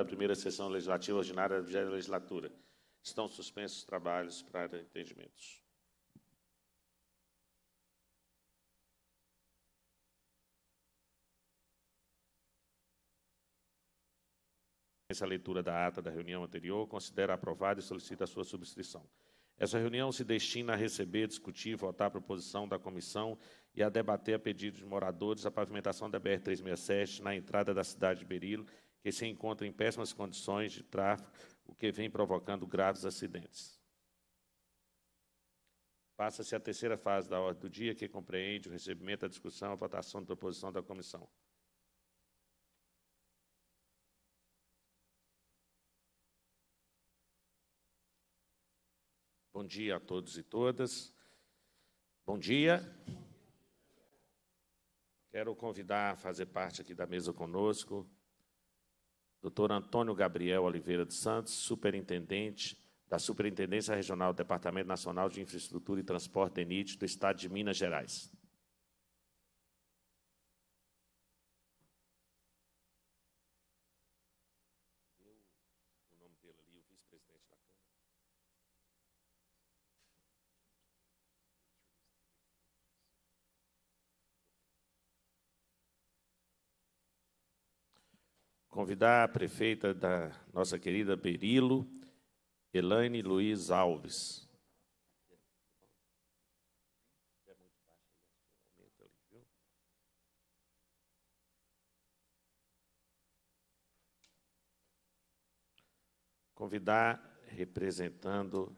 da primeira sessão legislativa ordinária da 20 legislatura. Estão suspensos os trabalhos para entendimentos. Essa leitura da ata da reunião anterior, considera aprovada e solicita a sua subscrição. Essa reunião se destina a receber, discutir, votar a proposição da comissão e a debater a pedido de moradores a pavimentação da BR-367 na entrada da cidade de Berilo que se encontra em péssimas condições de tráfego, o que vem provocando graves acidentes. Passa-se a terceira fase da ordem do dia, que compreende o recebimento, a discussão, a votação da proposição da comissão. Bom dia a todos e todas. Bom dia. Quero convidar a fazer parte aqui da mesa conosco Dr. Antônio Gabriel Oliveira dos Santos, superintendente da Superintendência Regional do Departamento Nacional de Infraestrutura e Transporte, DENIT, do Estado de Minas Gerais. convidar a prefeita da nossa querida Berilo, Elaine Luiz Alves. Convidar, representando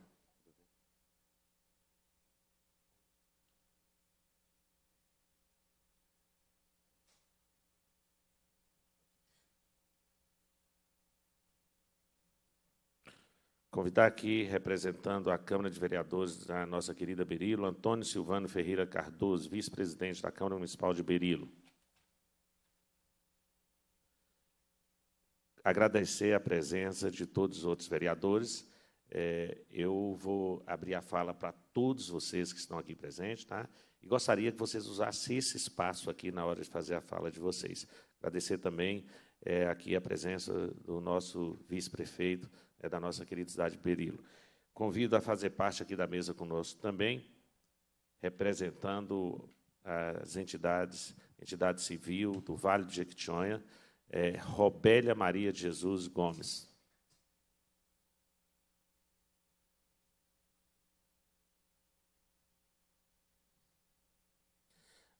Convidar aqui, representando a Câmara de Vereadores da nossa querida Berilo, Antônio Silvano Ferreira Cardoso, vice-presidente da Câmara Municipal de Berilo. Agradecer a presença de todos os outros vereadores. É, eu vou abrir a fala para todos vocês que estão aqui presentes, tá? E gostaria que vocês usassem esse espaço aqui na hora de fazer a fala de vocês. Agradecer também é, aqui a presença do nosso vice-prefeito, é da nossa querida cidade de Berilo. Convido a fazer parte aqui da mesa conosco também, representando as entidades, entidade civil do Vale de Jequitinhonha, é, Robélia Maria de Jesus Gomes.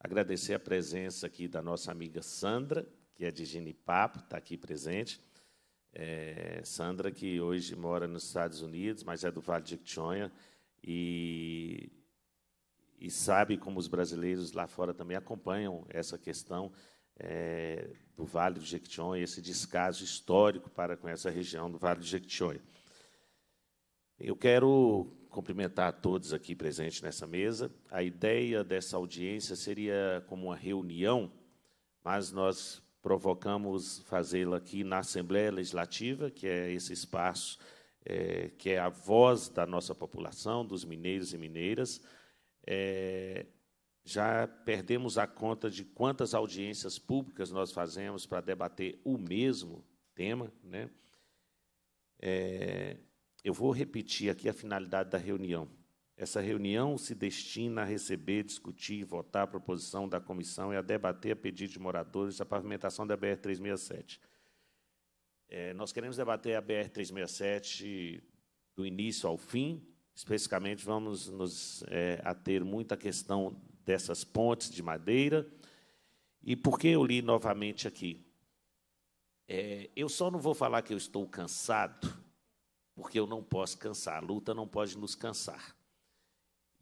Agradecer a presença aqui da nossa amiga Sandra, que é de Ginipapo, está aqui presente é, Sandra, que hoje mora nos Estados Unidos, mas é do Vale de Jequitinhonha e, e, sabe como os brasileiros lá fora também acompanham essa questão é, do Vale do Jequitinhonha, esse descaso histórico para com essa região do Vale do Jequitinhonha. Eu quero cumprimentar a todos aqui presentes nessa mesa. A ideia dessa audiência seria como uma reunião, mas nós provocamos fazê-la aqui na Assembleia Legislativa, que é esse espaço é, que é a voz da nossa população, dos mineiros e mineiras. É, já perdemos a conta de quantas audiências públicas nós fazemos para debater o mesmo tema. Né? É, eu vou repetir aqui a finalidade da reunião. Essa reunião se destina a receber, discutir e votar a proposição da comissão e a debater a pedido de moradores a pavimentação da BR-367. É, nós queremos debater a BR-367 do início ao fim, especificamente vamos nos é, ater muito à questão dessas pontes de madeira. E por que eu li novamente aqui? É, eu só não vou falar que eu estou cansado, porque eu não posso cansar. A luta não pode nos cansar.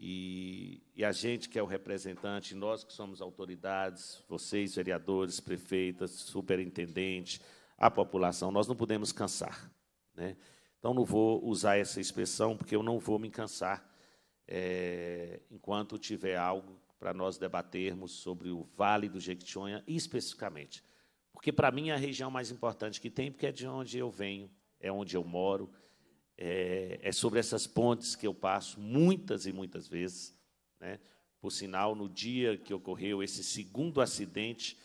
E, e, a gente que é o representante, nós que somos autoridades, vocês, vereadores, prefeitas, superintendente, a população, nós não podemos cansar. Né? Então, não vou usar essa expressão, porque eu não vou me cansar é, enquanto tiver algo para nós debatermos sobre o Vale do Jequitinhonha especificamente. Porque, para mim, é a região mais importante que tem, porque é de onde eu venho, é onde eu moro, é, é, sobre essas pontes que eu passo muitas e muitas vezes. Né? Por sinal, no dia que ocorreu esse segundo acidente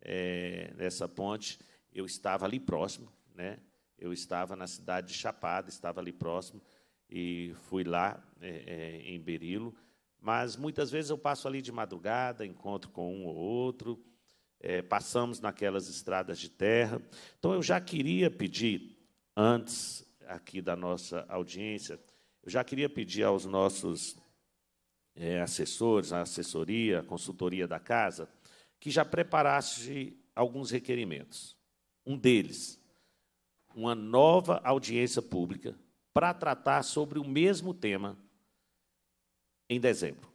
é, nessa ponte, eu estava ali próximo, né? eu estava na cidade de Chapada, estava ali próximo, e fui lá é, é em Berilo. Mas muitas vezes eu passo ali de madrugada, encontro com um ou outro, é, passamos naquelas estradas de terra. Então eu já queria pedir antes aqui da nossa audiência, eu já queria pedir aos nossos é, assessores, a assessoria, a consultoria da casa, que já preparasse alguns requerimentos. Um deles, uma nova audiência pública para tratar sobre o mesmo tema em dezembro.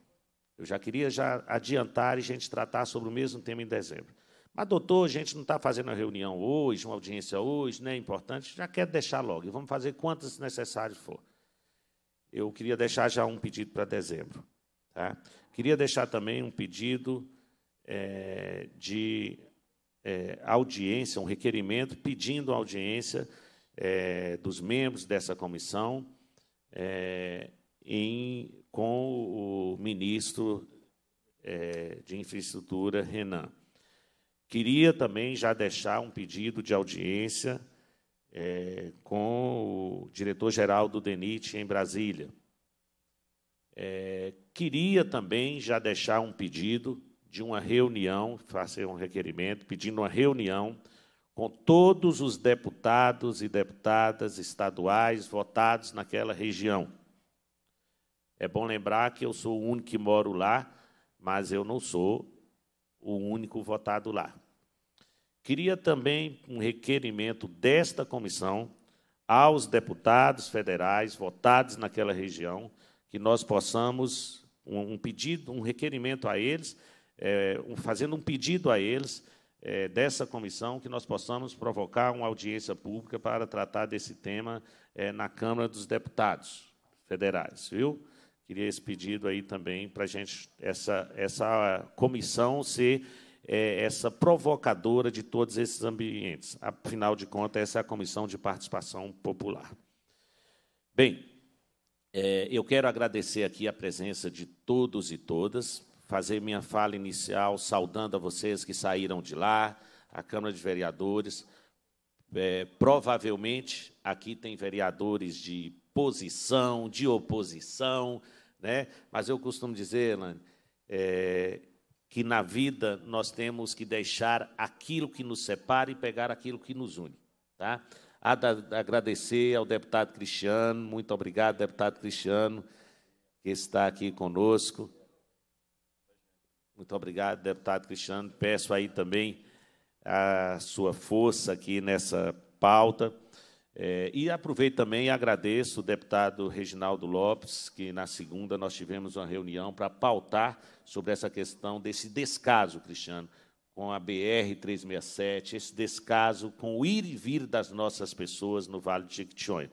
Eu já queria já adiantar e a gente tratar sobre o mesmo tema em dezembro. Adotou, ah, doutor, a gente não está fazendo a reunião hoje, uma audiência hoje, não é importante, já quero deixar logo, e vamos fazer quantas necessárias for. Eu queria deixar já um pedido para dezembro. Tá? Queria deixar também um pedido é, de é, audiência, um requerimento pedindo audiência é, dos membros dessa comissão em, com o ministro de Infraestrutura, Renan Queria também já deixar um pedido de audiência é, com o diretor-geral do DENIT em Brasília. É, queria também já deixar um pedido de uma reunião, fazer um requerimento, pedindo uma reunião com todos os deputados e deputadas estaduais votados naquela região. É bom lembrar que eu sou o único que moro lá, mas eu não sou o único votado lá. Queria também um requerimento desta comissão aos deputados federais votados naquela região, que nós possamos, um, pedido, um requerimento a eles, é, um, fazendo um pedido a eles é, dessa comissão, que nós possamos provocar uma audiência pública para tratar desse tema é, na Câmara dos Deputados Federais, viu? Queria esse pedido aí também para a gente, essa, essa comissão ser é, essa provocadora de todos esses ambientes. Afinal de contas, essa é a Comissão de Participação Popular. Bem, é, eu quero agradecer aqui a presença de todos e todas, fazer minha fala inicial saudando a vocês que saíram de lá, a Câmara de Vereadores. É, provavelmente aqui tem vereadores de posição, de oposição, né? Mas eu costumo dizer, Elane, é, que na vida nós temos que deixar aquilo que nos separa e pegar aquilo que nos une. Tá? Agradecer ao deputado Cristiano, muito obrigado, deputado Cristiano, que está aqui conosco. Muito obrigado, deputado Cristiano. Peço aí também a sua força aqui nessa pauta. É, e aproveito também e agradeço o deputado Reginaldo Lopes, que na segunda nós tivemos uma reunião para pautar sobre essa questão desse descaso, Cristiano, com a BR-367, esse descaso com o ir e vir das nossas pessoas no Vale de Jequitinhonha.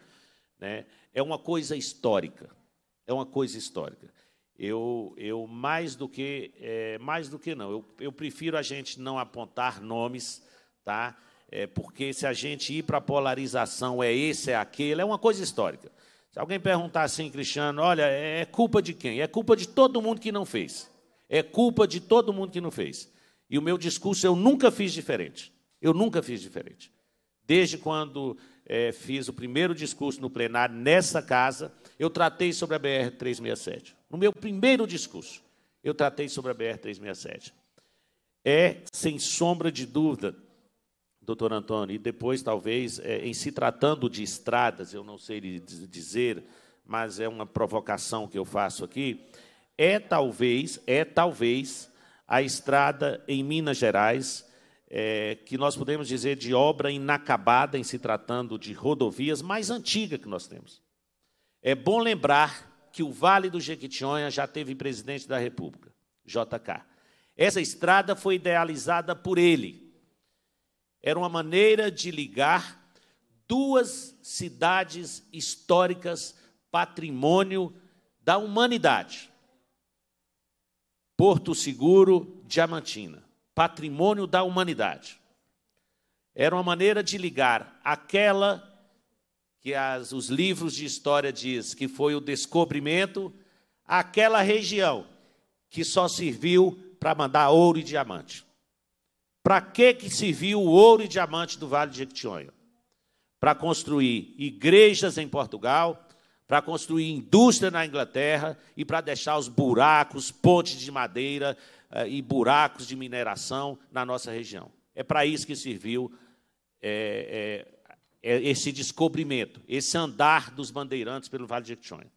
Né? É uma coisa histórica, é uma coisa histórica. Eu, eu mais do que, é, mais do que não, eu, eu prefiro a gente não apontar nomes, tá? É porque se a gente ir para a polarização, é esse, é aquele, é uma coisa histórica. Se alguém perguntar assim, Cristiano, olha, é, é culpa de quem? É culpa de todo mundo que não fez. É culpa de todo mundo que não fez. E o meu discurso eu nunca fiz diferente. Eu nunca fiz diferente. Desde quando é, fiz o primeiro discurso no plenário, nessa casa, eu tratei sobre a BR-367. No meu primeiro discurso, eu tratei sobre a BR-367. É, sem sombra de dúvida, doutor Antônio, e depois, talvez, é, em se tratando de estradas, eu não sei dizer, mas é uma provocação que eu faço aqui, é talvez, é talvez, a estrada em Minas Gerais, é, que nós podemos dizer de obra inacabada em se tratando de rodovias mais antiga que nós temos. É bom lembrar que o Vale do Jequitinhonha já teve presidente da República, JK. Essa estrada foi idealizada por ele, era uma maneira de ligar duas cidades históricas, patrimônio da humanidade. Porto Seguro, Diamantina, patrimônio da humanidade. Era uma maneira de ligar aquela que as, os livros de história diz que foi o descobrimento àquela região que só serviu para mandar ouro e diamante. Para que, que serviu o ouro e diamante do Vale de Jequitinhonha? Para construir igrejas em Portugal, para construir indústria na Inglaterra e para deixar os buracos, pontes de madeira eh, e buracos de mineração na nossa região. É para isso que serviu é, é, é esse descobrimento, esse andar dos bandeirantes pelo Vale de Jequitinhonha.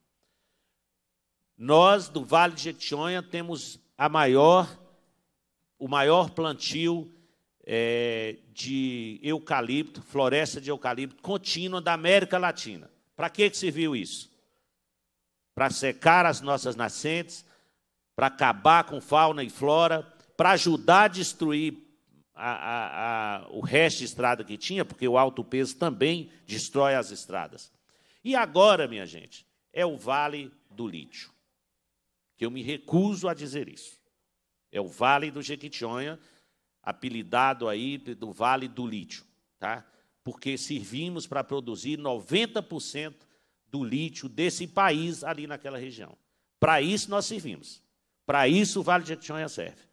Nós, do Vale de Jequitinhonha, temos a maior, o maior plantio é, de eucalipto, floresta de eucalipto contínua da América Latina. Para que, que serviu isso? Para secar as nossas nascentes, para acabar com fauna e flora, para ajudar a destruir a, a, a, o resto de estrada que tinha, porque o alto peso também destrói as estradas. E agora, minha gente, é o Vale do Lítio, que eu me recuso a dizer isso. É o Vale do Jequitinhonha, apelidado aí do Vale do Lítio, tá? porque servimos para produzir 90% do lítio desse país ali naquela região. Para isso nós servimos. Para isso o Vale de Jequitinhonha serve.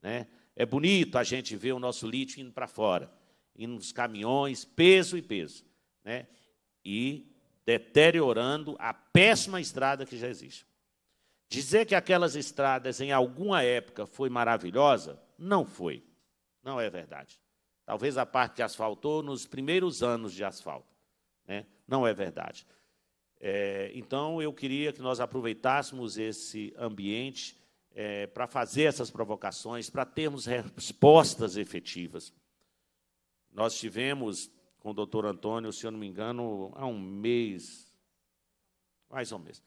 Né? É bonito a gente ver o nosso lítio indo para fora, indo nos caminhões, peso e peso, né? e deteriorando a péssima estrada que já existe. Dizer que aquelas estradas em alguma época foi maravilhosa, não foi. Não é verdade. Talvez a parte que asfaltou nos primeiros anos de asfalto. Né? Não é verdade. É, então, eu queria que nós aproveitássemos esse ambiente é, para fazer essas provocações, para termos respostas efetivas. Nós tivemos com o doutor Antônio, se eu não me engano, há um mês, mais ou menos,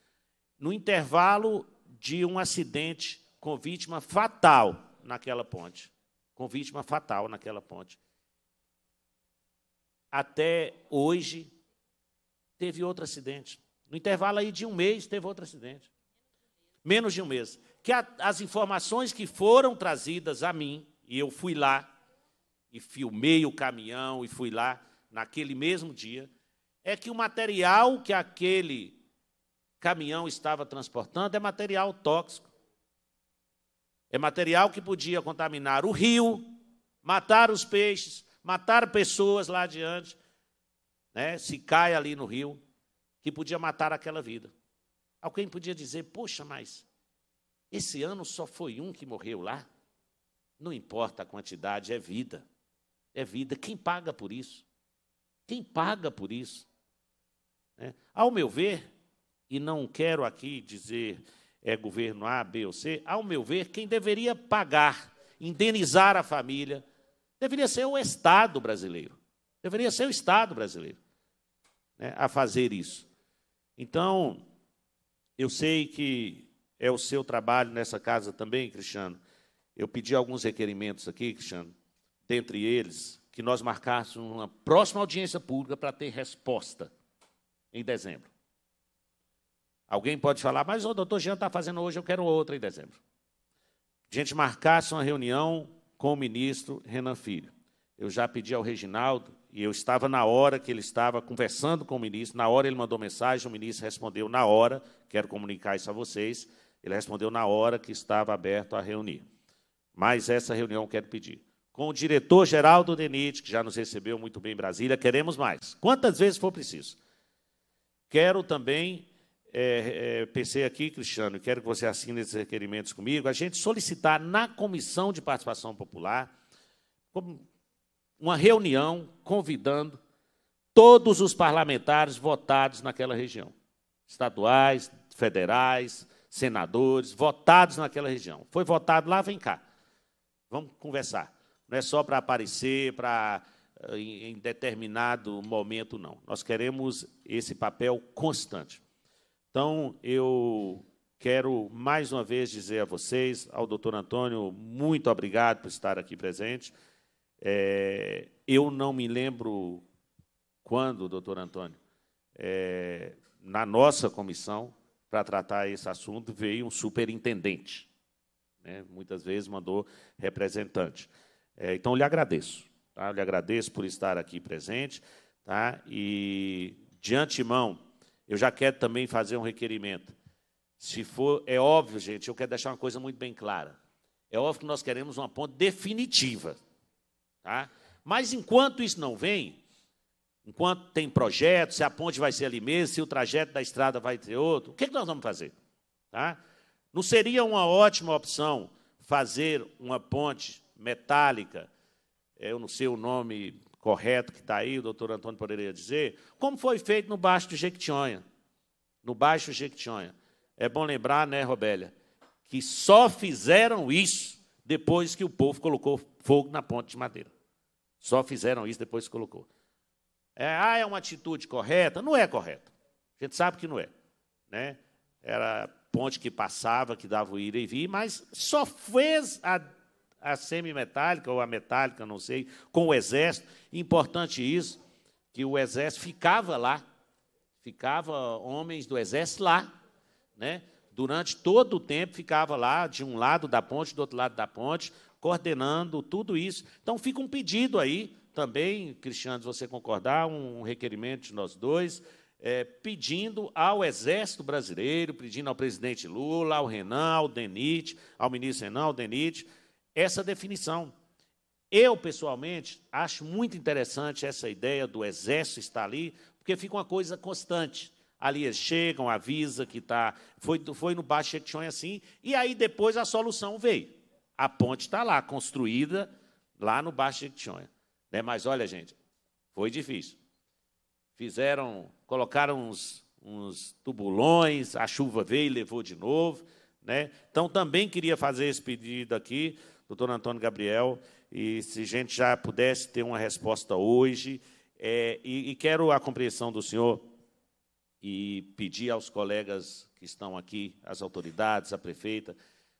no intervalo de um acidente com vítima fatal naquela ponte com vítima fatal naquela ponte. Até hoje, teve outro acidente. No intervalo aí de um mês, teve outro acidente. Menos de um mês. Que a, as informações que foram trazidas a mim, e eu fui lá, e filmei o caminhão, e fui lá naquele mesmo dia, é que o material que aquele caminhão estava transportando é material tóxico. É material que podia contaminar o rio, matar os peixes, matar pessoas lá adiante, né? se cai ali no rio, que podia matar aquela vida. Alguém podia dizer: poxa, mas esse ano só foi um que morreu lá? Não importa a quantidade, é vida. É vida. Quem paga por isso? Quem paga por isso? É. Ao meu ver, e não quero aqui dizer é governo A, B ou C, ao meu ver, quem deveria pagar, indenizar a família, deveria ser o Estado brasileiro. Deveria ser o Estado brasileiro né, a fazer isso. Então, eu sei que é o seu trabalho nessa casa também, Cristiano. Eu pedi alguns requerimentos aqui, Cristiano, dentre eles, que nós marcássemos uma próxima audiência pública para ter resposta em dezembro. Alguém pode falar, mas o doutor Jean está fazendo hoje, eu quero outra em dezembro. A gente marcasse uma reunião com o ministro Renan Filho. Eu já pedi ao Reginaldo, e eu estava na hora que ele estava conversando com o ministro, na hora ele mandou mensagem, o ministro respondeu na hora, quero comunicar isso a vocês, ele respondeu na hora que estava aberto a reunir. Mas essa reunião eu quero pedir. Com o diretor-geral do DENIT, que já nos recebeu muito bem em Brasília, queremos mais. Quantas vezes for preciso. Quero também é, é, pensei aqui, Cristiano, quero que você assine esses requerimentos comigo, a gente solicitar na Comissão de Participação Popular uma reunião convidando todos os parlamentares votados naquela região, estaduais, federais, senadores, votados naquela região. Foi votado lá, vem cá. Vamos conversar. Não é só para aparecer, para eh, em determinado momento, não. Nós queremos esse papel constante. Então, eu quero mais uma vez dizer a vocês, ao doutor Antônio, muito obrigado por estar aqui presente. É, eu não me lembro quando, doutor Antônio, é, na nossa comissão, para tratar esse assunto, veio um superintendente. Né? Muitas vezes mandou representante. É, então, lhe agradeço. Tá? Eu lhe agradeço por estar aqui presente. Tá? E, de antemão, eu já quero também fazer um requerimento. Se for, é óbvio, gente, eu quero deixar uma coisa muito bem clara. É óbvio que nós queremos uma ponte definitiva. Tá? Mas enquanto isso não vem, enquanto tem projeto, se a ponte vai ser ali mesmo, se o trajeto da estrada vai ter outro, o que, é que nós vamos fazer? Tá? Não seria uma ótima opção fazer uma ponte metálica, é, eu não sei o nome correto que está aí, o doutor Antônio poderia dizer, como foi feito no Baixo de Jequitinhonha. No Baixo do Jequitinhonha. É bom lembrar, né, Robélia, que só fizeram isso depois que o povo colocou fogo na ponte de madeira. Só fizeram isso depois que colocou. É, ah, é uma atitude correta? Não é correta. A gente sabe que não é. Né? Era ponte que passava, que dava o ir e vir, mas só fez a a semimetálica ou a metálica, não sei, com o exército. Importante isso, que o exército ficava lá, ficava homens do exército lá, né? Durante todo o tempo ficava lá, de um lado da ponte, do outro lado da ponte, coordenando tudo isso. Então fica um pedido aí também, Cristiano, se você concordar, um requerimento de nós dois, é, pedindo ao Exército Brasileiro, pedindo ao presidente Lula, ao Renan, ao Denit, ao ministro Renan, ao Denit, essa definição. Eu, pessoalmente, acho muito interessante essa ideia do exército estar ali, porque fica uma coisa constante. Ali eles chegam, avisa que está. Foi, foi no Baixo Ection assim, e aí depois a solução veio. A ponte está lá, construída lá no Baixo Ection. Né? Mas olha, gente, foi difícil. Fizeram, colocaram uns, uns tubulões, a chuva veio e levou de novo. Né? Então, também queria fazer esse pedido aqui doutor Antônio Gabriel, e se a gente já pudesse ter uma resposta hoje. É, e, e quero a compreensão do senhor e pedir aos colegas que estão aqui, as autoridades, a prefeita,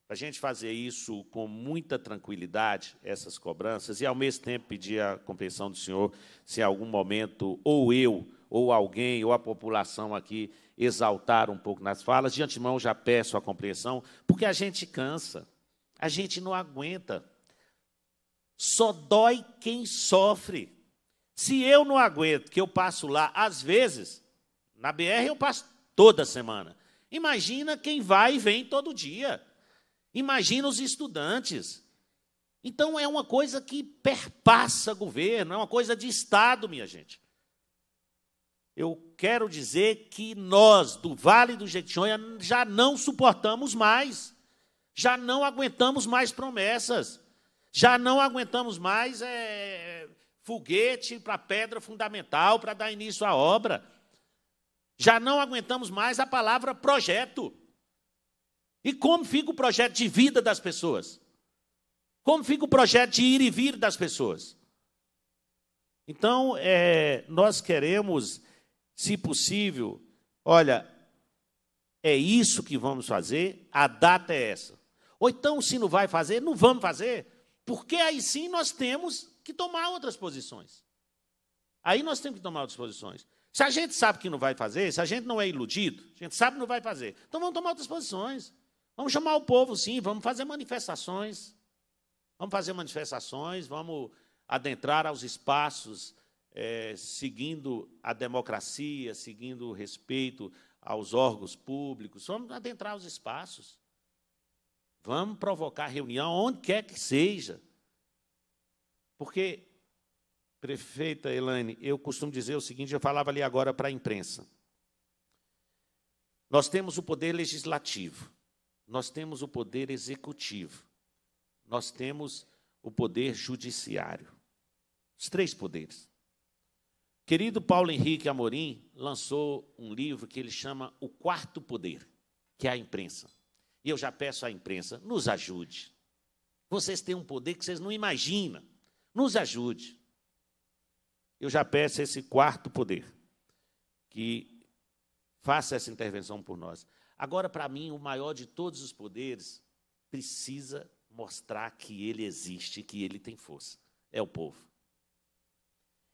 para a gente fazer isso com muita tranquilidade, essas cobranças, e ao mesmo tempo pedir a compreensão do senhor se em algum momento, ou eu, ou alguém, ou a população aqui, exaltar um pouco nas falas. De antemão já peço a compreensão, porque a gente cansa. A gente não aguenta. Só dói quem sofre. Se eu não aguento, que eu passo lá, às vezes, na BR eu passo toda semana. Imagina quem vai e vem todo dia. Imagina os estudantes. Então é uma coisa que perpassa governo, é uma coisa de Estado, minha gente. Eu quero dizer que nós do Vale do Jequitinhonha já não suportamos mais. Já não aguentamos mais promessas. Já não aguentamos mais é, foguete para pedra fundamental para dar início à obra. Já não aguentamos mais a palavra projeto. E como fica o projeto de vida das pessoas? Como fica o projeto de ir e vir das pessoas? Então, é, nós queremos, se possível, olha, é isso que vamos fazer, a data é essa. Ou então, se não vai fazer, não vamos fazer. Porque aí sim nós temos que tomar outras posições. Aí nós temos que tomar outras posições. Se a gente sabe que não vai fazer, se a gente não é iludido, a gente sabe que não vai fazer, então vamos tomar outras posições. Vamos chamar o povo, sim, vamos fazer manifestações. Vamos fazer manifestações, vamos adentrar aos espaços, é, seguindo a democracia, seguindo o respeito aos órgãos públicos. Vamos adentrar aos espaços. Vamos provocar reunião onde quer que seja. Porque, prefeita Elaine, eu costumo dizer o seguinte, eu falava ali agora para a imprensa. Nós temos o poder legislativo, nós temos o poder executivo, nós temos o poder judiciário. Os três poderes. Querido Paulo Henrique Amorim lançou um livro que ele chama O Quarto Poder, que é a imprensa. E eu já peço à imprensa, nos ajude. Vocês têm um poder que vocês não imaginam. Nos ajude. Eu já peço esse quarto poder, que faça essa intervenção por nós. Agora, para mim, o maior de todos os poderes precisa mostrar que ele existe, que ele tem força. É o povo.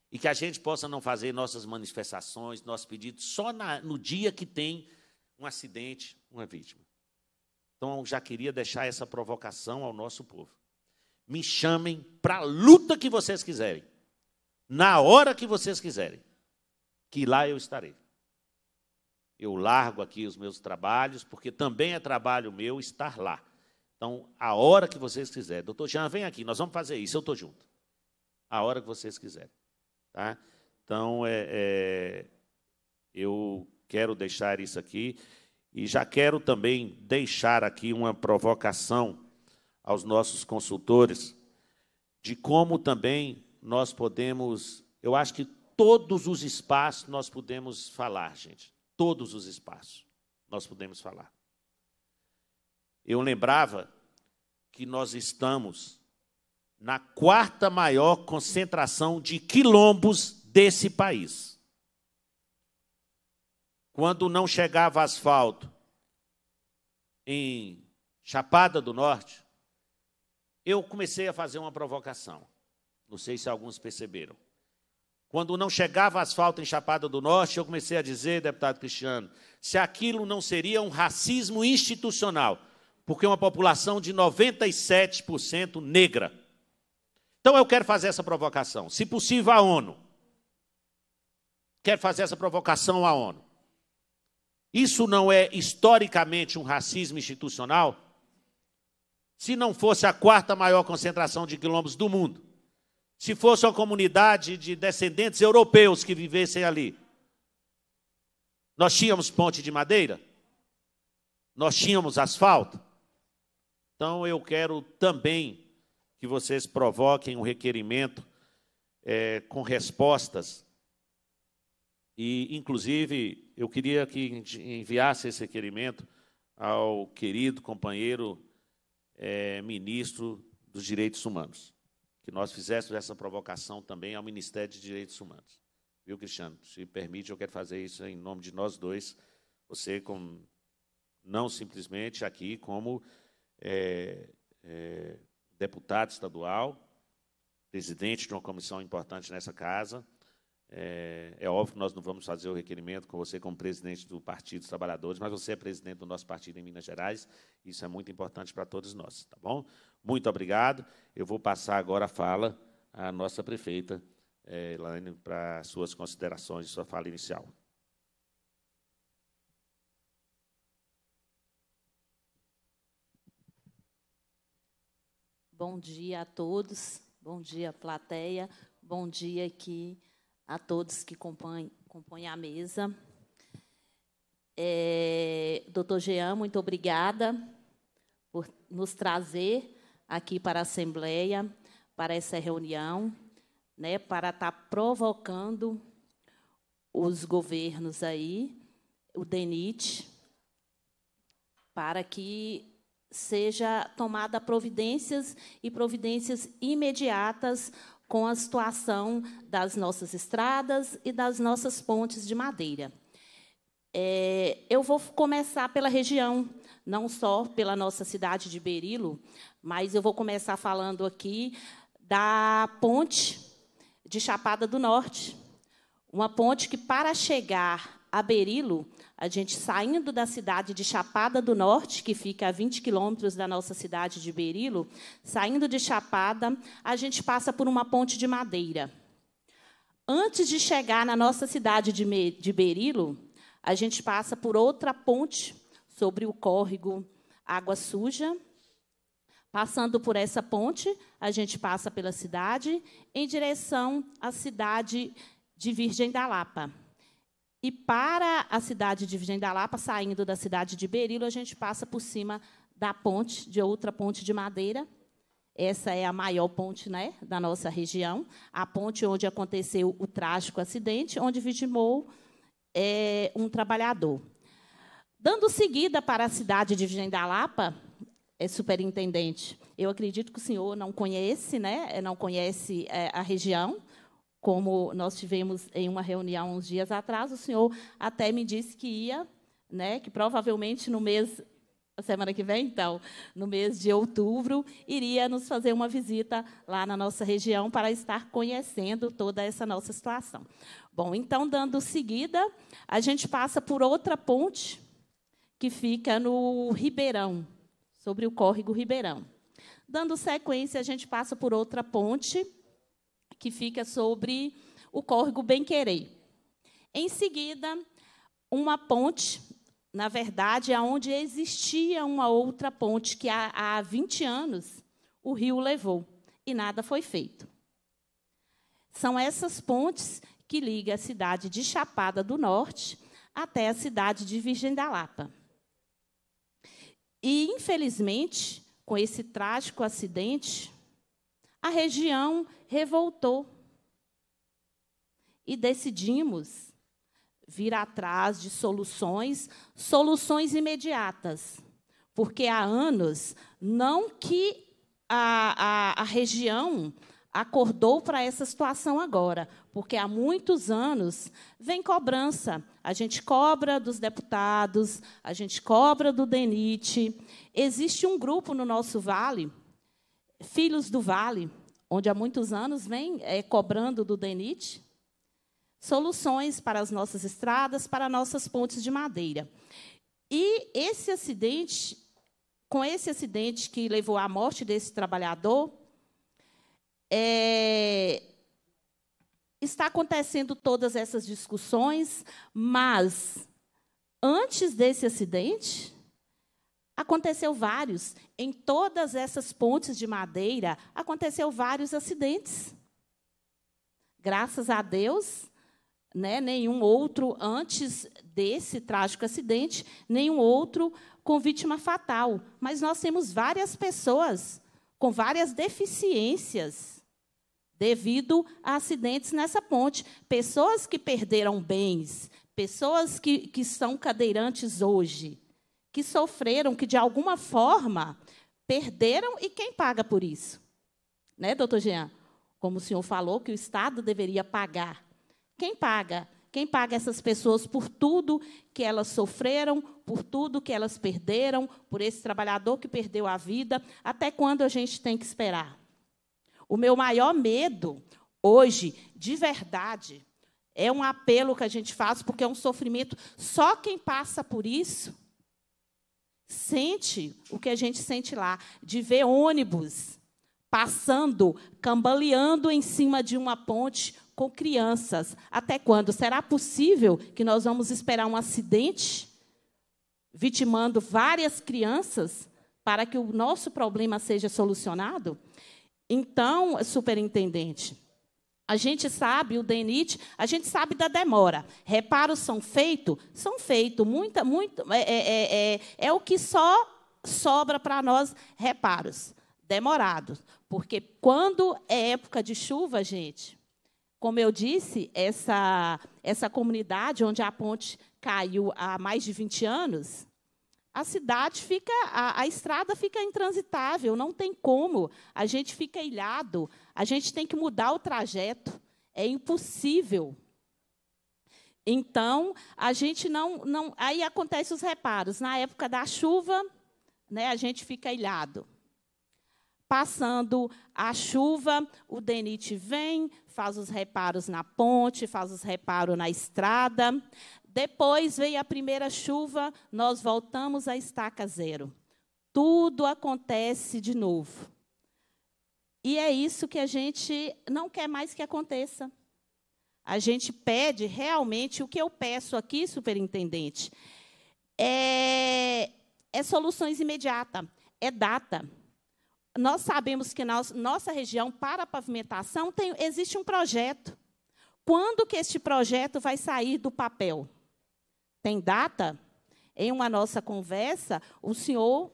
E que a gente possa não fazer nossas manifestações, nossos pedidos, só na, no dia que tem um acidente, uma vítima. Então, já queria deixar essa provocação ao nosso povo. Me chamem para a luta que vocês quiserem, na hora que vocês quiserem, que lá eu estarei. Eu largo aqui os meus trabalhos, porque também é trabalho meu estar lá. Então, a hora que vocês quiserem. Doutor Jean, vem aqui, nós vamos fazer isso, eu estou junto. A hora que vocês quiserem. Tá? Então, é, é, eu quero deixar isso aqui. E já quero também deixar aqui uma provocação aos nossos consultores de como também nós podemos, eu acho que todos os espaços nós podemos falar, gente. Todos os espaços nós podemos falar. Eu lembrava que nós estamos na quarta maior concentração de quilombos desse país quando não chegava asfalto em Chapada do Norte, eu comecei a fazer uma provocação. Não sei se alguns perceberam. Quando não chegava asfalto em Chapada do Norte, eu comecei a dizer, deputado Cristiano, se aquilo não seria um racismo institucional, porque é uma população de 97% negra. Então eu quero fazer essa provocação, se possível à ONU. Quero fazer essa provocação à ONU. Isso não é historicamente um racismo institucional? Se não fosse a quarta maior concentração de quilombos do mundo, se fosse uma comunidade de descendentes europeus que vivessem ali, nós tínhamos ponte de madeira? Nós tínhamos asfalto? Então eu quero também que vocês provoquem um requerimento é, com respostas e, inclusive, eu queria que enviasse esse requerimento ao querido companheiro é, ministro dos Direitos Humanos, que nós fizéssemos essa provocação também ao Ministério de Direitos Humanos. Viu, Cristiano? Se permite, eu quero fazer isso em nome de nós dois, você com, não simplesmente aqui como é, é, deputado estadual, presidente de uma comissão importante nessa casa, é, é, óbvio que nós não vamos fazer o requerimento com você como presidente do Partido dos Trabalhadores, mas você é presidente do nosso partido em Minas Gerais. Isso é muito importante para todos nós, tá bom? Muito obrigado. Eu vou passar agora a fala à nossa prefeita, é, Elaine, para suas considerações e sua fala inicial. Bom dia a todos, bom dia, plateia, bom dia aqui a todos que compõem, compõem a mesa. É, doutor Jean, muito obrigada por nos trazer aqui para a Assembleia, para essa reunião, né, para estar tá provocando os governos aí, o DENIT, para que seja tomada providências e providências imediatas com a situação das nossas estradas e das nossas pontes de madeira. É, eu vou começar pela região, não só pela nossa cidade de Berilo, mas eu vou começar falando aqui da ponte de Chapada do Norte. Uma ponte que, para chegar a Berilo, a gente saindo da cidade de Chapada do Norte, que fica a 20 quilômetros da nossa cidade de Berilo, saindo de Chapada, a gente passa por uma ponte de madeira. Antes de chegar na nossa cidade de Berilo, a gente passa por outra ponte sobre o córrego Água Suja. Passando por essa ponte, a gente passa pela cidade em direção à cidade de Virgem da Lapa. E para a cidade de Virgem da Lapa, saindo da cidade de Berilo, a gente passa por cima da ponte, de outra ponte de madeira. Essa é a maior ponte né, da nossa região, a ponte onde aconteceu o trágico acidente, onde vitimou é, um trabalhador. Dando seguida para a cidade de Virgem da Lapa, é, superintendente, eu acredito que o senhor não conhece, né, não conhece é, a região, como nós tivemos em uma reunião uns dias atrás, o senhor até me disse que ia, né, que provavelmente no mês semana que vem, então, no mês de outubro, iria nos fazer uma visita lá na nossa região para estar conhecendo toda essa nossa situação. Bom, então, dando seguida, a gente passa por outra ponte que fica no Ribeirão, sobre o córrego Ribeirão. Dando sequência, a gente passa por outra ponte que fica sobre o córrego bem Em seguida, uma ponte, na verdade, aonde existia uma outra ponte que há, há 20 anos o rio levou e nada foi feito. São essas pontes que ligam a cidade de Chapada do Norte até a cidade de Virgem da Lapa. E, infelizmente, com esse trágico acidente, a região revoltou. E decidimos vir atrás de soluções, soluções imediatas. Porque há anos, não que a, a, a região acordou para essa situação agora, porque há muitos anos vem cobrança. A gente cobra dos deputados, a gente cobra do DENIT. Existe um grupo no nosso vale Filhos do Vale, onde há muitos anos vem é, cobrando do DENIT soluções para as nossas estradas, para nossas pontes de madeira. E esse acidente, com esse acidente que levou à morte desse trabalhador, é, está acontecendo todas essas discussões, mas antes desse acidente, Aconteceu vários, em todas essas pontes de madeira, aconteceu vários acidentes. Graças a Deus, né, nenhum outro antes desse trágico acidente, nenhum outro com vítima fatal. Mas nós temos várias pessoas com várias deficiências devido a acidentes nessa ponte. Pessoas que perderam bens, pessoas que, que são cadeirantes hoje, que sofreram, que de alguma forma perderam, e quem paga por isso? Né, doutor Jean? Como o senhor falou, que o Estado deveria pagar. Quem paga? Quem paga essas pessoas por tudo que elas sofreram, por tudo que elas perderam, por esse trabalhador que perdeu a vida? Até quando a gente tem que esperar? O meu maior medo hoje, de verdade, é um apelo que a gente faz, porque é um sofrimento. Só quem passa por isso sente o que a gente sente lá, de ver ônibus passando, cambaleando em cima de uma ponte com crianças. Até quando? Será possível que nós vamos esperar um acidente vitimando várias crianças para que o nosso problema seja solucionado? Então, superintendente, a gente sabe, o DENIT, a gente sabe da demora. Reparos são feitos? São feitos. Muita, muito, é, é, é, é o que só sobra para nós reparos. Demorados. Porque quando é época de chuva, gente, como eu disse, essa, essa comunidade onde a ponte caiu há mais de 20 anos, a cidade fica, a, a, estrada fica intransitável, não tem como. A gente fica ilhado, a gente tem que mudar o trajeto, é impossível. Então, a gente não. não aí acontecem os reparos. Na época da chuva, né, a gente fica ilhado. Passando a chuva, o DENIT vem, faz os reparos na ponte, faz os reparos na estrada. Depois veio a primeira chuva, nós voltamos à estaca zero. Tudo acontece de novo. E é isso que a gente não quer mais que aconteça. A gente pede realmente o que eu peço aqui, superintendente, é, é soluções imediatas, é data. Nós sabemos que na nossa região, para a pavimentação, tem, existe um projeto. Quando que este projeto vai sair do papel? tem data, em uma nossa conversa, o senhor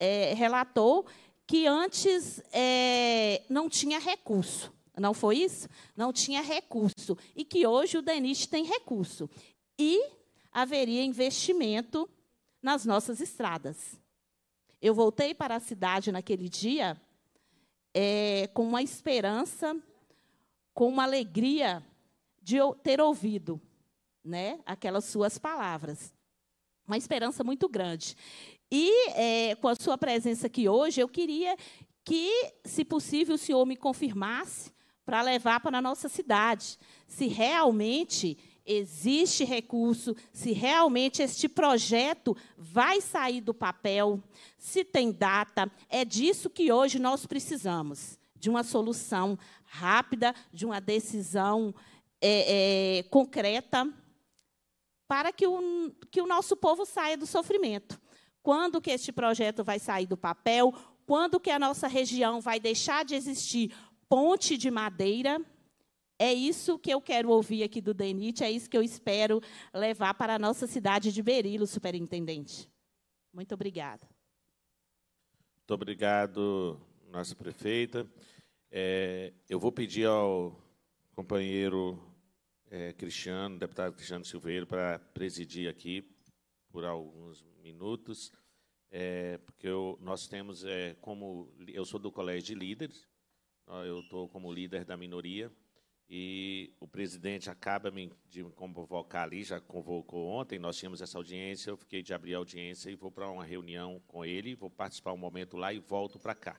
é, relatou que antes é, não tinha recurso. Não foi isso? Não tinha recurso. E que hoje o DENIT tem recurso. E haveria investimento nas nossas estradas. Eu voltei para a cidade naquele dia é, com uma esperança, com uma alegria de ter ouvido né, aquelas suas palavras. Uma esperança muito grande. E é, com a sua presença aqui hoje, eu queria que, se possível, o senhor me confirmasse para levar para a nossa cidade. Se realmente existe recurso, se realmente este projeto vai sair do papel, se tem data. É disso que hoje nós precisamos de uma solução rápida, de uma decisão é, é, concreta para que o, que o nosso povo saia do sofrimento. Quando que este projeto vai sair do papel? Quando que a nossa região vai deixar de existir ponte de madeira? É isso que eu quero ouvir aqui do DENIT, é isso que eu espero levar para a nossa cidade de Berilo, superintendente. Muito obrigada. Muito obrigado, nossa prefeita. É, eu vou pedir ao companheiro é, Cristiano, deputado Cristiano Silveiro, para presidir aqui por alguns minutos, é, porque eu, nós temos é, como eu sou do colégio de líderes, eu estou como líder da minoria e o presidente acaba de me convocar ali, já convocou ontem, nós tínhamos essa audiência, eu fiquei de abrir a audiência e vou para uma reunião com ele, vou participar um momento lá e volto para cá,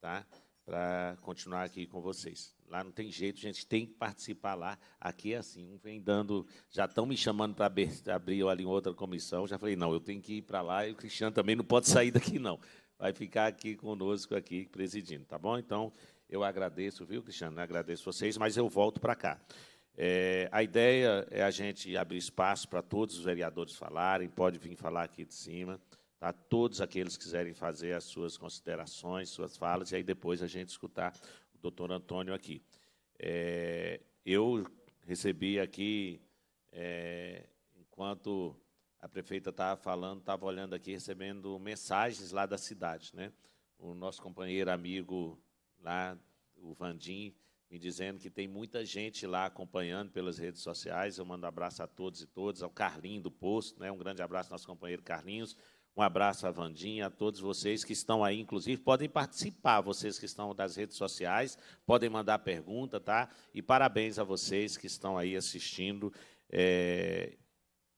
tá? Para continuar aqui com vocês. Lá não tem jeito, a gente tem que participar lá. Aqui é assim, um vem dando. Já estão me chamando para abrir, abrir ali outra comissão. Já falei, não, eu tenho que ir para lá e o Cristiano também não pode sair daqui, não. Vai ficar aqui conosco, aqui, presidindo, tá bom? Então, eu agradeço, viu, Cristiano? Eu agradeço vocês, mas eu volto para cá. É, a ideia é a gente abrir espaço para todos os vereadores falarem, pode vir falar aqui de cima, tá? todos aqueles que quiserem fazer as suas considerações, suas falas, e aí depois a gente escutar doutor Antônio aqui. É, eu recebi aqui, é, enquanto a prefeita estava falando, estava olhando aqui, recebendo mensagens lá da cidade. Né? O nosso companheiro amigo lá, o Vandim, me dizendo que tem muita gente lá acompanhando pelas redes sociais. Eu mando um abraço a todos e todas, ao Carlinho do Posto, né? um grande abraço ao nosso companheiro Carlinhos. Um abraço a Vandinha, a todos vocês que estão aí, inclusive, podem participar, vocês que estão das redes sociais, podem mandar pergunta, tá? E parabéns a vocês que estão aí assistindo. É,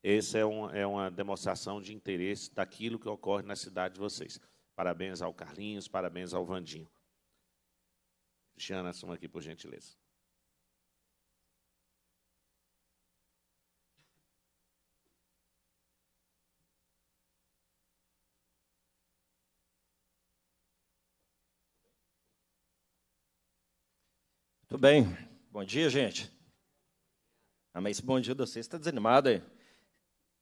essa é, um, é uma demonstração de interesse daquilo que ocorre na cidade de vocês. Parabéns ao Carlinhos, parabéns ao Vandinho. Cristiana, assuma aqui, por gentileza. Muito bem. Bom dia, gente. Ah, mas esse bom dia de vocês está desanimado aí.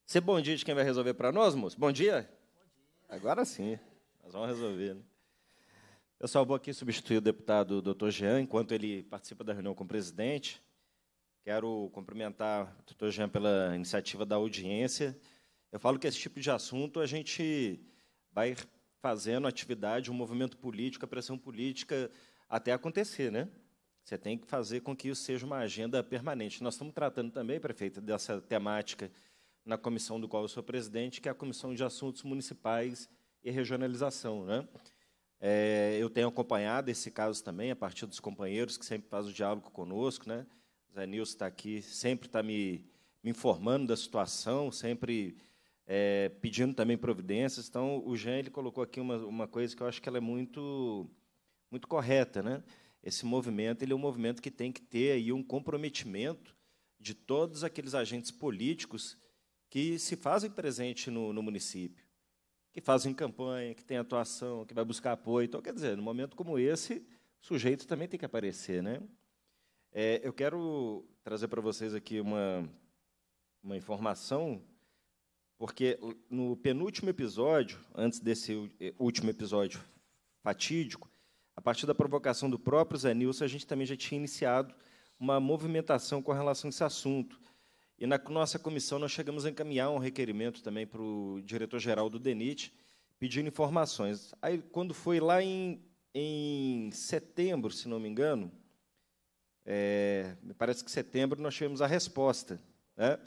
Ser bom dia de quem vai resolver para nós, moço? Bom dia? bom dia? Agora sim, nós vamos resolver. Né? Eu só vou aqui substituir o deputado doutor Jean, enquanto ele participa da reunião com o presidente. Quero cumprimentar o doutor Jean pela iniciativa da audiência. Eu falo que esse tipo de assunto a gente vai fazendo atividade, um movimento político, a pressão política, até acontecer, né? Você tem que fazer com que isso seja uma agenda permanente. Nós estamos tratando também, prefeito, dessa temática na comissão do qual eu sou presidente, que é a Comissão de Assuntos Municipais e Regionalização. Né? É, eu tenho acompanhado esse caso também, a partir dos companheiros que sempre fazem o diálogo conosco. Né? O Zé Nilson está aqui, sempre está me, me, informando da situação, sempre é, pedindo também providências. Então, o Jean ele colocou aqui uma, uma coisa que eu acho que ela é muito, muito correta. Né? Esse movimento ele é um movimento que tem que ter aí um comprometimento de todos aqueles agentes políticos que se fazem presente no, no município, que fazem campanha, que tem atuação, que vai buscar apoio. Então, quer dizer, num momento como esse, o sujeito também tem que aparecer. Né? É, eu quero trazer para vocês aqui uma, uma informação, porque no penúltimo episódio, antes desse é, último episódio fatídico, a partir da provocação do próprio Zé Nilson, a gente também já tinha iniciado uma movimentação com relação a esse assunto. E na nossa comissão nós chegamos a encaminhar um requerimento também para o diretor-geral do DENIT, pedindo informações. Aí, quando foi lá em, em setembro, se não me engano, é, me parece que setembro nós tivemos a resposta. Né?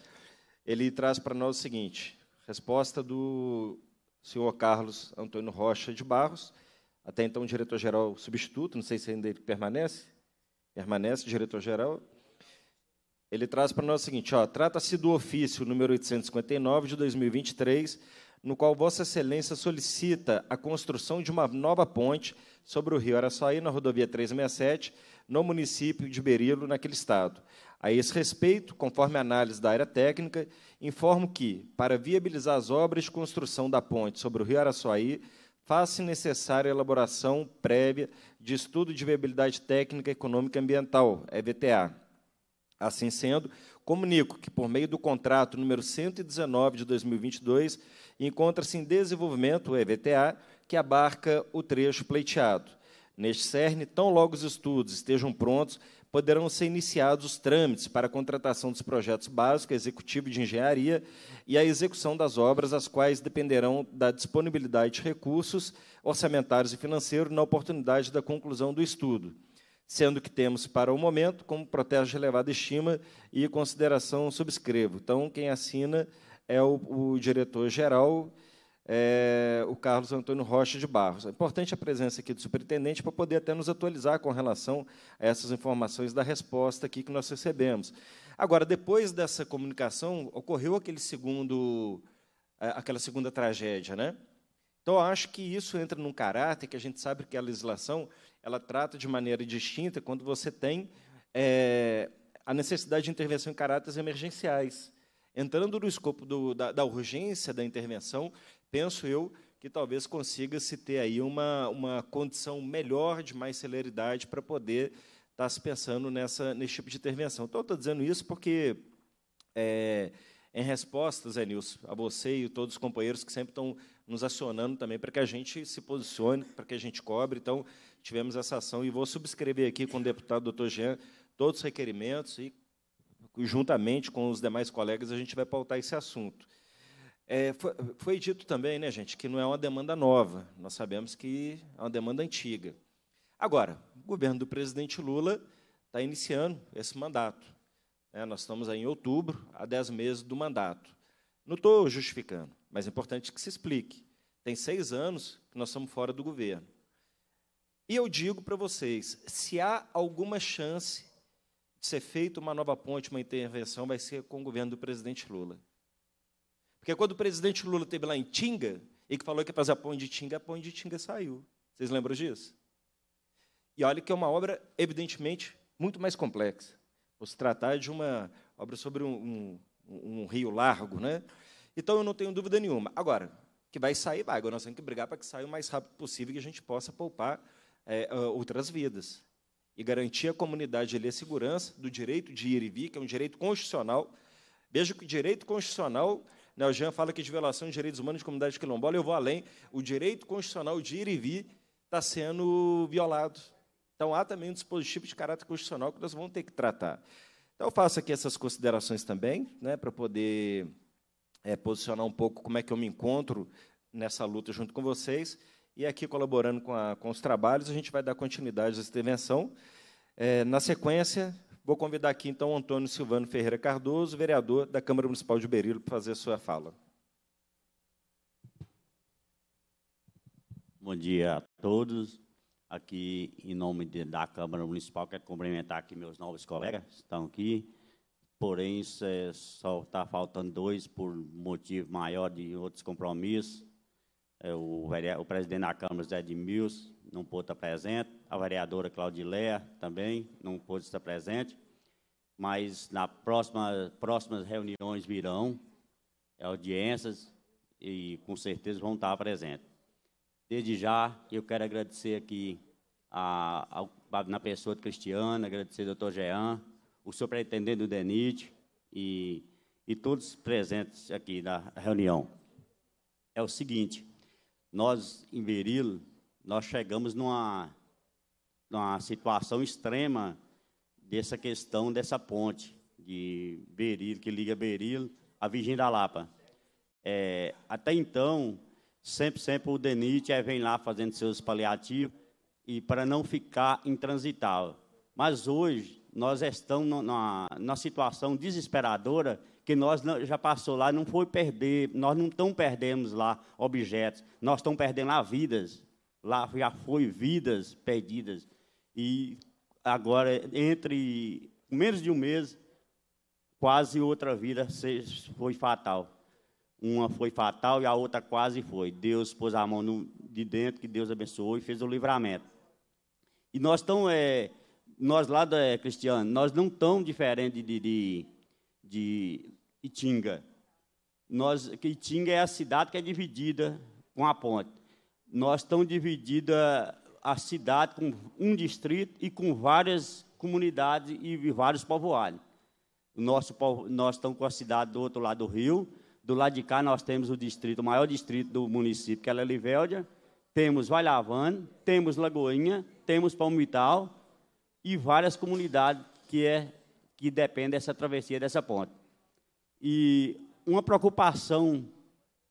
Ele traz para nós o seguinte, resposta do senhor Carlos Antônio Rocha de Barros, até então diretor-geral substituto, não sei se ainda ele permanece, permanece diretor-geral, ele traz para nós o seguinte, ó, trata-se do ofício número 859 de 2023, no qual Vossa Excelência solicita a construção de uma nova ponte sobre o rio Araçuaí, na rodovia 367, no município de Berilo, naquele estado. A esse respeito, conforme a análise da área técnica, informo que, para viabilizar as obras de construção da ponte sobre o rio Araçuaí, faz-se necessária a elaboração prévia de estudo de viabilidade técnica, econômica e ambiental, EVTA. É assim sendo, comunico que, por meio do contrato número 119 de 2022, encontra-se em desenvolvimento o é EVTA, que abarca o trecho pleiteado. Neste cerne, tão logo os estudos estejam prontos, poderão ser iniciados os trâmites para a contratação dos projetos básicos, executivo de engenharia e a execução das obras, as quais dependerão da disponibilidade de recursos orçamentários e financeiros na oportunidade da conclusão do estudo, sendo que temos, para o momento, como protesto de elevada estima e consideração, subscrevo. Então, quem assina é o, o diretor-geral, é, o Carlos Antônio Rocha de Barros. É importante a presença aqui do superintendente para poder até nos atualizar com relação a essas informações da resposta aqui que nós recebemos. Agora, depois dessa comunicação, ocorreu aquele segundo, é, aquela segunda tragédia, né? Então, acho que isso entra num caráter que a gente sabe que a legislação ela trata de maneira distinta quando você tem é, a necessidade de intervenção em caráteres emergenciais entrando no escopo do, da, da, urgência da intervenção, penso eu que talvez consiga se ter aí uma, uma condição melhor, de mais celeridade, para poder estar tá se pensando nessa, nesse tipo de intervenção. Então, estou dizendo isso porque, é, em resposta, Zé Nilson, a você e todos os companheiros que sempre estão nos acionando também para que a gente se posicione, para que a gente cobre. Então, tivemos essa ação e vou subscrever aqui com o deputado doutor Jean todos os requerimentos e, juntamente com os demais colegas, a gente vai pautar esse assunto. É, foi, foi, dito também, né, gente, que não é uma demanda nova. Nós sabemos que é uma demanda antiga. Agora, o governo do presidente Lula está iniciando esse mandato. É, nós estamos aí em outubro, há dez meses do mandato. Não estou justificando, mas é importante que se explique. Tem seis anos que nós estamos fora do governo. E eu digo para vocês: se há alguma chance de ser feita uma nova ponte, uma intervenção, vai ser com o governo do presidente Lula. Porque quando o presidente Lula teve lá em Tinga, e que falou que ia fazer a ponte de Tinga, a ponte de Tinga saiu. Vocês lembram disso? E olha que é uma obra, evidentemente, muito mais complexa. Por se tratar de uma obra sobre um, um, um rio largo. Né? Então, eu não tenho dúvida nenhuma. Agora, que vai sair, vai. Agora, nós temos que brigar para que saia o mais rápido possível e que a gente possa poupar é, é outras vidas. E garantir à comunidade ali a segurança do direito de ir e vir, que é um direito constitucional. Veja que o direito constitucional né? O Jean fala que de violação de direitos humanos de comunidade quilombola, eu vou além, o direito constitucional de ir e vir está sendo violado. Então, há também um dispositivo de caráter constitucional que nós vamos ter que tratar. Então, eu faço aqui essas considerações também, né, para poder é, posicionar um pouco como é que eu me encontro nessa luta junto com vocês. E aqui, colaborando com, a, com os trabalhos, a gente vai dar continuidade a essa intervenção. É, na sequência, Vou convidar aqui, então, Antônio Silvano Ferreira Cardoso, vereador da Câmara Municipal de Berilo, para fazer a sua fala. Bom dia a todos. Aqui, em nome de, da Câmara Municipal, quero cumprimentar aqui meus novos colegas que estão aqui. Porém, só está faltando dois por motivo maior de outros compromissos. É, o, o presidente da Câmara, Zé Edmilson não pôde estar presente, a vereadora Claudileia também não pôde estar presente, mas na próxima, próximas reuniões virão é audiências e com certeza vão estar presentes. Desde já, eu quero agradecer aqui a, a, na pessoa de Cristiana, agradecer ao doutor Jean, o superintendente do DENIT e, e todos presentes aqui na reunião. É o seguinte, nós em Berilo, nós chegamos numa, numa situação extrema dessa questão dessa ponte de Berilo, que liga Berilo à Virgem da Lapa. É, até então, sempre, sempre o DENIT é, vem lá fazendo seus paliativos e para não ficar intransitável. Mas hoje, nós estamos numa, numa situação desesperadora que nós não, já passou lá, não foi perder, nós não estamos perdendo lá objetos, nós estamos perdendo lá vidas. Lá já foi vidas perdidas. E agora, entre menos de um mês, quase outra vida foi fatal. Uma foi fatal e a outra quase foi. Deus pôs a mão no, de dentro, que Deus abençoou e fez o livramento. E nós tão é, nós lá da é, Cristiano, nós não tão diferente de, de, de Itinga. Nós, que Itinga é a cidade que é dividida com a ponte nós estamos divididos a, cidade com um distrito e com várias comunidades e vários povoados. Nosso, nós estamos com a cidade do outro lado do rio. Do lado de cá, nós temos o distrito, o maior distrito do município, que é Lelivéldia. Temos Valhavane, temos Lagoinha, temos Palmital e várias comunidades que, é, que dependem dessa travessia, dessa ponte. E uma preocupação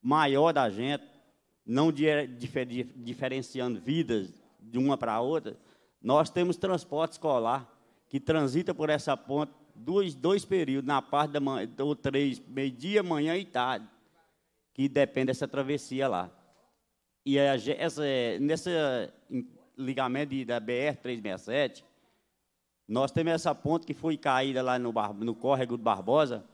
maior da gente não diferenciando vidas de uma para a outra, nós temos transporte escolar que transita por essa ponte dois, dois períodos, na parte da manhã, ou três, meio-dia, manhã e tarde, que depende dessa travessia lá. E a, essa, nesse ligamento da BR-367, nós temos essa ponte que foi caída lá no, no córrego do Barbosa,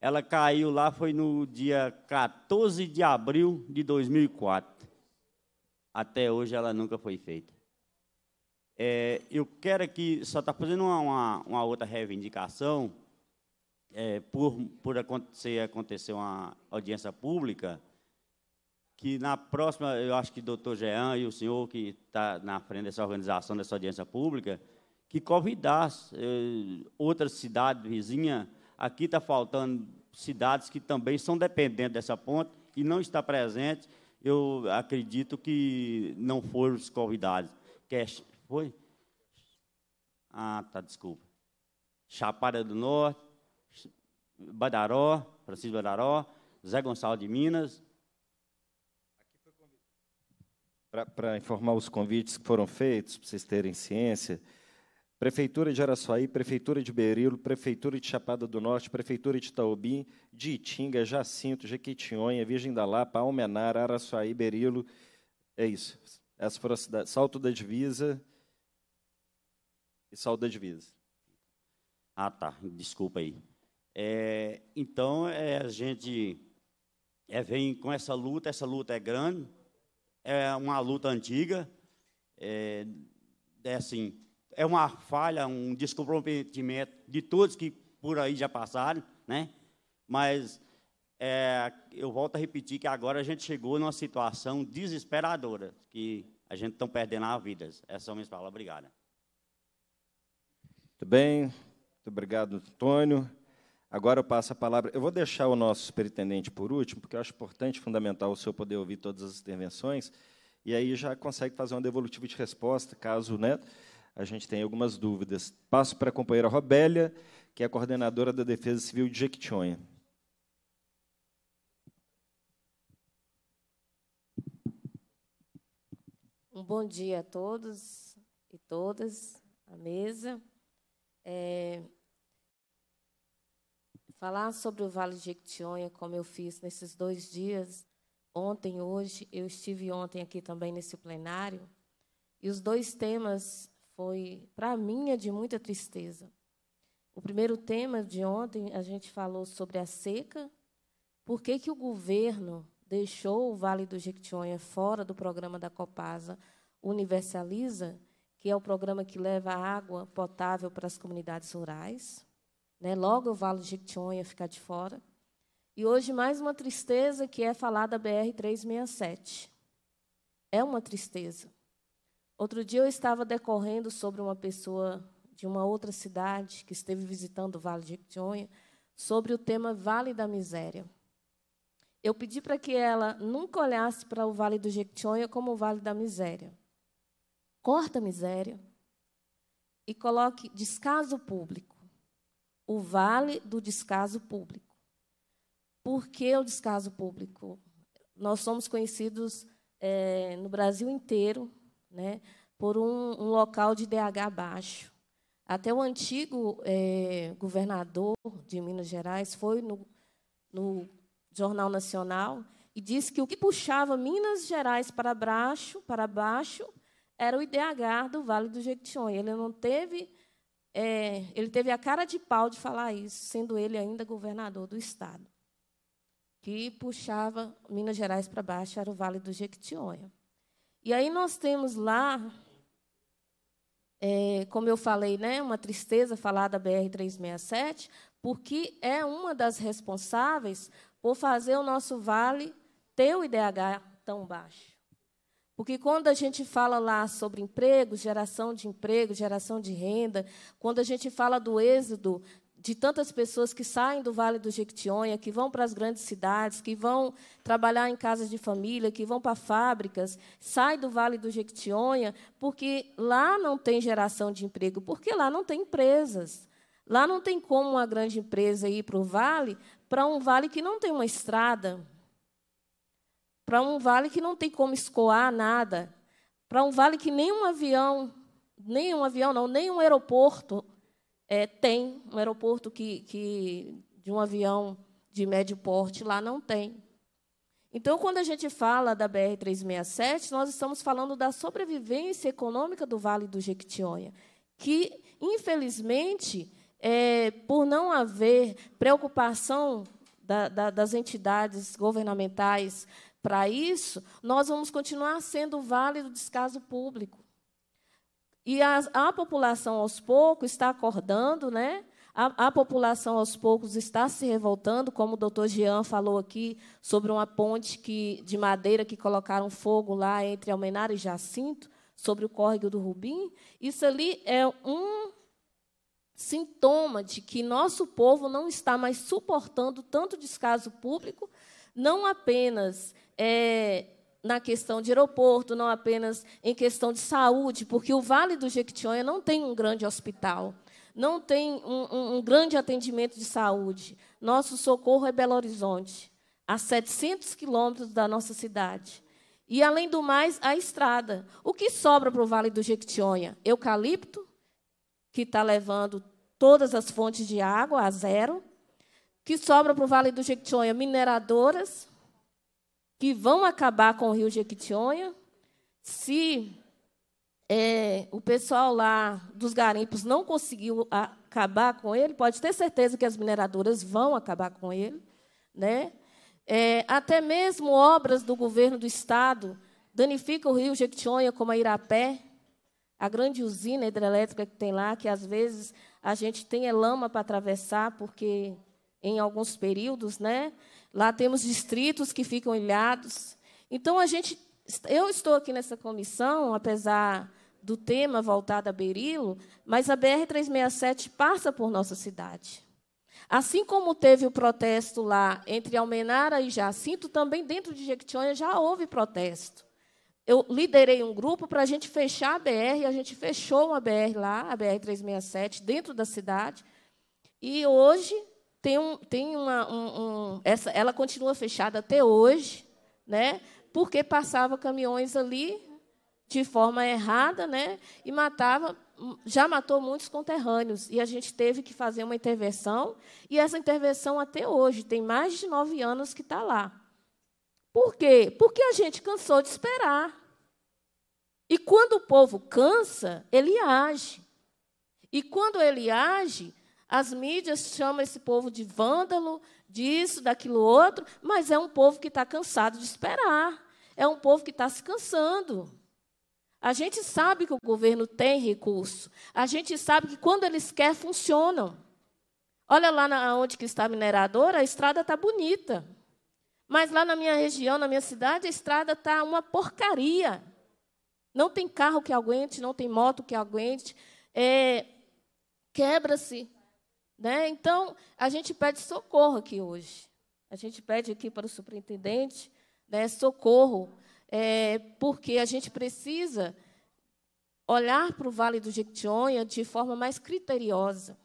ela caiu lá, foi no dia 14 de abril de 2004. Até hoje ela nunca foi feita. É, eu quero aqui, só está fazendo uma, uma, uma, outra reivindicação, é, por, por acontecer, acontecer uma audiência pública, que na próxima, eu acho que o doutor Jean e o senhor que está na frente dessa organização, dessa audiência pública, que convidasse eh, outras cidades vizinhas Aqui está faltando cidades que também são dependentes dessa ponte e não está presente. Eu acredito que não foram os convidados. é, foi? Ah, tá, desculpa. Chapada do Norte, Badaró, Francisco Badaró, Zé Gonçalves de Minas. Para informar os convites que foram feitos, para vocês terem ciência, Prefeitura de Araçuaí, Prefeitura de Berilo, Prefeitura de Chapada do Norte, Prefeitura de Itaobim, de Itinga, Jacinto, Jequitinhonha, Virgem da Lapa, Almenara, Araçuaí, Berilo. É isso. Essas foram as cidades. Salto da Divisa e Salto da Divisa. Ah, tá. Desculpa aí. É, então, é, a gente é, vem com essa luta. Essa luta é grande. É uma luta antiga. É, é assim é uma falha, um descomprometimento de todos que por aí já passaram, né? Mas é, eu volto a repetir que agora a gente chegou numa situação desesperadora, que a gente está perdendo as vidas. Essas são minhas palavras. Obrigada. Muito bem. Muito obrigado, Antônio. Agora eu passo a palavra. Eu vou deixar o nosso superintendente por último, porque eu acho importante, fundamental, o senhor poder ouvir todas as intervenções, e aí já consegue fazer uma devolutiva de resposta, caso, né? a gente tem algumas dúvidas. Passo para a companheira Robélia, que é a coordenadora da Defesa Civil de Jequitinhonha. Um bom dia a todos e todas, à mesa. É, falar sobre o Vale de Jequitinhonha, como eu fiz nesses dois dias, ontem, hoje, eu estive ontem aqui também nesse plenário, e os dois temas foi, para mim, é de muita tristeza. O primeiro tema de ontem, a gente falou sobre a seca. Por que, que o governo deixou o Vale do Jequitinhonha fora do programa da Copasa Universaliza, que é o programa que leva água potável para as comunidades rurais? Né? Logo o Vale do Jequitinhonha ficar de fora. E hoje, mais uma tristeza, que é falar da BR-367. É uma tristeza. Outro dia eu estava decorrendo sobre uma pessoa de uma outra cidade que esteve visitando o Vale de Jequitinhonha sobre o tema Vale da Miséria. Eu pedi para que ela nunca olhasse para o Vale do Jequitinhonha como o Vale da Miséria. Corta a miséria e coloque descaso público. O Vale do Descaso Público. Por que o descaso público? Nós somos conhecidos é, no Brasil inteiro né, por um, um local de DH baixo. Até o antigo é, governador de Minas Gerais foi no, no Jornal Nacional e disse que o que puxava Minas Gerais para baixo, para baixo era o IDH do Vale do Jequitinhonha. Ele não teve, é, ele teve a cara de pau de falar isso, sendo ele ainda governador do estado, que puxava Minas Gerais para baixo era o Vale do Jequitinhonha. E aí nós temos lá, é, como eu falei, né, uma tristeza falar da BR-367, porque é uma das responsáveis por fazer o nosso vale ter o IDH tão baixo. Porque quando a gente fala lá sobre emprego, geração de emprego, geração de renda, quando a gente fala do êxodo de tantas pessoas que saem do Vale do Jequitinhonha, que vão para as grandes cidades, que vão trabalhar em casas de família, que vão para fábricas, saem do Vale do Jequitinhonha, porque lá não tem geração de emprego, porque lá não tem empresas. Lá não tem como uma grande empresa ir para o vale, para um vale que não tem uma estrada, para um vale que não tem como escoar nada, para um vale que nem um avião, nem um avião não, nem um aeroporto é, tem um aeroporto que, que de um avião de médio porte lá não tem. Então, quando a gente fala da BR-367, nós estamos falando da sobrevivência econômica do Vale do Jequitinhonha, que, infelizmente, é, por não haver preocupação da, da, das entidades governamentais para isso, nós vamos continuar sendo o Vale do Descaso Público. E a, a população, aos poucos, está acordando, né? A, a, população, aos poucos, está se revoltando, como o doutor Jean falou aqui sobre uma ponte que, de madeira que colocaram fogo lá entre Almenara e Jacinto, sobre o córrego do Rubim. Isso ali é um sintoma de que nosso povo não está mais suportando tanto descaso público, não apenas é, na questão de aeroporto, não apenas em questão de saúde, porque o Vale do Jequitinhonha não tem um grande hospital, não tem um, um, um grande atendimento de saúde. Nosso socorro é Belo Horizonte, a 700 quilômetros da nossa cidade. E, além do mais, a estrada. O que sobra para o Vale do Jequitinhonha? Eucalipto, que está levando todas as fontes de água a zero. O que sobra para o Vale do Jequitinhonha? Mineradoras, que vão acabar com o rio Jequitinhonha, se é, o pessoal lá dos garimpos não conseguiu acabar com ele, pode ter certeza que as mineradoras vão acabar com ele. Né? É, até mesmo obras do governo do Estado danificam o rio Jequitinhonha, como a Irapé, a grande usina hidrelétrica que tem lá, que às vezes a gente tem é lama para atravessar, porque em alguns períodos, né? Lá temos distritos que ficam ilhados. Então, a gente, eu estou aqui nessa comissão, apesar do tema voltado a Berilo, mas a BR-367 passa por nossa cidade. Assim como teve o protesto lá entre Almenara e Jacinto, também dentro de Jequitinhonha já houve protesto. Eu liderei um grupo para a gente fechar a BR, a gente fechou uma BR lá, a BR-367, dentro da cidade. E hoje tem um, tem uma, um, um, essa, ela continua fechada até hoje, né? Porque passava caminhões ali de forma errada, né? E matava, já matou muitos conterrâneos. E a gente teve que fazer uma intervenção. E essa intervenção até hoje tem mais de nove anos que está lá. Por quê? Porque a gente cansou de esperar. E quando o povo cansa, ele age. E quando ele age, as mídias chamam esse povo de vândalo, disso, daquilo outro, mas é um povo que está cansado de esperar. É um povo que está se cansando. A gente sabe que o governo tem recurso. A gente sabe que quando eles querem, funcionam. Olha lá na, onde que está a mineradora, a estrada está bonita. Mas lá na minha região, na minha cidade, a estrada está uma porcaria. Não tem carro que aguente, não tem moto que aguente. É, Quebra-se né? Então, a gente pede socorro aqui hoje. A gente pede aqui para o superintendente né, socorro, é, porque a gente precisa olhar para o Vale do Jequitinhonha de forma mais criteriosa.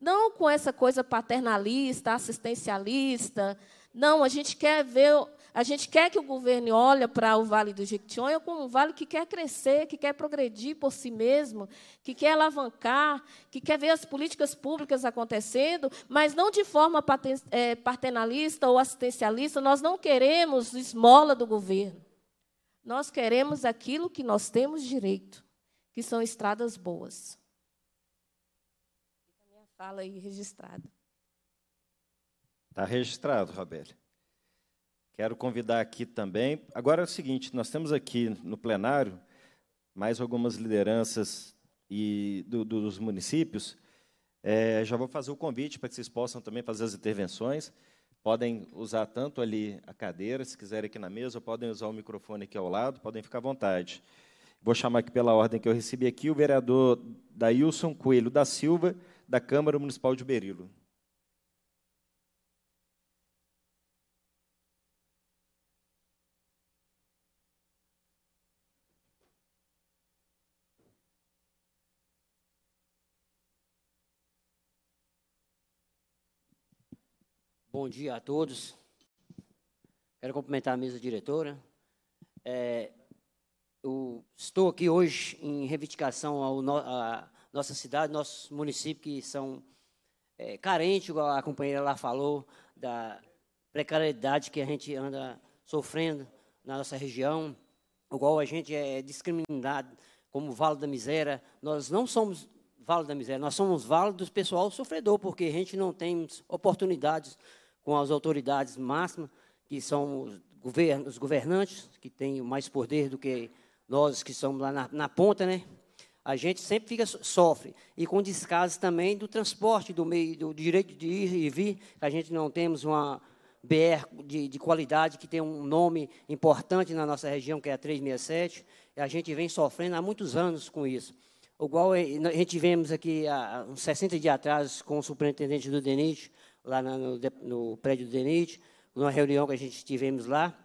Não com essa coisa paternalista, assistencialista. Não, a gente quer ver a gente quer que o governo olhe para o Vale do Jequitinhonha como um vale que quer crescer, que quer progredir por si mesmo, que quer alavancar, que quer ver as políticas públicas acontecendo, mas não de forma é, paternalista ou assistencialista. Nós não queremos esmola do governo. Nós queremos aquilo que nós temos direito, que são estradas boas. Fica a minha fala aí registrada. Está registrado, Roberto. Quero convidar aqui também. Agora é o seguinte: nós temos aqui no plenário mais algumas lideranças e do, do, dos municípios. É, já vou fazer o convite para que vocês possam também fazer as intervenções. Podem usar tanto ali a cadeira, se quiserem aqui na mesa, ou podem usar o microfone aqui ao lado, podem ficar à vontade. Vou chamar aqui pela ordem que eu recebi aqui o vereador Dailson Coelho da Silva, da Câmara Municipal de Berilo. Bom dia a todos. Quero cumprimentar a mesa diretora. É, estou aqui hoje em reivindicação no, à nossa cidade, nossos municípios que são é, carentes, igual a companheira lá falou, da precariedade que a gente anda sofrendo na nossa região, igual a gente é discriminado como vale da miséria. Nós não somos vale da miséria, nós somos vale do pessoal sofredor, porque a gente não tem oportunidades com as autoridades máximas, que são os, govern os governantes, que têm mais poder do que nós que somos lá na, na ponta, né? A gente sempre fica, sofre. E com descaso também do transporte, do meio, do direito de ir e vir, a gente não temos uma BR de, de qualidade, que tem um nome importante na nossa região, que é a 367, e a gente vem sofrendo há muitos anos com isso. Igual é, a gente vemos aqui há uns 60 dias atrás com o superintendente do DENIT, lá na, no, no, prédio do Denit, numa reunião que a gente tivemos lá,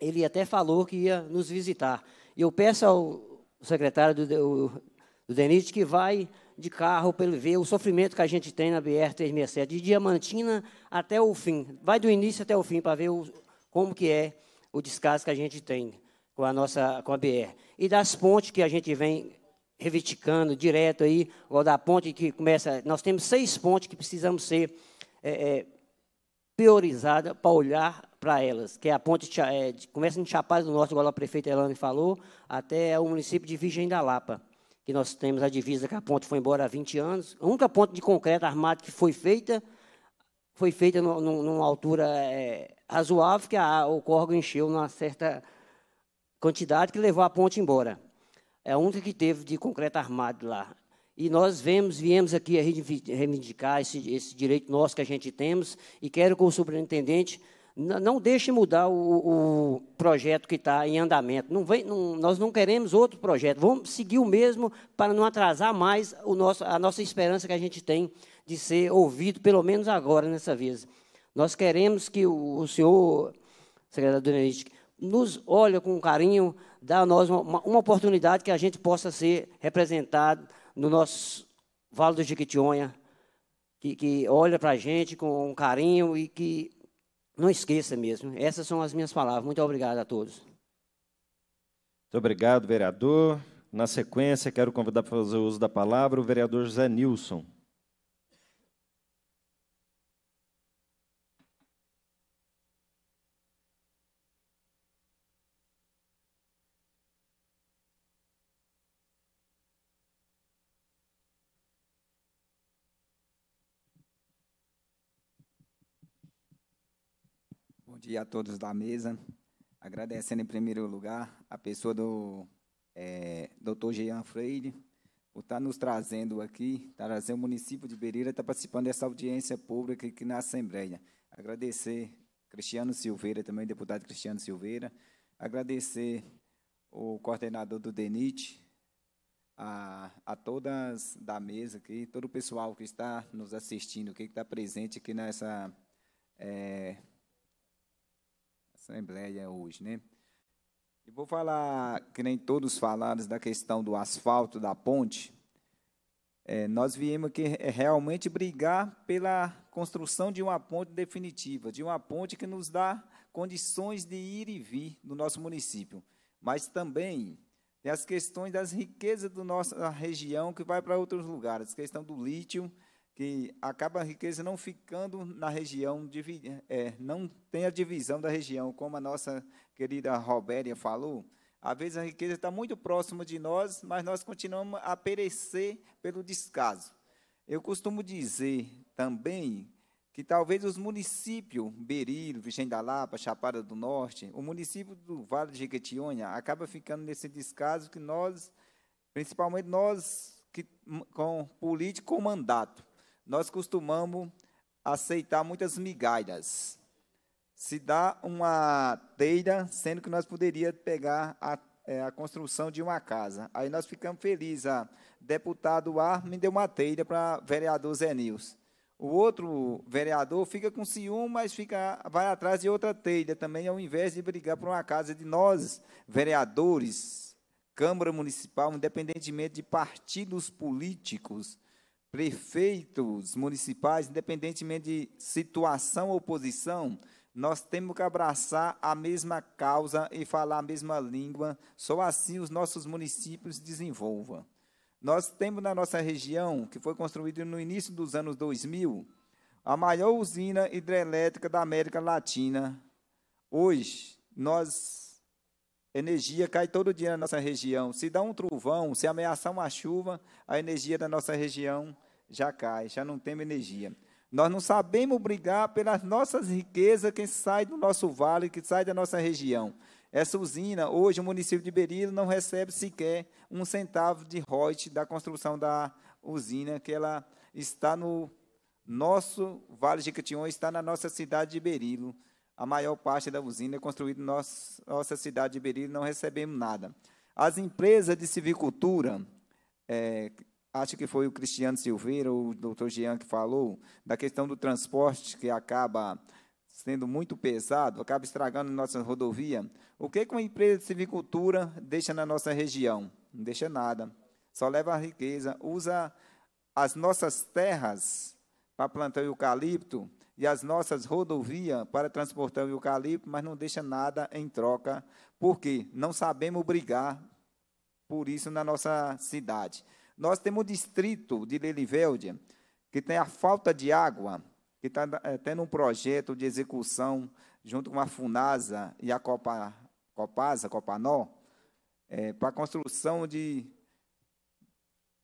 ele até falou que ia nos visitar. E eu peço ao secretário do, do, do DENIT que vai de carro para ele ver o sofrimento que a gente tem na BR-367, de Diamantina até o fim. Vai do início até o fim para ver o, como que é o descaso que a gente tem com a nossa com a BR. E das pontes que a gente vem reivindicando direto aí, ou da ponte que começa... Nós temos seis pontes que precisamos ser é, é, priorizada para olhar para elas, que é a ponte, é, de, começa em Chapaz do Norte, igual a prefeita Elane falou, até o município de Virgem da Lapa, que nós temos a divisa que a ponte foi embora há 20 anos. A única ponte de concreto armado que foi feita foi feita no, no, numa altura é, razoável, que a, o corgo encheu numa certa quantidade que levou a ponte embora. É a única que teve de concreto armado lá. E nós vemos, viemos aqui a reivindicar esse, esse direito nosso que a gente temos, e quero que o superintendente não deixe mudar o, o projeto que está em andamento. Não vem, não, nós não queremos outro projeto. Vamos seguir o mesmo para não atrasar mais o nosso, a nossa esperança que a gente tem de ser ouvido, pelo menos agora, nessa vez. Nós queremos que o, o senhor, secretário Donelite, nos olhe com carinho, dá a nós uma, uma oportunidade que a gente possa ser representado no nosso Vale do Jequitinhonha, que, que olha para a gente com um carinho e que não esqueça mesmo. Essas são as minhas palavras. Muito obrigado a todos. Muito obrigado, vereador. Na sequência, quero convidar para fazer uso da palavra o vereador José Nilson. dia a todos da mesa. Agradecendo em primeiro lugar a pessoa do é, Dr. Jean Freire por estar tá nos trazendo aqui, tá trazer o município de Bereira, estar tá participando dessa audiência pública aqui na Assembleia. Agradecer Cristiano Silveira, também deputado Cristiano Silveira. Agradecer o coordenador do DENIT, a, a, todas da mesa aqui, todo o pessoal que está nos assistindo, que está presente aqui nessa é, Assembleia é hoje, né? E vou falar, que nem todos falaram, da questão do asfalto da ponte. É, nós viemos aqui realmente brigar pela construção de uma ponte definitiva, de uma ponte que nos dá condições de ir e vir no nosso município. Mas também tem as questões das riquezas da nossa região que vai para outros lugares, a questão do lítio, que acaba a riqueza não ficando na região, é, não tem a divisão da região, como a nossa querida Robéria falou. Às vezes a riqueza está muito próxima de nós, mas nós continuamos a perecer pelo descaso. Eu costumo dizer também que talvez os municípios, Berilo, Vicente da Lapa, Chapada do Norte, o município do Vale de Jequitinhonha, acaba ficando nesse descaso que nós, principalmente nós que, com político com mandato, nós costumamos aceitar muitas migalhas. Se dá uma teira, sendo que nós poderíamos pegar a, é, a, construção de uma casa. Aí nós ficamos felizes. Ah, deputado A me deu uma teira para vereador Zé Nils. O outro vereador fica com ciúme, mas fica, vai atrás de outra teira também, ao invés de brigar por uma casa de nós, vereadores, Câmara Municipal, independentemente de partidos políticos, prefeitos municipais, independentemente de situação ou posição, nós temos que abraçar a mesma causa e falar a mesma língua, só assim os nossos municípios desenvolvam. Nós temos na nossa região, que foi construída no início dos anos 2000, a maior usina hidrelétrica da América Latina. Hoje, nós energia cai todo dia na nossa região. Se dá um trovão, se ameaçar uma chuva, a energia da nossa região já cai, já não temos energia. Nós não sabemos brigar pelas nossas riquezas que sai do nosso vale, que sai da nossa região. Essa usina, hoje, o município de Berilo não recebe sequer um centavo de royalties da construção da usina, que ela está no nosso Vale de Catiões, está na nossa cidade de Berilo. A maior parte da usina é construída na nossa, nossa cidade de Berilo, não recebemos nada. As empresas de civicultura, é, eh, acho que foi o Cristiano Silveira ou o doutor Jean que falou, da questão do transporte que acaba sendo muito pesado, acaba estragando nossa rodovia. O que, uma empresa de silvicultura deixa na nossa região? Não deixa nada. Só leva a riqueza, usa as nossas terras para plantar o eucalipto e as nossas rodovias para transportar o eucalipto, mas não deixa nada em troca, porque não sabemos brigar por isso na nossa cidade. Nós temos o distrito de Lelivelde, que tem a falta de água, que está eh, tendo um projeto de execução junto com a FUNASA e a Copa, Copasa, Copanó, é, eh, para a construção de,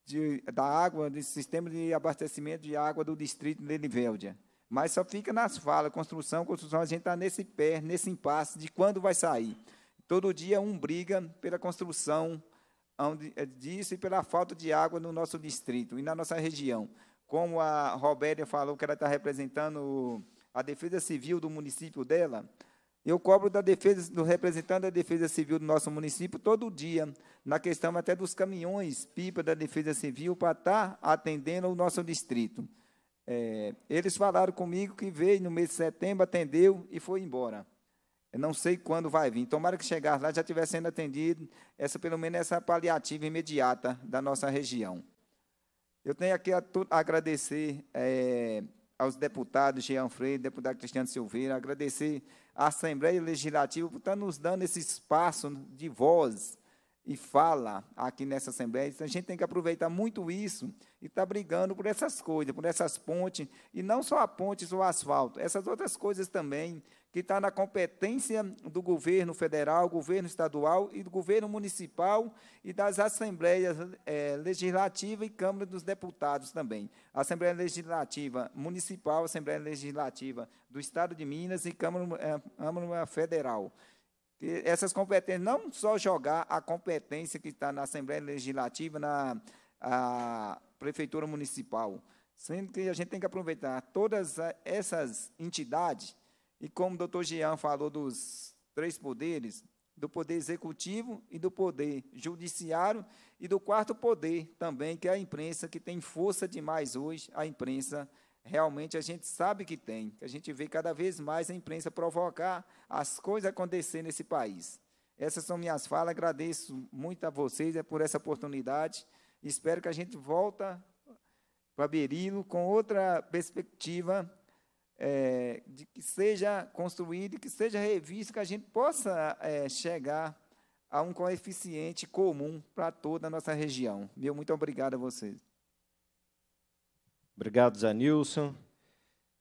de, da água, do sistema de abastecimento de água do distrito de Lelivelde. Mas só fica nas falas, construção, construção, a gente está nesse pé, nesse impasse de quando vai sair. Todo dia um briga pela construção onde, é disso e pela falta de água no nosso distrito e na nossa região. Como a Robéria falou que ela está representando a defesa civil do município dela, eu cobro da defesa, do representante da Defesa Civil do nosso município todo dia, na questão até dos caminhões pipa da Defesa Civil para estar tá atendendo o nosso distrito. É, eles falaram comigo que veio no mês de setembro, atendeu e foi embora. Eu não sei quando vai vir. Tomara que chegar lá já estivesse sendo atendido essa pelo menos essa paliativa imediata da nossa região. Eu tenho aqui a agradecer é, aos deputados Jean Freire, deputado Cristiano Silveira, agradecer à Assembleia Legislativa por estar nos dando esse espaço de voz e fala aqui nessa Assembleia. Então, a gente tem que aproveitar muito isso e estar tá brigando por essas coisas, por essas pontes, e não só a ponte, o asfalto, essas outras coisas também que está na competência do governo federal, governo estadual e do governo municipal e das assembleias é, legislativa e Câmara dos Deputados também. Assembleia Legislativa Municipal, Assembleia Legislativa do Estado de Minas e Câmara, é, Câmara Federal essas competências, não só jogar a competência que está na Assembleia Legislativa, na Prefeitura Municipal, sendo que a gente tem que aproveitar todas é, essas entidades e como o doutor Jean falou dos três poderes, do poder executivo e do poder judiciário, e do quarto poder também, que é a imprensa, que tem força demais hoje, a imprensa realmente a gente sabe que tem, que a gente vê cada vez mais a imprensa provocar as coisas acontecer nesse país. Essas são minhas falas, agradeço muito a vocês é por essa oportunidade, espero que a gente volta para Berilo com outra perspectiva é, de que seja construído, que seja revisto, que a gente possa é, chegar a um coeficiente comum para toda a nossa região. Meu muito obrigado a vocês. Obrigado, Zanilson.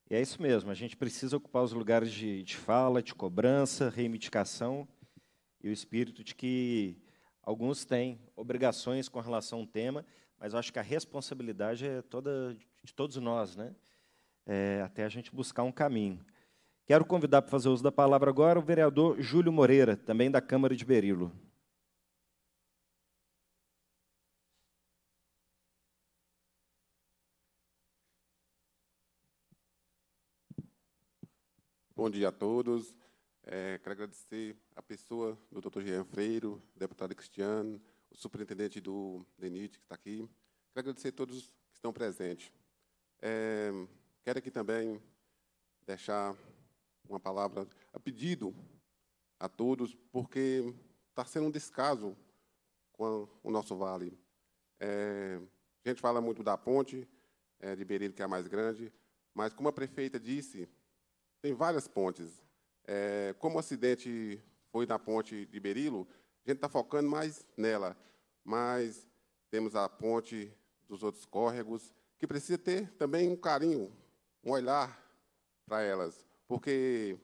E é isso mesmo, a gente precisa ocupar os lugares de, de fala, de cobrança, reivindicação e o espírito de que alguns têm obrigações com relação a um tema, mas eu acho que a responsabilidade é toda de todos nós, né? é, até a gente buscar um caminho. Quero convidar para fazer uso da palavra agora o vereador Júlio Moreira, também da Câmara de Berilo. Bom dia a todos. É, quero agradecer a pessoa do Dr. Jean Freiro, deputado Cristiano, o superintendente do DENIT, que está aqui. Quero agradecer a todos que estão presentes. É, Quero aqui também deixar uma palavra a pedido a todos, porque está sendo um descaso com o nosso vale. É, a gente fala muito da ponte é, de Berilo, que é a mais grande, mas como a prefeita disse, tem várias pontes. É, como o acidente foi na ponte de Berilo, a gente está focando mais nela, mas temos a ponte dos outros córregos, que precisa ter também um carinho um olhar para elas, porque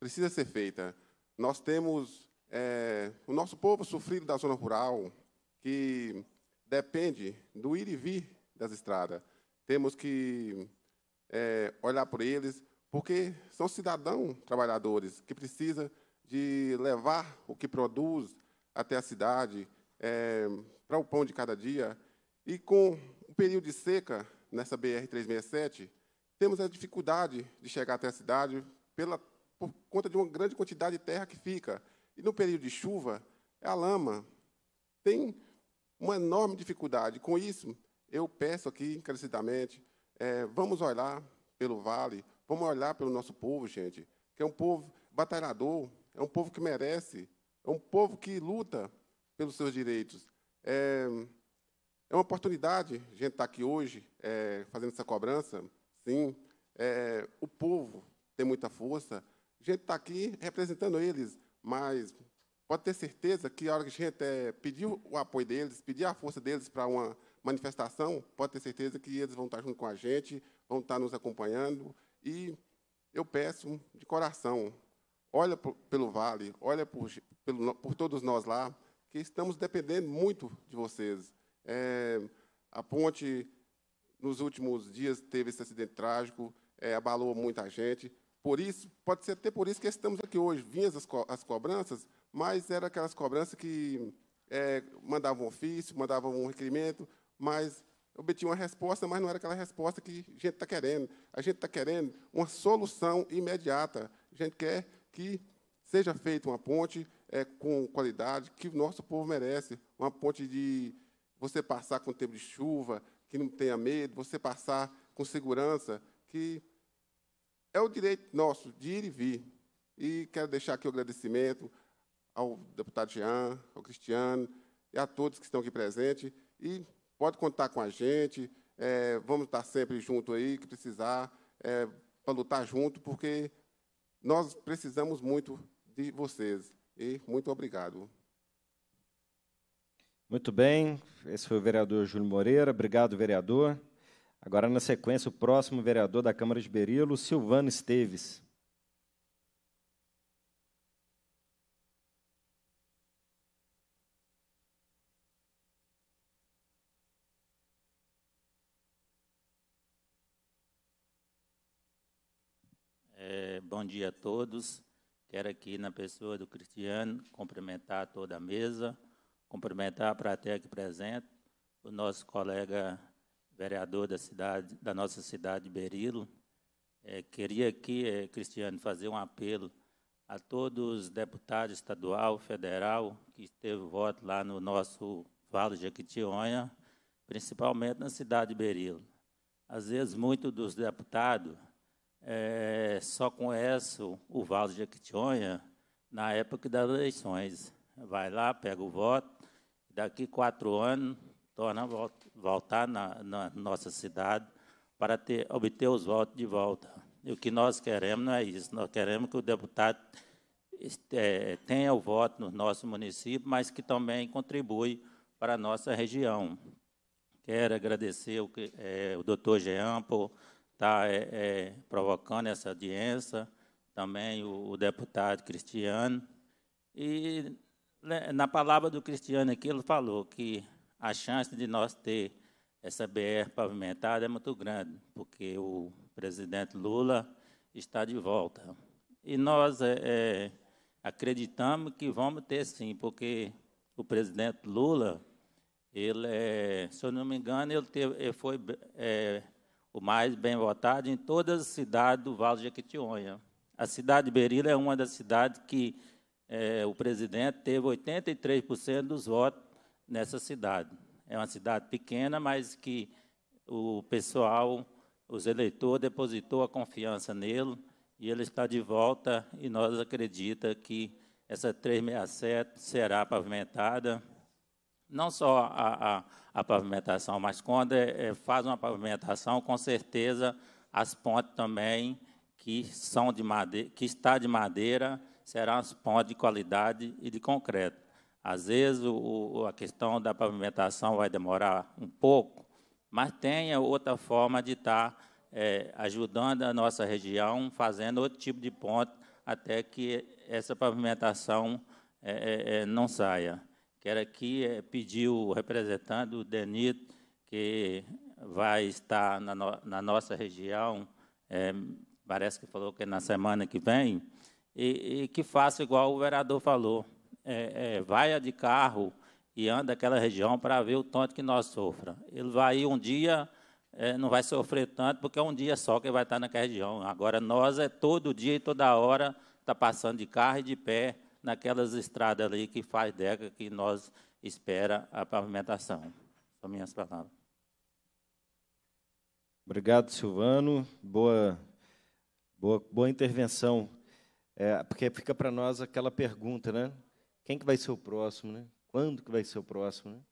precisa ser feita. Nós temos é, o nosso povo sofrido da zona rural, que depende do ir e vir das estradas. Temos que é, olhar por eles, porque são cidadãos trabalhadores que precisam de levar o que produz até a cidade, é, para o pão de cada dia. E com o período de seca nessa BR-367, temos a dificuldade de chegar até a cidade pela, por conta de uma grande quantidade de terra que fica. E no período de chuva, é a lama. Tem uma enorme dificuldade. Com isso, eu peço aqui, encarecidamente, é, vamos olhar pelo vale, vamos olhar pelo nosso povo, gente, que é um povo batalhador, é um povo que merece, é um povo que luta pelos seus direitos. É, é uma oportunidade, a gente está aqui hoje é, fazendo essa cobrança, Sim, é, o povo tem muita força. A gente está aqui representando eles, mas pode ter certeza que a hora que a gente é, pedir o apoio deles, pedir a força deles para uma manifestação, pode ter certeza que eles vão estar tá junto com a gente, vão estar tá nos acompanhando. E eu peço de coração, olha por, pelo Vale, olha por, pelo, por todos nós lá, que estamos dependendo muito de vocês. É, a ponte nos últimos dias teve esse acidente trágico, é, abalou muita gente. Por isso, pode ser até por isso que estamos aqui hoje. Vinham as, co as cobranças, mas eram aquelas cobranças que é, mandavam um ofício, mandavam um requerimento, mas obtinha uma resposta, mas não era aquela resposta que a gente está querendo. A gente está querendo uma solução imediata. A gente quer que seja feita uma ponte é, com qualidade que o nosso povo merece. Uma ponte de você passar com o tempo de chuva, que não tenha medo, você passar com segurança, que é o direito nosso de ir e vir. E quero deixar aqui o agradecimento ao deputado Jean, ao Cristiano e a todos que estão aqui presentes. E pode contar com a gente, é, vamos estar sempre junto aí, que precisar, é, para lutar junto, porque nós precisamos muito de vocês. E muito obrigado. Muito bem, esse foi o vereador Júlio Moreira. Obrigado, vereador. Agora, na sequência, o próximo vereador da Câmara de Berilo, Silvano Esteves. É, bom dia a todos. Quero aqui, na pessoa do Cristiano, cumprimentar toda a mesa, cumprimentar a plateia aqui presente, o nosso colega vereador da cidade, da nossa cidade, Berilo. É, queria aqui, é, Cristiano, fazer um apelo a todos os deputados estadual, federal, que teve voto lá no nosso Vale Jequitinhonha, principalmente na cidade de Berilo. Às vezes, muitos dos deputados é, só conhecem o Vale Jequitinhonha na época das eleições. Vai lá, pega o voto, daqui quatro anos, torna voltar na, na nossa cidade para ter, obter os votos de volta. E o que nós queremos não é isso. Nós queremos que o deputado é, tenha o voto no nosso município, mas que também contribui para a nossa região. Quero agradecer o, é, o doutor Jean por tá, estar é, é, provocando essa audiência, também o, o deputado Cristiano. E né, na palavra do Cristiano aqui, ele falou que a chance de nós ter essa BR pavimentada é muito grande, porque o presidente Lula está de volta. E nós é, é, acreditamos que vamos ter sim, porque o presidente Lula, ele é, se eu não me engano, ele, teve, ele foi é, o mais bem votado em todas as cidades do Vale de Jequitinhonha. A cidade de Berilo é uma das cidades que é, o presidente teve 83% dos votos nessa cidade. É uma cidade pequena, mas que o pessoal, os eleitores, depositou a confiança nele e ele está de volta e nós acreditamos que essa 367 será pavimentada. Não só a, a, a pavimentação, mas quando é, é, faz uma pavimentação, com certeza as pontes também que são de madeira, que está de madeira, serão as pontes de qualidade e de concreto. Às vezes, o, a questão da pavimentação vai demorar um pouco, mas tem outra forma de estar tá, é, ajudando a nossa região, fazendo outro tipo de ponte, até que essa pavimentação é, é, é não saia. Quero aqui é, pedir o representante o DENIT, que vai estar na, no, na nossa região, é, parece que falou que na semana que vem, e, e que faça igual o vereador falou. É, é, vai de carro e anda aquela região para ver o tanto que nós sofra. Ele vai um dia, é, não vai sofrer tanto, porque é um dia só que ele vai estar tá naquela região. Agora, nós é todo dia e toda hora está passando de carro e de pé naquelas estradas ali que faz década que nós espera a pavimentação. São minhas palavras. Obrigado, Silvano. Boa, boa, boa intervenção. É, porque fica para nós aquela pergunta, né? Quem que vai ser o próximo, né? Quando que vai ser o próximo, né?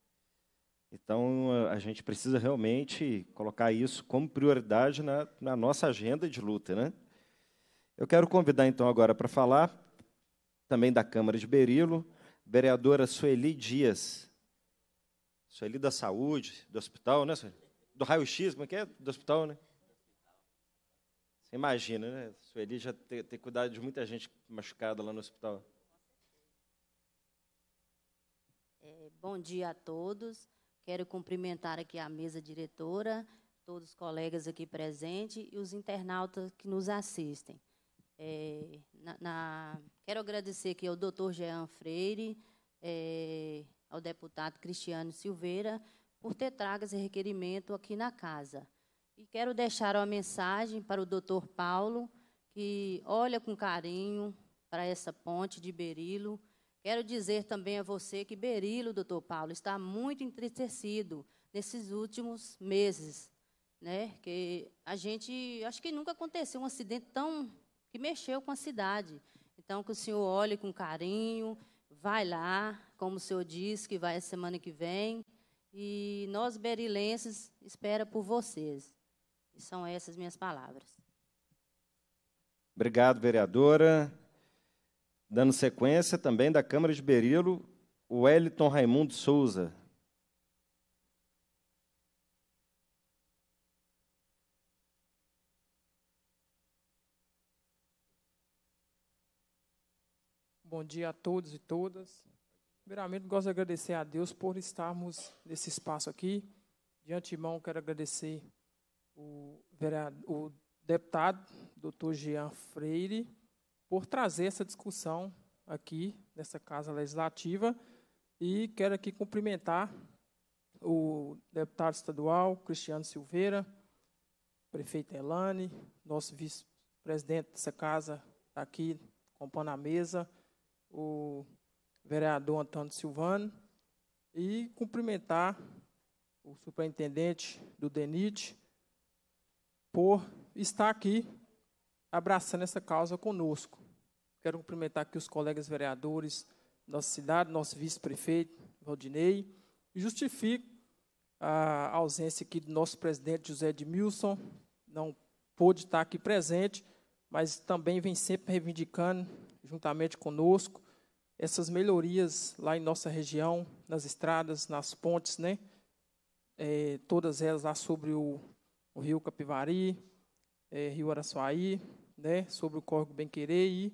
Então, a gente precisa realmente colocar isso como prioridade na, na nossa agenda de luta, né? Eu quero convidar, então, agora para falar, também da Câmara de Berilo, vereadora Sueli Dias. Sueli da Saúde, do hospital, né, Sueli? Do raio-x, como é que é? Do hospital, né? Você imagina, né? Sueli já ter, ter cuidado de muita gente machucada lá no hospital. É, bom dia a todos. Quero cumprimentar aqui a mesa diretora, todos os colegas aqui presentes e os internautas que nos assistem. É, na, na, quero agradecer aqui ao doutor Jean Freire, é, ao deputado Cristiano Silveira, por ter trago esse requerimento aqui na casa. E quero deixar uma mensagem para o doutor Paulo, que olha com carinho para essa ponte de Berilo. Quero dizer também a você que Berilo, doutor Paulo, está muito entristecido nesses últimos meses. Né? Que a gente, acho que nunca aconteceu um acidente tão que mexeu com a cidade. Então, que o senhor olhe com carinho, vai lá, como o senhor disse, que vai a semana que vem. E nós, berilenses, espera por vocês. São essas minhas palavras. Obrigado, vereadora. Dando sequência também da Câmara de Berilo, o Wellington Raimundo Souza. Bom dia a todos e todas. Primeiramente, gosto de agradecer a Deus por estarmos nesse espaço aqui. De antemão, quero agradecer o, vereador, o deputado, doutor Jean Freire, por trazer essa discussão aqui nessa Casa Legislativa. E quero aqui cumprimentar o deputado estadual Cristiano Silveira, prefeita Elane, nosso vice-presidente dessa casa tá aqui compondo a mesa, o vereador Antônio Silvano, e cumprimentar o superintendente do DENIT, por estar aqui abraçando essa causa conosco. Quero cumprimentar aqui os colegas vereadores nossa cidade, nosso vice-prefeito, Valdinei, e justifico a ausência aqui do nosso presidente José Edmilson, não pôde estar aqui presente, mas também vem sempre reivindicando, juntamente conosco, essas melhorias lá em nossa região, nas estradas, nas pontes, né? É, todas elas lá sobre o o rio Capivari, é, rio Araçuaí, né, sobre o córrego Bem e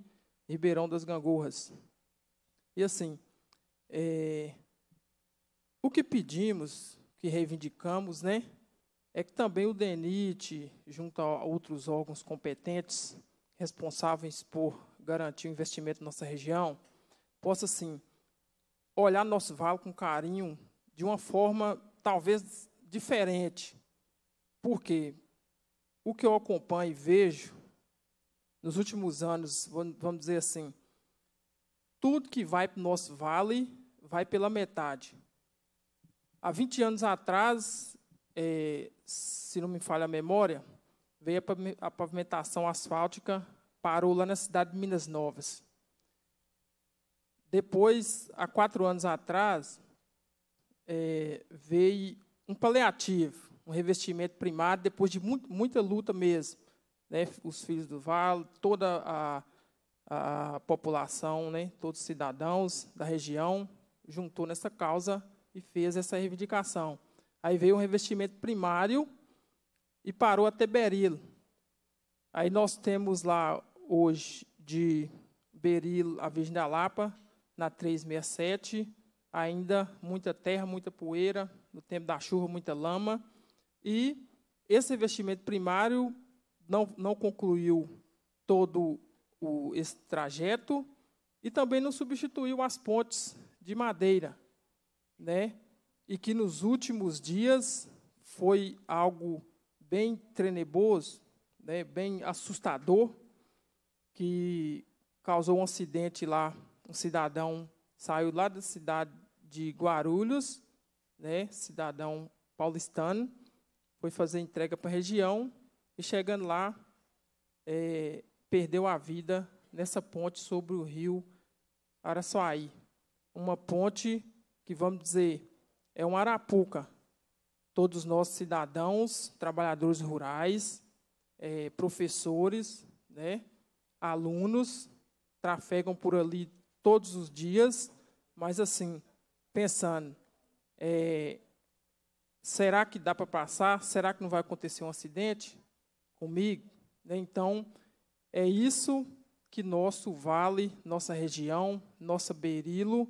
Ribeirão das Gangorras. E assim, é, o que pedimos, que reivindicamos, né, é que também o DENIT, junto a outros órgãos competentes, responsáveis por garantir o investimento na nossa região, possa, assim, olhar nosso vale com carinho, de uma forma talvez diferente, porque o que eu acompanho e vejo nos últimos anos, vamos dizer assim, tudo que vai para o nosso vale vai pela metade. Há 20 anos atrás, é, se não me falha a memória, veio a pavimentação asfáltica, parou lá na cidade de Minas Novas. Depois, há quatro anos atrás, é, veio um paliativo um revestimento primário, depois de muito, muita luta mesmo. Né? Os filhos do vale, toda a, a população, né? todos os cidadãos da região, juntou nessa causa e fez essa reivindicação. Aí veio um revestimento primário e parou até Berilo. Aí nós temos lá hoje de Berilo a Virgem da Lapa, na 367, ainda muita terra, muita poeira, no tempo da chuva, muita lama e esse investimento primário não, não concluiu todo o, esse trajeto e também não substituiu as pontes de madeira, né? E que nos últimos dias foi algo bem treneboso, né? Bem assustador, que causou um acidente lá. Um cidadão saiu lá da cidade de Guarulhos, né? Cidadão paulistano foi fazer entrega para a região e chegando lá, é, perdeu a vida nessa ponte sobre o rio Araçuaí. Uma ponte que, vamos dizer, é uma arapuca. Todos nós, cidadãos, trabalhadores rurais, é, professores, né, alunos, trafegam por ali todos os dias, mas assim, pensando, é, Será que dá para passar? Será que não vai acontecer um acidente comigo? Né? Então, é isso que nosso vale, nossa região, nossa berilo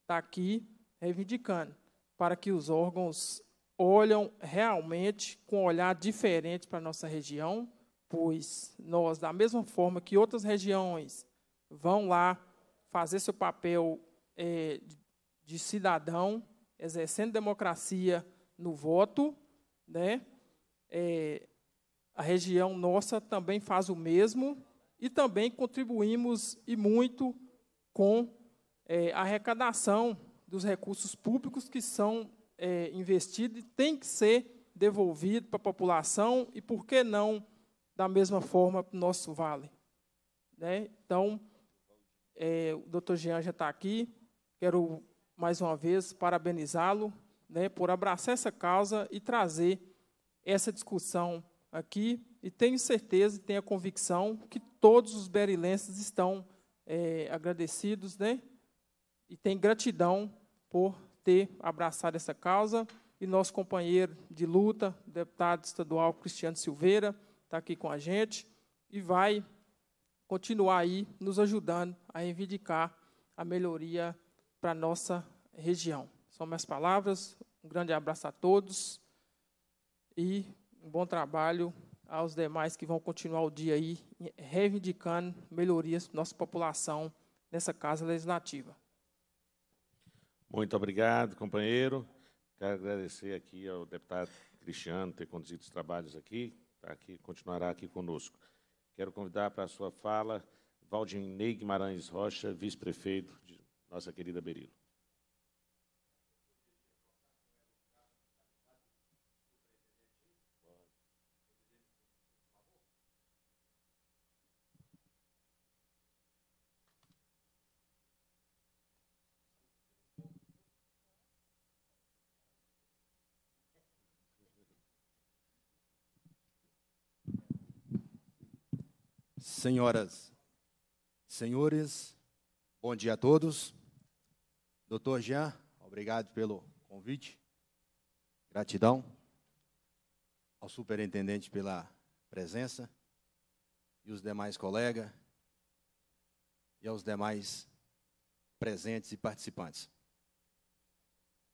está aqui reivindicando, para que os órgãos olham realmente com um olhar diferente para a nossa região, pois nós, da mesma forma que outras regiões vão lá fazer seu papel é, de cidadão, exercendo democracia, no voto, né? É, a região nossa também faz o mesmo e também contribuímos e muito com é, a arrecadação dos recursos públicos que são é, investidos e tem que ser devolvido para a população e por que não da mesma forma para o nosso vale, né? Então é, o Dr. Jean já está aqui. Quero mais uma vez parabenizá-lo né, por abraçar essa causa e trazer essa discussão aqui. E tenho certeza, e tenho a convicção que todos os berilenses estão é, agradecidos né, e têm gratidão por ter abraçado essa causa. E nosso companheiro de luta, deputado estadual Cristiano Silveira, está aqui com a gente e vai continuar aí nos ajudando a reivindicar a melhoria para a nossa região. São minhas palavras. Um grande abraço a todos e um bom trabalho aos demais que vão continuar o dia aí reivindicando melhorias para nossa população nessa casa legislativa. Muito obrigado, companheiro. Quero agradecer aqui ao deputado Cristiano ter conduzido os trabalhos aqui, tá aqui continuará aqui conosco. Quero convidar para a sua fala Valdinei Guimarães Rocha, vice-prefeito de nossa querida Berilo. Senhoras, senhores, bom dia a todos. Doutor Jean, obrigado pelo convite. Gratidão ao superintendente pela presença e os demais colegas e aos demais presentes e participantes.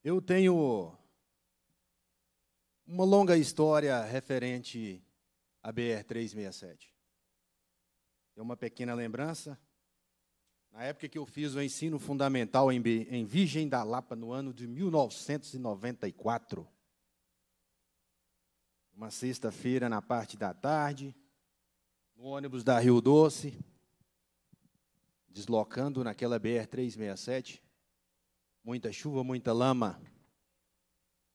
Eu tenho uma longa história referente à BR 367 é uma pequena lembrança. Na época que eu fiz o ensino fundamental em, em Virgem da Lapa, no ano de 1994. Uma sexta-feira na parte da tarde, no ônibus da Rio Doce, deslocando naquela BR-367. Muita chuva, muita lama.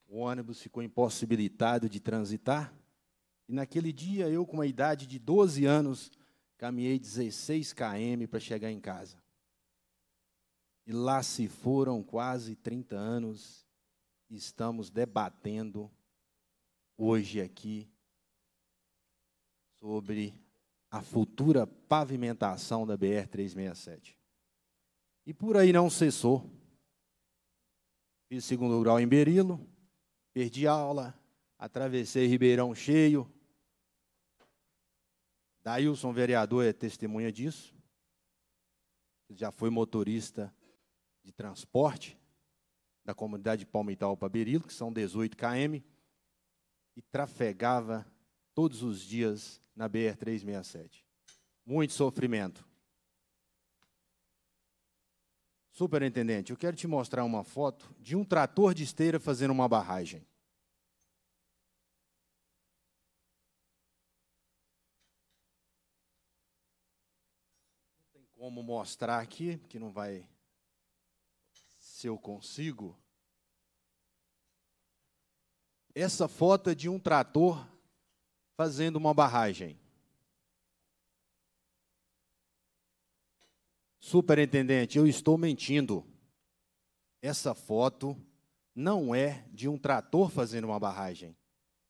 O ônibus ficou impossibilitado de transitar. E naquele dia, eu, com a idade de 12 anos, Caminhei 16 km para chegar em casa. E lá se foram quase 30 anos e estamos debatendo hoje aqui sobre a futura pavimentação da BR 367. E por aí não cessou. Fiz segundo grau em Berilo, perdi aula, atravessei Ribeirão Cheio, Nailson, vereador, é testemunha disso. Já foi motorista de transporte da comunidade de Palmital para Berilo, que são 18 km, e trafegava todos os dias na BR-367. Muito sofrimento. Superintendente, eu quero te mostrar uma foto de um trator de esteira fazendo uma barragem. como mostrar aqui, que não vai se eu consigo. Essa foto é de um trator fazendo uma barragem. Superintendente, eu estou mentindo. Essa foto não é de um trator fazendo uma barragem.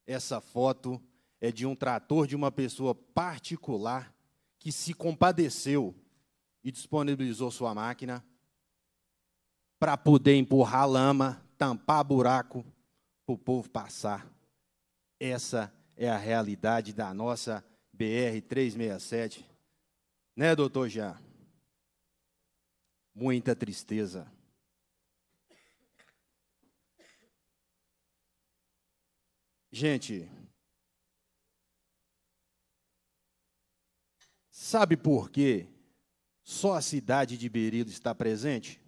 Essa foto é de um trator de uma pessoa particular que se compadeceu e disponibilizou sua máquina para poder empurrar lama, tampar buraco para o povo passar. Essa é a realidade da nossa BR 367. Né, doutor Já? Muita tristeza. Gente, sabe por quê só a cidade de Berilo está presente?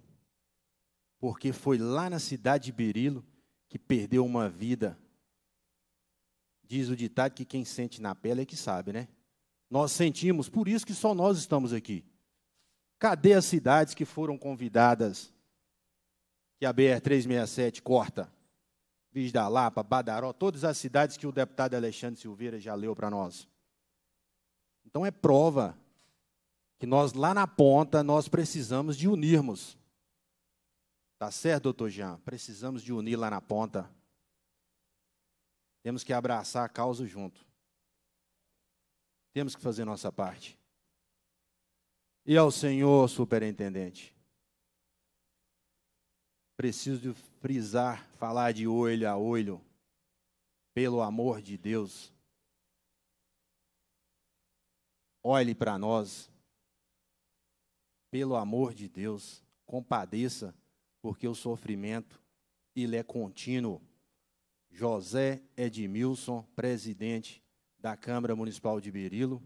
Porque foi lá na cidade de Berilo que perdeu uma vida. Diz o ditado que quem sente na pele é que sabe, né? Nós sentimos, por isso que só nós estamos aqui. Cadê as cidades que foram convidadas que a BR-367 corta? Viz da Lapa, Badaró, todas as cidades que o deputado Alexandre Silveira já leu para nós. Então é prova que nós lá na ponta nós precisamos de unirmos. Tá certo, doutor Jean? Precisamos de unir lá na ponta. Temos que abraçar a causa junto. Temos que fazer nossa parte. E ao senhor superintendente, preciso frisar, falar de olho a olho, pelo amor de Deus. Olhe para nós, pelo amor de Deus, compadeça, porque o sofrimento ele é contínuo. José Edmilson, presidente da Câmara Municipal de Berilo,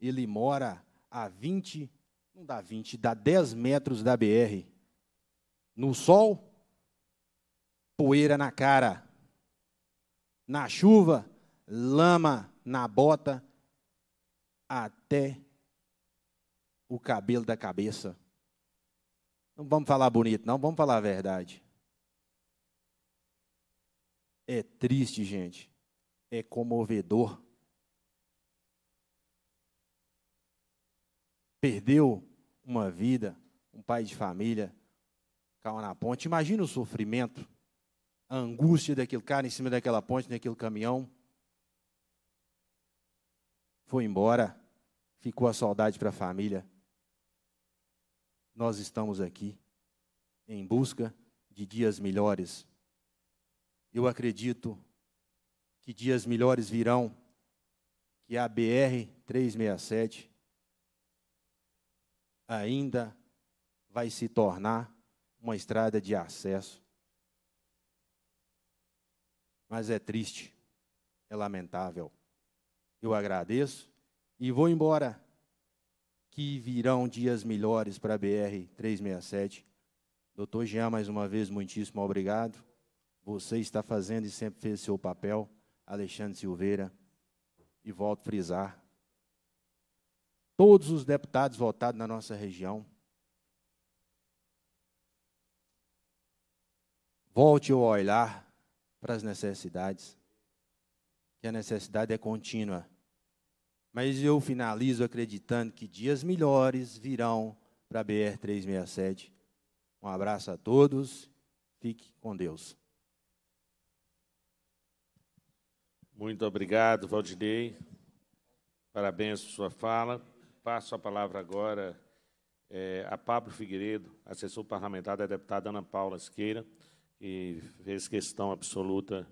ele mora a 20, não dá 20, dá 10 metros da BR. No sol, poeira na cara. Na chuva, lama na bota, até o cabelo da cabeça. Não vamos falar bonito, não, vamos falar a verdade. É triste, gente. É comovedor. Perdeu uma vida, um pai de família, caiu na ponte. Imagina o sofrimento, a angústia daquele cara em cima daquela ponte, naquele caminhão. Foi embora, ficou a saudade para a família nós estamos aqui em busca de dias melhores. Eu acredito que dias melhores virão, que a BR 367 ainda vai se tornar uma estrada de acesso. Mas é triste, é lamentável. Eu agradeço e vou embora que virão dias melhores para a BR 367. Doutor Jean, mais uma vez, muitíssimo obrigado. Você está fazendo e sempre fez seu papel. Alexandre Silveira, e volto a frisar, todos os deputados votados na nossa região, volte o olhar para as necessidades, que a necessidade é contínua. Mas eu finalizo acreditando que dias melhores virão para a BR-367. Um abraço a todos, fique com Deus. Muito obrigado, Valdinei. Parabéns por sua fala. Passo a palavra agora é, a Pablo Figueiredo, assessor parlamentar da deputada Ana Paula Siqueira, que fez questão absoluta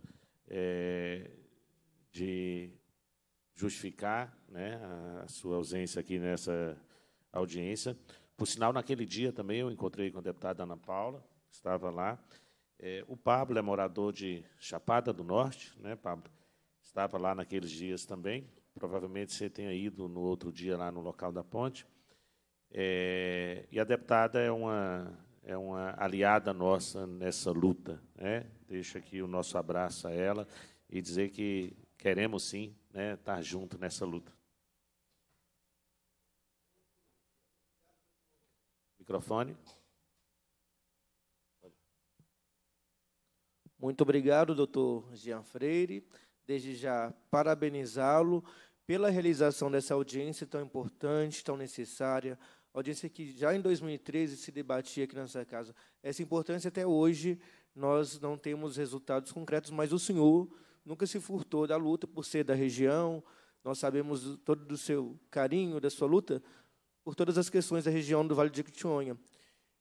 é, de justificar né, a sua ausência aqui nessa audiência. Por sinal, naquele dia também eu encontrei com a deputada Ana Paula, estava lá. É, o Pablo é morador de Chapada do Norte, né, Pablo? Estava lá naqueles dias também. Provavelmente você tenha ido no outro dia lá no local da ponte. É, e a deputada é uma, é uma aliada nossa nessa luta. Né? Deixo aqui o nosso abraço a ela e dizer que queremos sim né, estar junto nessa luta. microfone. Muito obrigado, doutor Jean Freire. Desde já parabenizá-lo pela realização dessa audiência tão importante, tão necessária. Audiência que já em 2013 se debatia aqui nessa casa. Essa importância até hoje nós não temos resultados concretos, mas o senhor nunca se furtou da luta por ser da região. Nós sabemos todo do seu carinho, da sua luta, por todas as questões da região do Vale de Jequitinhonha.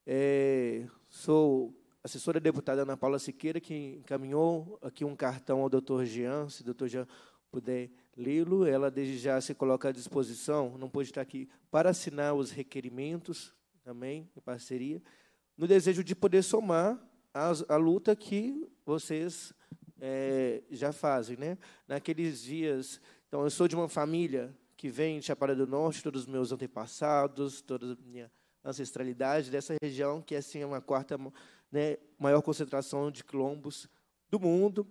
É, sou assessora deputada Ana Paula Siqueira, que encaminhou aqui um cartão ao doutor Jean, se o doutor Jean puder lê-lo. Ela, desde já, se coloca à disposição, não pôde estar aqui, para assinar os requerimentos, também, em parceria, no desejo de poder somar a, luta que vocês é, já fazem. Né? Naqueles dias... Então, eu sou de uma família que vem de Chapada do Norte, todos os meus antepassados, toda a minha ancestralidade dessa região, que é assim, uma quarta né, maior concentração de quilombos do mundo.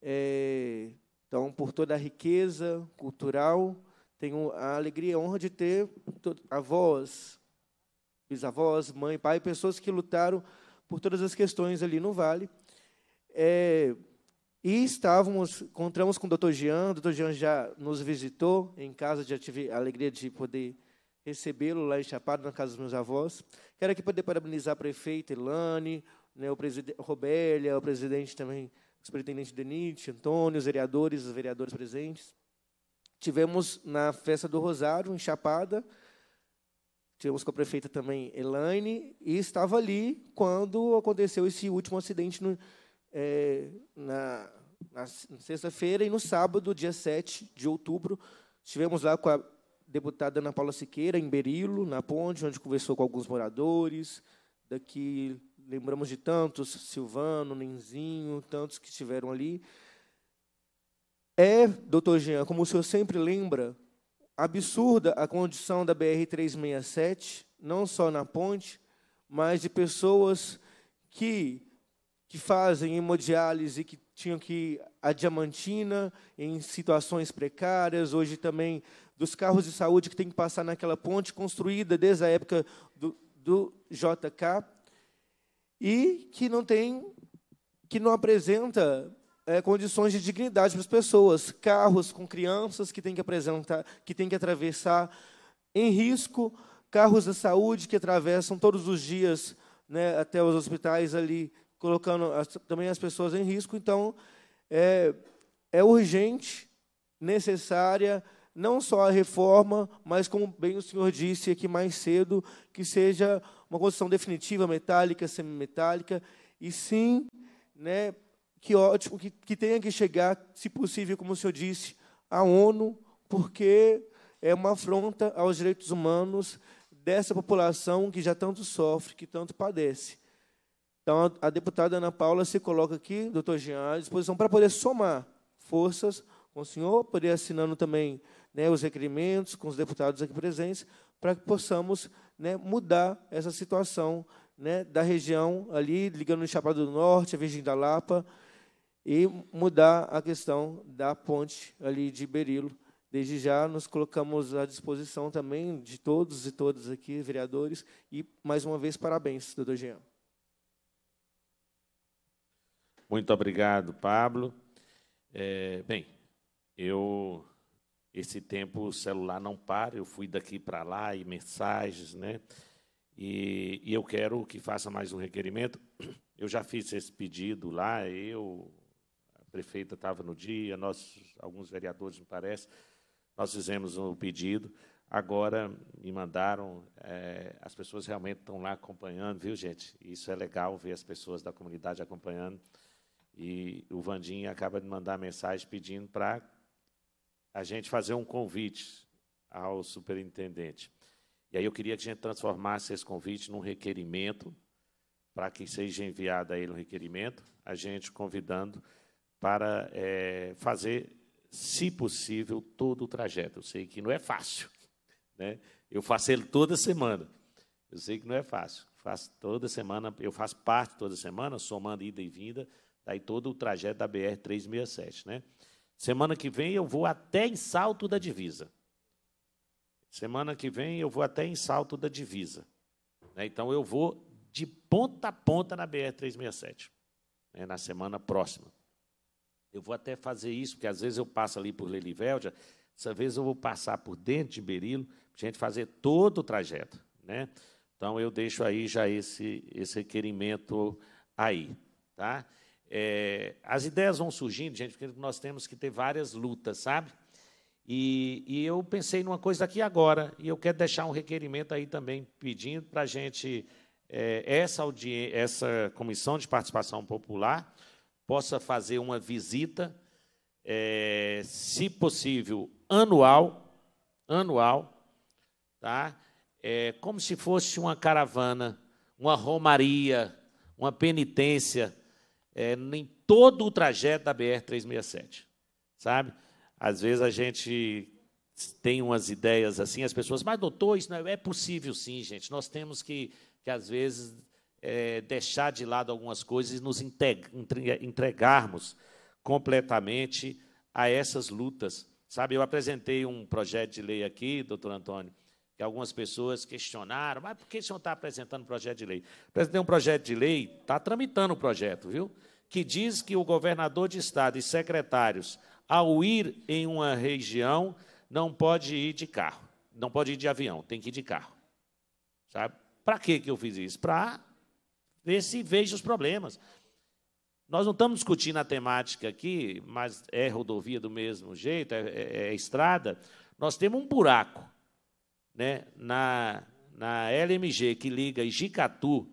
É, então, por toda a riqueza cultural, tenho a alegria e a honra de ter avós, bisavós, mãe, pai, pessoas que lutaram por todas as questões ali no Vale. É, e estávamos, encontramos com o doutor Jean, o doutor Jean já nos visitou em casa, já tive a alegria de poder recebê-lo lá em Chapada, na casa dos meus avós. Quero aqui poder parabenizar a prefeita Elane, né, o presidente Robélia, o presidente também, o superintendente Denite, Antônio, os vereadores, os vereadores presentes. Tivemos na festa do Rosário, em Chapada, tivemos com a prefeita também Elaine, e estava ali quando aconteceu esse último acidente no, é, na, na sexta-feira e no sábado, dia 7 de outubro, estivemos lá com a deputada Ana Paula Siqueira, em Berilo, na Ponte, onde conversou com alguns moradores. Daqui lembramos de tantos, Silvano, Ninzinho, tantos que estiveram ali. É, doutor Jean, como o senhor sempre lembra, absurda a condição da BR-367, não só na ponte, mas de pessoas que que fazem hemodiálise, que tinham que ir à diamantina em situações precárias, hoje também dos carros de saúde que tem que passar naquela ponte construída desde a época do, do JK, e que não tem, que não apresenta é, condições de dignidade para as pessoas, carros com crianças que têm que apresentar, que tem que atravessar em risco, carros da saúde que atravessam todos os dias né, até os hospitais ali colocando as, também as pessoas em risco. Então, é, é urgente, necessária, não só a reforma, mas, como bem o senhor disse aqui mais cedo, que seja uma construção definitiva, metálica, semimetálica, e sim, né, que ótimo, que, que tenha que chegar, se possível, como o senhor disse, à ONU, porque é uma afronta aos direitos humanos dessa população que já tanto sofre, que tanto padece. Então, a deputada Ana Paula se coloca aqui, doutor Jean, à disposição para poder somar forças com o senhor, poder assinando também né, os requerimentos com os deputados aqui presentes, para que possamos né, mudar essa situação né, da região ali, ligando o Chapada do Norte, a Virgem da Lapa, e mudar a questão da ponte ali de Berilo. Desde já nos colocamos à disposição também de todos e todas aqui, vereadores, e mais uma vez parabéns, doutor Jean. Muito obrigado, Pablo. É, bem, eu esse tempo o celular não para, eu fui daqui para lá e mensagens, né? E, e, eu quero que faça mais um requerimento. Eu já fiz esse pedido lá, eu, a prefeita estava no dia, nós, alguns vereadores, me parece, nós fizemos o um pedido. Agora me mandaram, é, as pessoas realmente estão lá acompanhando, viu, gente? Isso é legal ver as pessoas da comunidade acompanhando. E o Vandinho acaba de mandar mensagem pedindo para a gente fazer um convite ao superintendente. E aí eu queria que a gente transformasse esse convite num requerimento, para que seja enviado a ele um requerimento, a gente convidando para é, fazer, se possível, todo o trajeto. Eu sei que não é fácil. Né? Eu faço ele toda semana. Eu sei que não é fácil. Faço toda semana, eu faço parte toda semana, somando ida e vinda Daí tá todo o trajeto da BR-367, né? Semana que vem eu vou até em Salto da Divisa. Semana que vem eu vou até em Salto da Divisa. Né? Então eu vou de ponta a ponta na BR-367, né? na semana próxima. Eu vou até fazer isso, porque às vezes eu passo ali por Leliveldia, dessa vez eu vou passar por dentro de Berilo, para a gente fazer todo o trajeto. Né? Então eu deixo aí já esse, esse requerimento aí. Tá? É, as ideias vão surgindo, gente, porque nós temos que ter várias lutas, sabe? E, e eu pensei numa coisa aqui agora, e eu quero deixar um requerimento aí também, pedindo para a gente, é, essa, essa comissão de participação popular possa fazer uma visita, é, se possível, anual, anual, tá? É, como se fosse uma caravana, uma romaria, uma penitência, é, em todo o trajeto da BR-367, sabe? Às vezes a gente tem umas ideias assim, as pessoas, mas doutor, isso não é, é possível sim, gente. Nós temos que, que às vezes, é, deixar de lado algumas coisas e nos entregarmos completamente a essas lutas. Sabe, eu apresentei um projeto de lei aqui, doutor Antônio, que algumas pessoas questionaram, mas por que o senhor está apresentando um projeto de lei? Apresentei um projeto de lei, está tramitando o projeto, viu? Que diz que o governador de estado e secretários, ao ir em uma região, não pode ir de carro, não pode ir de avião, tem que ir de carro. Sabe? Para que eu fiz isso? Para ver se vejo os problemas. Nós não estamos discutindo a temática aqui, mas é rodovia do mesmo jeito, é, é, é estrada. Nós temos um buraco né, na, na LMG que liga Jicatu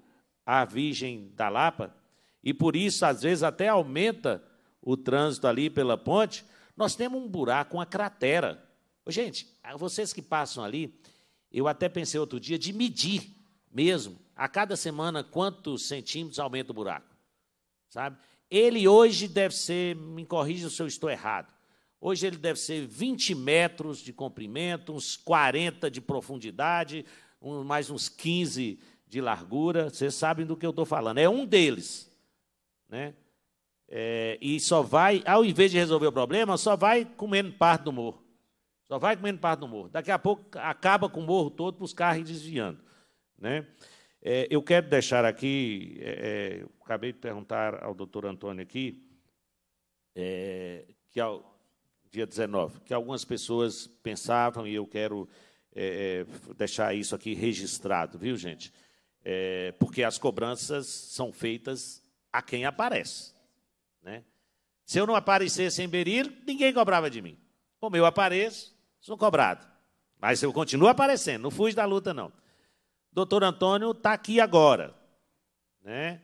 à Virgem da Lapa, e por isso, às vezes, até aumenta o trânsito ali pela ponte, nós temos um buraco, uma cratera. Gente, vocês que passam ali, eu até pensei outro dia de medir mesmo, a cada semana, quantos centímetros aumenta o buraco. Sabe? Ele hoje deve ser, me corrija se eu estou errado, Hoje ele deve ser 20 metros de comprimento, uns 40 de profundidade, um, mais uns 15 de largura. Vocês sabem do que eu estou falando. É um deles. Né? É, e só vai, ao invés de resolver o problema, só vai comendo parte do morro. Só vai comendo parte do morro. Daqui a pouco acaba com o morro todo para os carros desviando. Né? É, eu quero deixar aqui, é, é acabei de perguntar ao doutor Antônio aqui, é, que ao, dia 19, que algumas pessoas pensavam, e eu quero é, é, deixar isso aqui registrado, viu, gente? É, porque as cobranças são feitas a quem aparece. Né? Se eu não aparecesse em Berir, ninguém cobrava de mim. Como eu apareço, sou cobrado. Mas eu continuo aparecendo, não fujo da luta, não. Doutor Antônio está aqui agora. Né?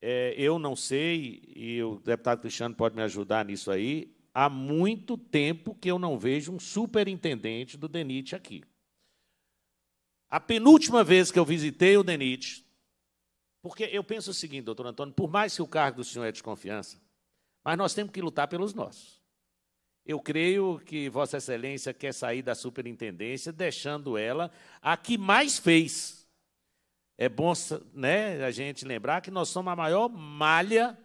É, eu não sei, e o deputado Cristiano pode me ajudar nisso aí, há muito tempo que eu não vejo um superintendente do DENIT aqui. A penúltima vez que eu visitei o DENIT, porque eu penso o seguinte, doutor Antônio, por mais que o cargo do senhor é de confiança, mas nós temos que lutar pelos nossos. Eu creio que Vossa Excelência quer sair da superintendência, deixando ela a que mais fez. É bom né, a gente lembrar que nós somos a maior malha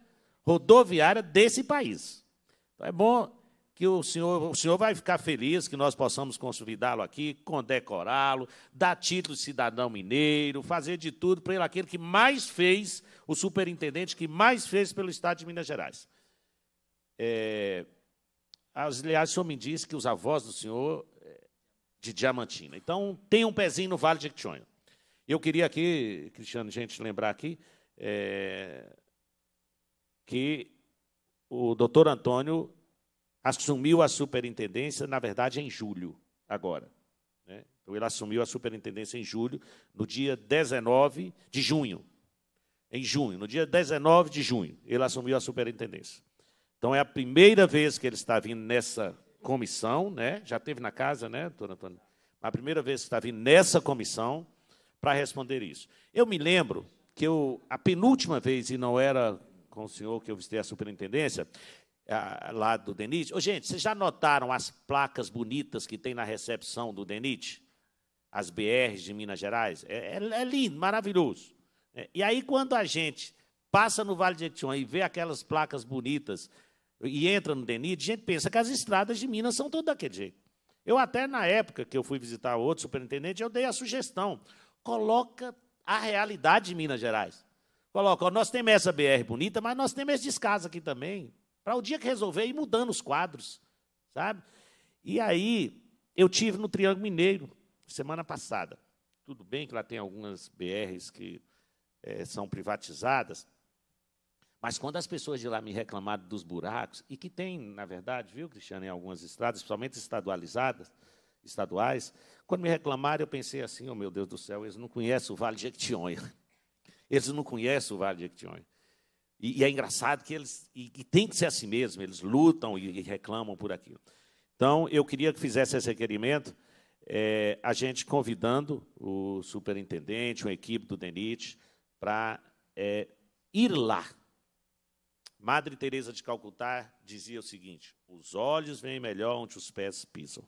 rodoviária desse país. Então é bom que o senhor, o senhor vai ficar feliz que nós possamos consolidá-lo aqui, condecorá-lo, dar título de cidadão mineiro, fazer de tudo para ele aquele que mais fez, o superintendente que mais fez pelo Estado de Minas Gerais. É, aliás, o senhor me disse que os avós do senhor é, de Diamantina. Então, tem um pezinho no Vale de Quichonha. Eu queria aqui, Cristiano, gente, lembrar aqui é, que o doutor Antônio assumiu a superintendência, na verdade, em julho, agora. Né? Então, ele assumiu a superintendência em julho, no dia 19 de junho. Em junho, no dia 19 de junho, ele assumiu a superintendência. Então, é a primeira vez que ele está vindo nessa comissão, né? já teve na casa, né, doutor Antônio? A primeira vez que está vindo nessa comissão para responder isso. Eu me lembro que eu, a penúltima vez, e não era com o senhor que eu visitei a superintendência, lá do DENIT. Ô, gente, vocês já notaram as placas bonitas que tem na recepção do DENIT? As BRs de Minas Gerais? É, é, é lindo, maravilhoso. É, e aí, quando a gente passa no Vale de Jequitinhonha e vê aquelas placas bonitas e entra no DENIT, a gente pensa que as estradas de Minas são todas daquele jeito. Eu até, na época que eu fui visitar outro superintendente, eu dei a sugestão, coloca a realidade de Minas Gerais. Coloca, ó, nós temos essa BR bonita, mas nós temos esse descaso aqui também. Para o dia que resolver ir mudando os quadros, sabe? E aí, eu tive no Triângulo Mineiro, semana passada. Tudo bem que lá tem algumas BRs que é, são privatizadas, mas quando as pessoas de lá me reclamaram dos buracos, e que tem, na verdade, viu, Cristiano, em algumas estradas, principalmente estadualizadas, estaduais, quando me reclamaram, eu pensei assim, oh, meu Deus do céu, eles não conhecem o Vale de Jequitinhonha. Eles não conhecem o Vale de Jequitinhonha. E, e, é engraçado que eles, e, e, tem que ser assim mesmo, eles lutam e, e, reclamam por aquilo. Então, eu queria que fizesse esse requerimento, é, a gente convidando o superintendente, uma equipe do DENIT, para é, eh, ir lá. Madre Teresa de Calcutá dizia o seguinte: os olhos veem melhor onde os pés pisam.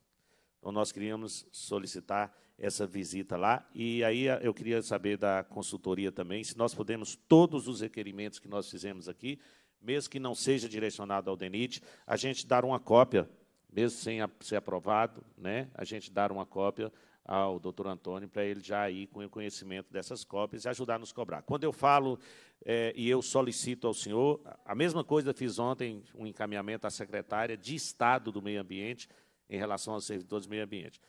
Então, nós queríamos solicitar essa visita lá. E aí ah, eu queria saber da consultoria também se nós podemos todos os requerimentos que nós fizemos aqui, mesmo que não seja direcionado ao DENIT, a gente dar uma cópia, mesmo sem a, ser aprovado, né? A gente dar uma cópia ao doutor Antônio para ele já ir com o conhecimento dessas cópias e ajudar a nos cobrar. Quando eu falo é, e eu solicito ao senhor, a mesma coisa fiz ontem, um encaminhamento à secretária de Estado do Meio Ambiente em relação aos servidores do meio ambiente.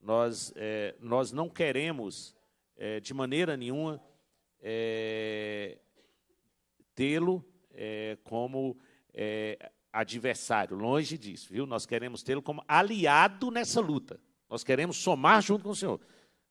Nós, é, nós não queremos, é, de maneira nenhuma, é, tê-lo é, como é, adversário, longe disso, viu? Nós queremos tê-lo como aliado nessa luta. Nós queremos somar junto com o Senhor.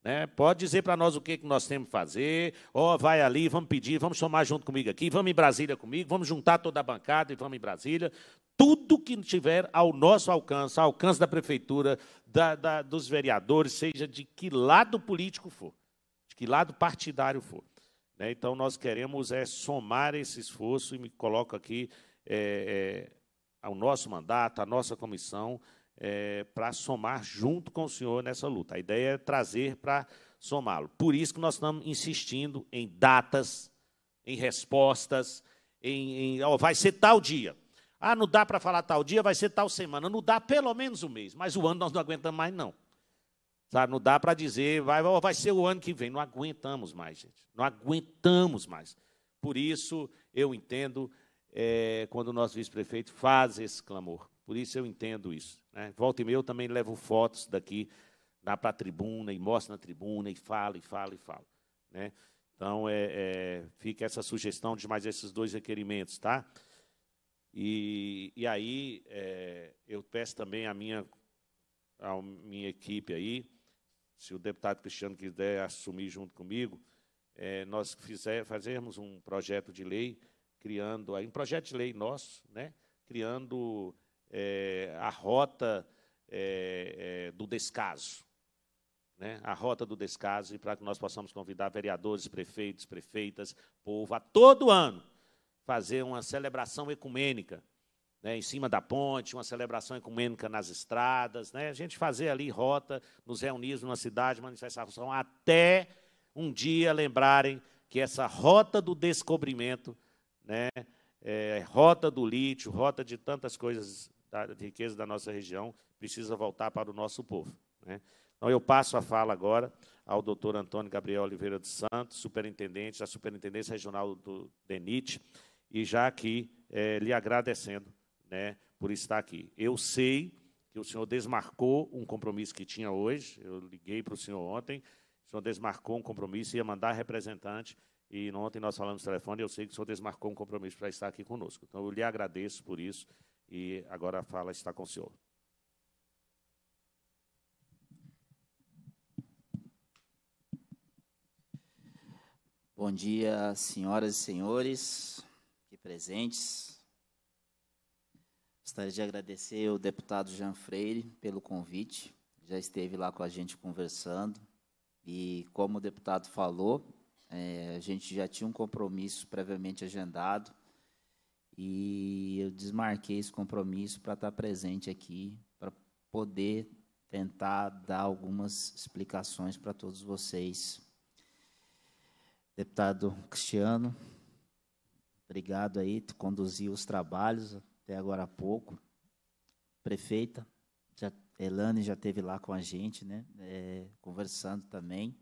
Né? pode dizer para nós o que, que nós temos que fazer. Ó, oh, vai ali, vamos pedir, vamos somar junto comigo aqui, vamos em Brasília comigo, vamos juntar toda a bancada e vamos em Brasília. Tudo que tiver ao nosso alcance, ao alcance da prefeitura, da, da, dos vereadores, seja de que lado político for, de que lado partidário for. Né, então, nós queremos é somar esse esforço, e me coloco aqui é, é, ao nosso mandato, à nossa comissão, é, para somar junto com o senhor nessa luta. A ideia é trazer para somá-lo. Por isso que nós estamos insistindo em datas, em respostas, em, em vai ser tal dia. Ah, não dá para falar tal dia, vai ser tal semana. Não dá pelo menos um mês, mas o ano nós não aguentamos mais, não. Sabe, não dá para dizer, vai, vai ser o ano que vem. Não aguentamos mais, gente. Não aguentamos mais. Por isso, eu entendo é, quando o nosso vice-prefeito faz esse clamor. Por isso eu entendo isso. Né? Volta e meia eu também levo fotos daqui dá para a tribuna e mostro na tribuna e falo, e falo, e falo. Né? Então, é, é, fica essa sugestão de mais esses dois requerimentos, tá? E, e aí, é, eu peço também à minha, a minha equipe aí, se o deputado Cristiano quiser assumir junto comigo, é, nós fizer, fazermos um projeto de lei criando, um projeto de lei nosso, né, criando é, a rota é, é, do descaso. Né? A rota do descaso, e para que nós possamos convidar vereadores, prefeitos, prefeitas, povo, a todo ano, fazer uma celebração ecumênica. Né, em cima da ponte, uma celebração ecumênica nas estradas, né, a gente fazer ali rota, nos reunirmos numa cidade, manifestação, até um dia lembrarem que essa rota do descobrimento, né, é, rota do lítio, rota de tantas coisas da riqueza da nossa região precisa voltar para o nosso povo. Né? Então, eu passo a fala agora ao doutor Antônio Gabriel Oliveira dos Santos, superintendente da Superintendência Regional do DENIT, e já aqui é, lhe agradecendo né, por estar aqui. Eu sei que o senhor desmarcou um compromisso que tinha hoje, eu liguei para o senhor ontem, o senhor desmarcou um compromisso, ia mandar representante, e ontem nós falamos no telefone, eu sei que o senhor desmarcou um compromisso para estar aqui conosco. Então, eu lhe agradeço por isso e agora a fala está com o senhor. Bom dia, senhoras e senhores aqui presentes. Gostaria de agradecer ao deputado Jean Freire pelo convite. Já esteve lá com a gente conversando. E, como o deputado falou, é, a gente já tinha um compromisso previamente agendado e eu desmarquei esse compromisso para estar tá presente aqui, para poder tentar dar algumas explicações para todos vocês. Deputado Cristiano, obrigado aí, tu conduziu os trabalhos até agora há pouco. Prefeita, já, Elane já esteve lá com a gente, né, é, conversando também.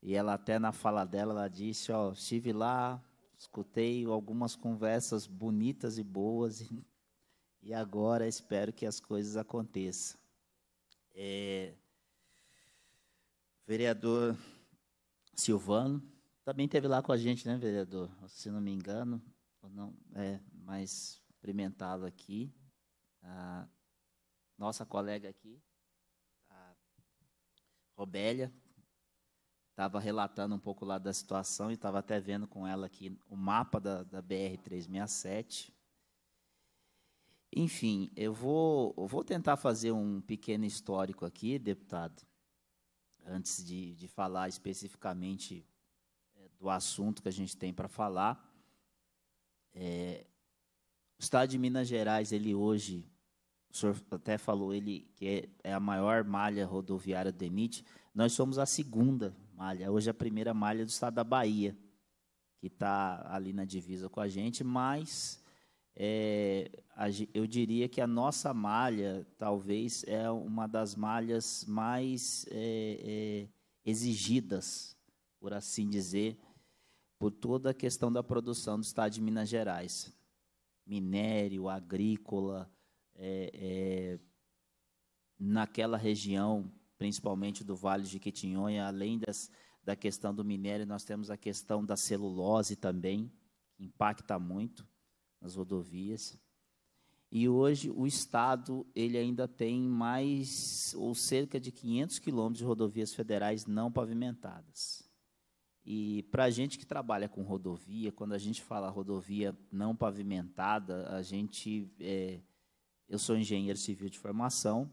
E ela até na fala dela, ela disse, ó, estive lá, Escutei algumas conversas bonitas e boas e, agora espero que as coisas aconteçam. É, vereador Silvano também teve lá com a gente, né, vereador? Se não me engano, ou não, é, mais cumprimentá-lo aqui. A nossa colega aqui, a Robélia, estava relatando um pouco lá da situação e estava até vendo com ela aqui o mapa da, da BR-367. Enfim, eu vou, eu vou tentar fazer um pequeno histórico aqui, deputado, antes de, de falar especificamente é, do assunto que a gente tem para falar. É, o estado de Minas Gerais, ele hoje, o senhor até falou ele que é, é a maior malha rodoviária do DENIT, nós somos a segunda malha. Hoje é a primeira malha do estado da Bahia, que está ali na divisa com a gente, mas é, eu diria que a nossa malha talvez é uma das malhas mais é, é, exigidas, por assim dizer, por toda a questão da produção do estado de Minas Gerais. Minério, agrícola, é, é, naquela região principalmente do Vale de Quitinhonha, além das, da questão do minério, nós temos a questão da celulose também, que impacta muito nas rodovias. E hoje o Estado ele ainda tem mais ou cerca de 500 quilômetros de rodovias federais não pavimentadas. E para a gente que trabalha com rodovia, quando a gente fala rodovia não pavimentada, a gente, é, eu sou engenheiro civil de formação,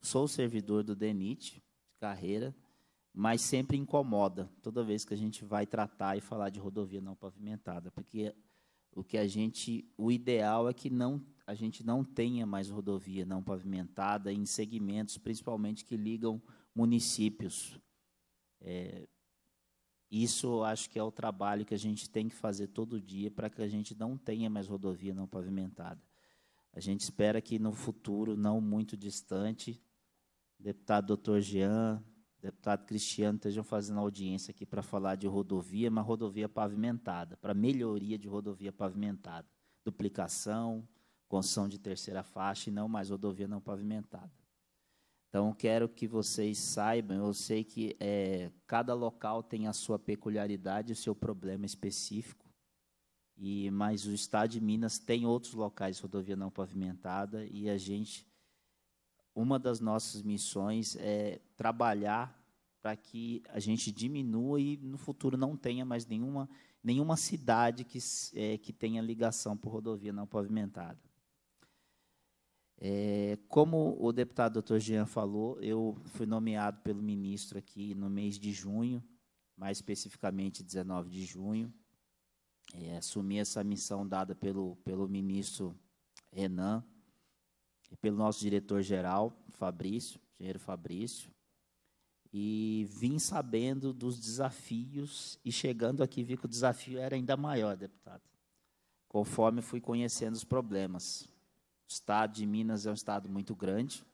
sou servidor do DENIT, de carreira, mas sempre incomoda toda vez que a gente vai tratar e falar de rodovia não pavimentada, porque o que a gente, o ideal é que não a gente não tenha mais rodovia não pavimentada em segmentos, principalmente que ligam municípios. É, isso acho que é o trabalho que a gente tem que fazer todo dia para que a gente não tenha mais rodovia não pavimentada. A gente espera que no futuro, não muito distante, deputado doutor Jean, deputado Cristiano estejam fazendo audiência aqui para falar de rodovia, mas rodovia pavimentada, para melhoria de rodovia pavimentada, duplicação, construção de terceira faixa e não mais rodovia não pavimentada. Então, quero que vocês saibam, eu sei que é, cada local tem a sua peculiaridade, o seu problema específico, e mas o Estado de Minas tem outros locais de rodovia não pavimentada e a gente uma das nossas missões é trabalhar para que a gente diminua e no futuro não tenha mais nenhuma, nenhuma cidade que, é, que tenha ligação por rodovia não pavimentada. É, como o deputado doutor Jean falou, eu fui nomeado pelo ministro aqui no mês de junho, mais especificamente 19 de junho. É, assumi essa missão dada pelo, pelo ministro Renan e pelo nosso diretor-geral, Fabrício, engenheiro Fabrício, e vim sabendo dos desafios e chegando aqui vi que o desafio era ainda maior, deputado, conforme fui conhecendo os problemas. O estado de Minas é um estado muito grande.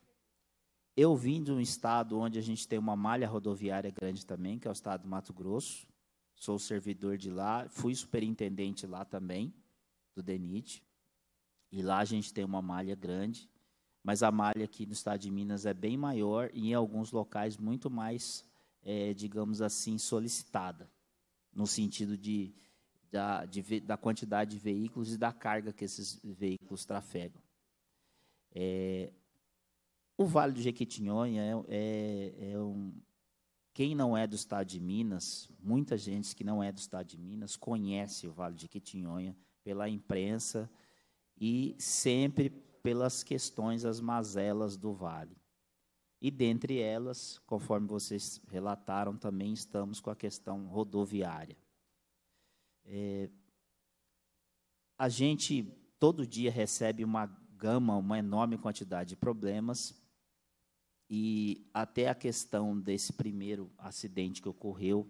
Eu vim de um estado onde a gente tem uma malha rodoviária grande também, que é o estado do Mato Grosso. Sou servidor de lá, fui superintendente lá também, do DENIT. E lá a gente tem uma malha grande mas a malha aqui no estado de Minas é bem maior e em alguns locais muito mais, é, digamos assim, solicitada, no sentido de, da, de, da quantidade de veículos e da carga que esses veículos trafegam. É, o Vale do Jequitinhonha é, é, é um, quem não é do estado de Minas, muita gente que não é do estado de Minas conhece o Vale de Jequitinhonha pela imprensa e sempre pelas questões, as mazelas do vale. E dentre elas, conforme vocês relataram, também estamos com a questão rodoviária. É, a gente todo dia recebe uma gama, uma enorme quantidade de problemas, e até a questão desse primeiro acidente que ocorreu,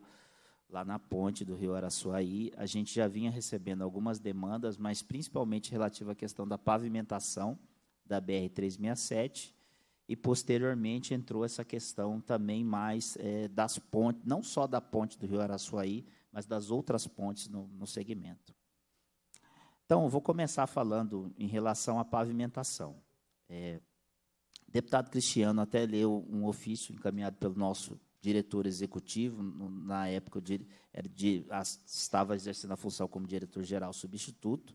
lá na ponte do Rio Araçuaí. A gente já vinha recebendo algumas demandas, mas principalmente relativa à questão da pavimentação da BR-367 e posteriormente entrou essa questão também mais é, das pontes, não só da ponte do Rio Araçuaí, mas das outras pontes no, no segmento. Então, vou começar falando em relação à pavimentação. É, deputado Cristiano até leu um ofício encaminhado pelo nosso diretor executivo, na época eu estava exercendo a função como diretor-geral substituto,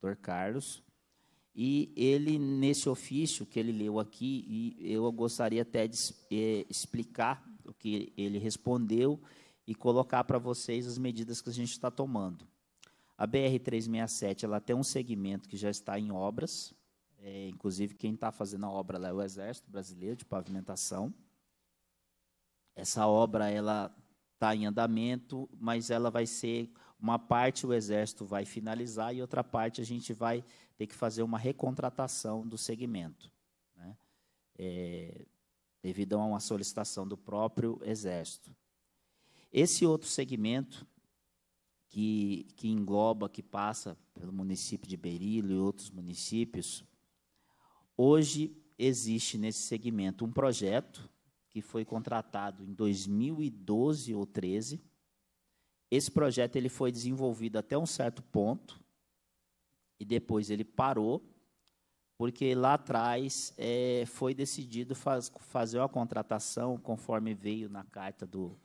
doutor Carlos, e ele, nesse ofício que ele leu aqui, e eu gostaria até de é, explicar o que ele respondeu e colocar para vocês as medidas que a gente está tomando. A BR-367 ela tem um segmento que já está em obras, é, inclusive quem está fazendo a obra lá é o Exército Brasileiro de Pavimentação, essa obra ela está em andamento, mas ela vai ser uma parte o exército vai finalizar e outra parte a gente vai ter que fazer uma recontratação do segmento, né? é, devido a uma solicitação do próprio exército. Esse outro segmento que, que engloba, que passa pelo município de Berilo e outros municípios, hoje existe nesse segmento um projeto que foi contratado em 2012 ou 13. Esse projeto ele foi desenvolvido até um certo ponto e depois ele parou porque lá atrás é, foi decidido faz, fazer uma contratação conforme veio na carta do,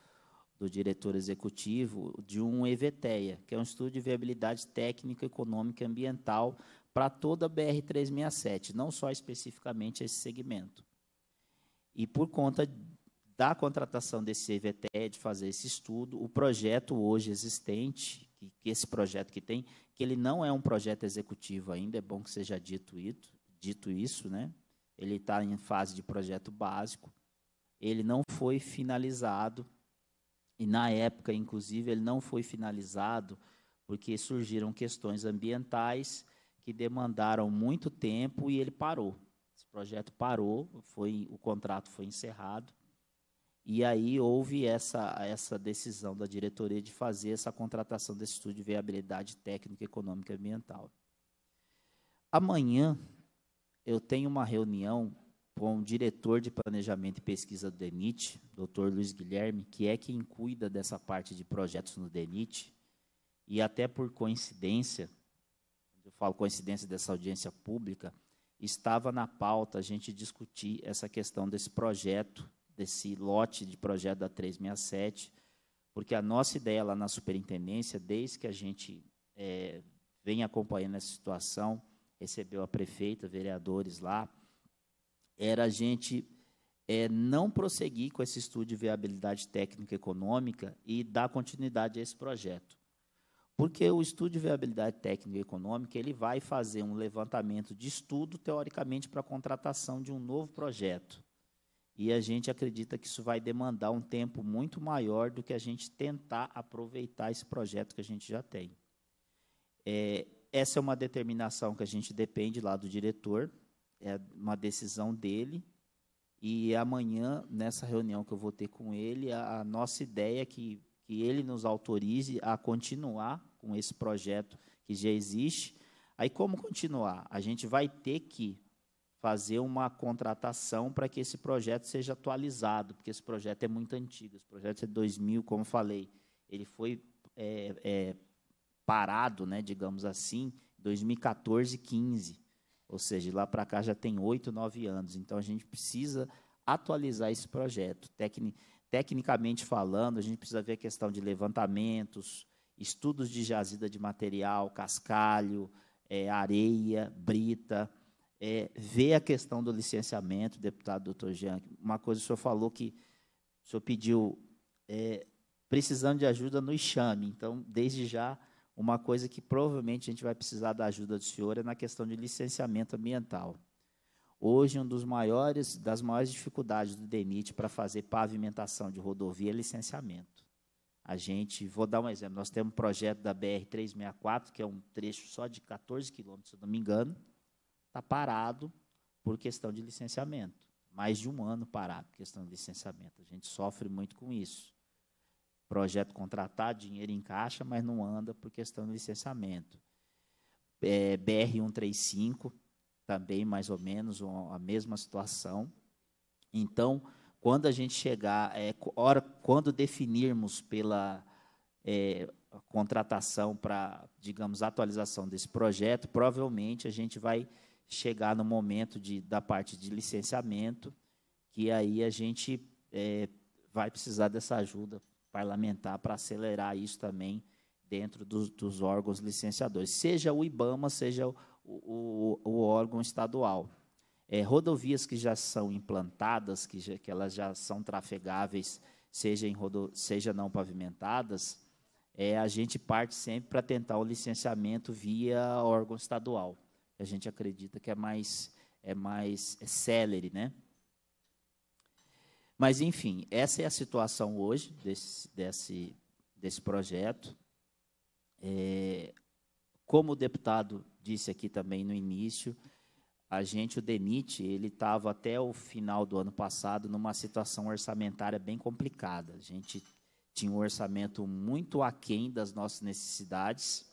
do diretor executivo de um EVTEA, que é um estudo de viabilidade técnica, econômica e ambiental para toda a BR 367, não só especificamente esse segmento. E por conta da contratação desse CVTE, de fazer esse estudo, o projeto hoje existente, que, que esse projeto que tem, que ele não é um projeto executivo ainda, é bom que seja dito, dito isso, né? ele está em fase de projeto básico, ele não foi finalizado, e na época, inclusive, ele não foi finalizado porque surgiram questões ambientais que demandaram muito tempo e ele parou projeto parou, foi o contrato foi encerrado. E aí houve essa, essa decisão da diretoria de fazer essa contratação desse estudo de viabilidade técnica, econômica e ambiental. Amanhã eu tenho uma reunião com o diretor de planejamento e pesquisa do DENIT, doutor Luiz Guilherme, que é quem cuida dessa parte de projetos no DENIT, e até por coincidência, eu falo coincidência dessa audiência pública, estava na pauta a gente discutir essa questão desse projeto, desse lote de projeto da 367, porque a nossa ideia lá na superintendência, desde que a gente é, vem acompanhando essa situação, recebeu a prefeita, vereadores lá, era a gente é, não prosseguir com esse estudo de viabilidade técnica econômica e dar continuidade a esse projeto. Porque o estudo de viabilidade técnica e econômica, ele vai fazer um levantamento de estudo, teoricamente, para a contratação de um novo projeto. E a gente acredita que isso vai demandar um tempo muito maior do que a gente tentar aproveitar esse projeto que a gente já tem. É, essa é uma determinação que a gente depende lá do diretor, é uma decisão dele. E amanhã, nessa reunião que eu vou ter com ele, a, a nossa ideia é que que ele nos autorize a continuar com esse projeto que já existe. Aí, como continuar? A gente vai ter que fazer uma contratação para que esse projeto seja atualizado, porque esse projeto é muito antigo, esse projeto é de 2000, como falei, ele foi é, é, parado, né, digamos assim, 2014, 15, ou seja, lá para cá já tem oito, nove anos, então a gente precisa atualizar esse projeto. Técnico Tecnicamente falando, a gente precisa ver a questão de levantamentos, estudos de jazida de material, cascalho, é, areia, brita, é, ver a questão do licenciamento, deputado doutor Jean. Uma coisa o senhor falou que o senhor pediu é, precisando de ajuda no chame. Então, desde já, uma coisa que provavelmente a gente vai precisar da ajuda do senhor é na questão de licenciamento ambiental. Hoje, um dos maiores, das maiores dificuldades do DENIT para fazer pavimentação de rodovia é licenciamento. A gente, vou dar um exemplo, nós temos um projeto da BR-364, que é um trecho só de 14 quilômetros, se não me engano, está parado por questão de licenciamento. Mais de um ano parado por questão de licenciamento. A gente sofre muito com isso. Projeto contratado, dinheiro em caixa, mas não anda por questão de licenciamento. É, BR-135, também mais ou menos a mesma situação. Então, quando a gente chegar, é, hora, quando definirmos pela é, contratação para, digamos, atualização desse projeto, provavelmente a gente vai chegar no momento de, da parte de licenciamento, que aí a gente é, vai precisar dessa ajuda parlamentar para acelerar isso também dentro dos, dos órgãos licenciadores, seja o IBAMA, seja o, o, o, o órgão estadual. É, rodovias que já são implantadas, que, já, que elas já são trafegáveis, seja, em rodo, seja não pavimentadas, é, a gente parte sempre para tentar o licenciamento via órgão estadual. A gente acredita que é mais é mais é célere, né? Mas enfim, essa é a situação hoje desse desse desse projeto. É, como o deputado disse aqui também no início, a gente o DENIT, ele estava até o final do ano passado numa situação orçamentária bem complicada. A gente tinha um orçamento muito aquém das nossas necessidades.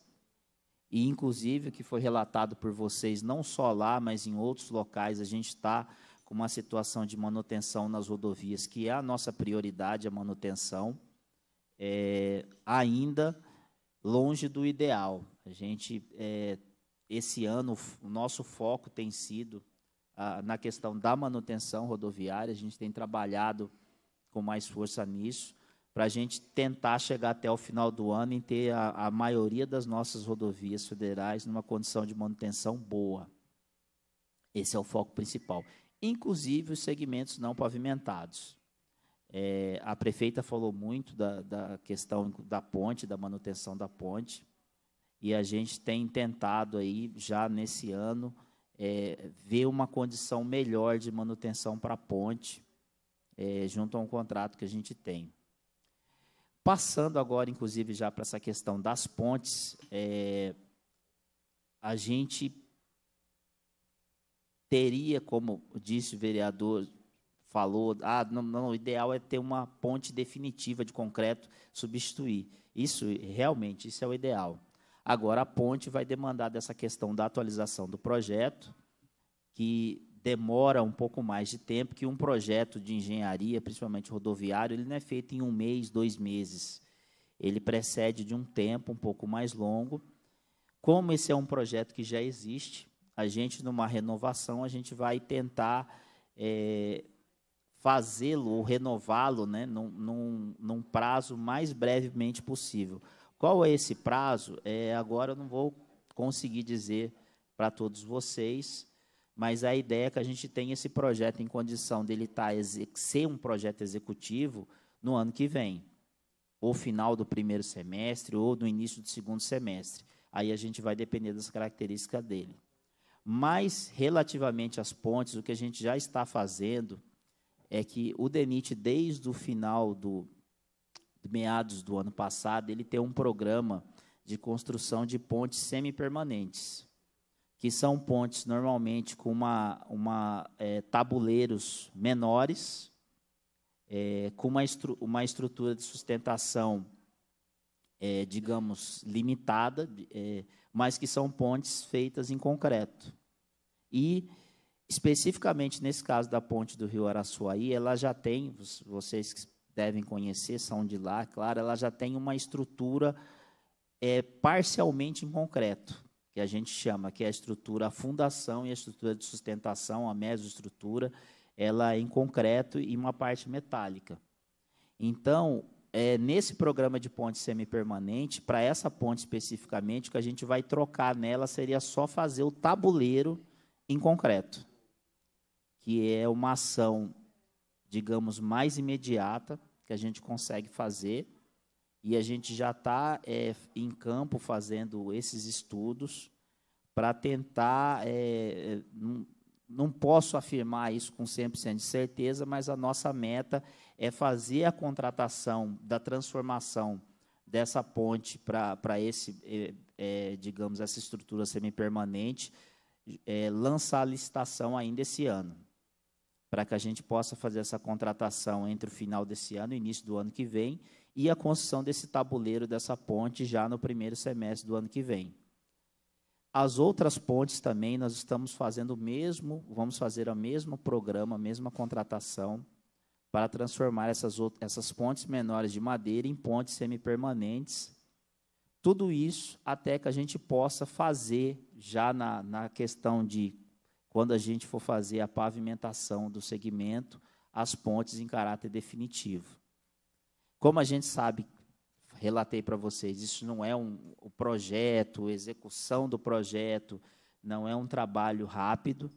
E, inclusive, o que foi relatado por vocês, não só lá, mas em outros locais, a gente está com uma situação de manutenção nas rodovias, que é a nossa prioridade, a manutenção, é, ainda longe do ideal. A gente é, esse ano o nosso foco tem sido ah, na questão da manutenção rodoviária. A gente tem trabalhado com mais força nisso para a gente tentar chegar até o final do ano em ter a, a maioria das nossas rodovias federais numa condição de manutenção boa. Esse é o foco principal. Inclusive os segmentos não pavimentados. É, a prefeita falou muito da, da questão da ponte, da manutenção da ponte e a gente tem tentado aí já nesse ano é, ver uma condição melhor de manutenção para a ponte é, junto a um contrato que a gente tem. Passando agora, inclusive, já para essa questão das pontes, é, a gente teria, como disse o vereador, falou, ah, não, não, o ideal é ter uma ponte definitiva de concreto, substituir. Isso, realmente, isso é o ideal. Agora, a ponte vai demandar dessa questão da atualização do projeto, que demora um pouco mais de tempo, que um projeto de engenharia, principalmente rodoviário, ele não é feito em um mês, dois meses. Ele precede de um tempo um pouco mais longo. Como esse é um projeto que já existe, a gente, numa renovação, a gente vai tentar é, fazê-lo ou renová-lo né, num, num, num prazo mais brevemente possível. Qual é esse prazo? É, agora eu não vou conseguir dizer para todos vocês, mas a ideia é que a gente tenha esse projeto em condição dele tá, ser um projeto executivo no ano que vem, ou final do primeiro semestre, ou no início do segundo semestre. Aí a gente vai depender das características dele. Mas, relativamente às pontes, o que a gente já está fazendo é que o DENIT, desde o final do meados do ano passado, ele tem um programa de construção de pontes semipermanentes, que são pontes normalmente com uma, uma é, tabuleiros menores, é, com uma, estru uma estrutura de sustentação, é, digamos, limitada, é, mas que são pontes feitas em concreto. E, especificamente nesse caso da ponte do Rio Araçuaí, ela já tem, vocês que devem conhecer, são de lá, claro, ela já tem uma estrutura é, parcialmente em concreto, que a gente chama, que é a estrutura, a fundação e a estrutura de sustentação, a mesoestrutura, ela é em concreto e uma parte metálica. Então, é, nesse programa de ponte semipermanente, para essa ponte especificamente, o que a gente vai trocar nela seria só fazer o tabuleiro em concreto, que é uma ação digamos, mais imediata que a gente consegue fazer. E a gente já está é, em campo fazendo esses estudos para tentar. É, é, não, não posso afirmar isso com 100% de certeza, mas a nossa meta é fazer a contratação da transformação dessa ponte para esse, é, é, digamos, essa estrutura semipermanente, é, lançar a licitação ainda esse ano para que a gente possa fazer essa contratação entre o final desse ano e início do ano que vem e a construção desse tabuleiro dessa ponte já no primeiro semestre do ano que vem. As outras pontes também nós estamos fazendo o mesmo, vamos fazer o mesmo programa, a mesma contratação para transformar essas, essas pontes menores de madeira em pontes semipermanentes. Tudo isso até que a gente possa fazer já na, na questão de quando a gente for fazer a pavimentação do segmento, as pontes em caráter definitivo. Como a gente sabe, relatei para vocês, isso não é um o projeto, execução do projeto, não é um trabalho rápido.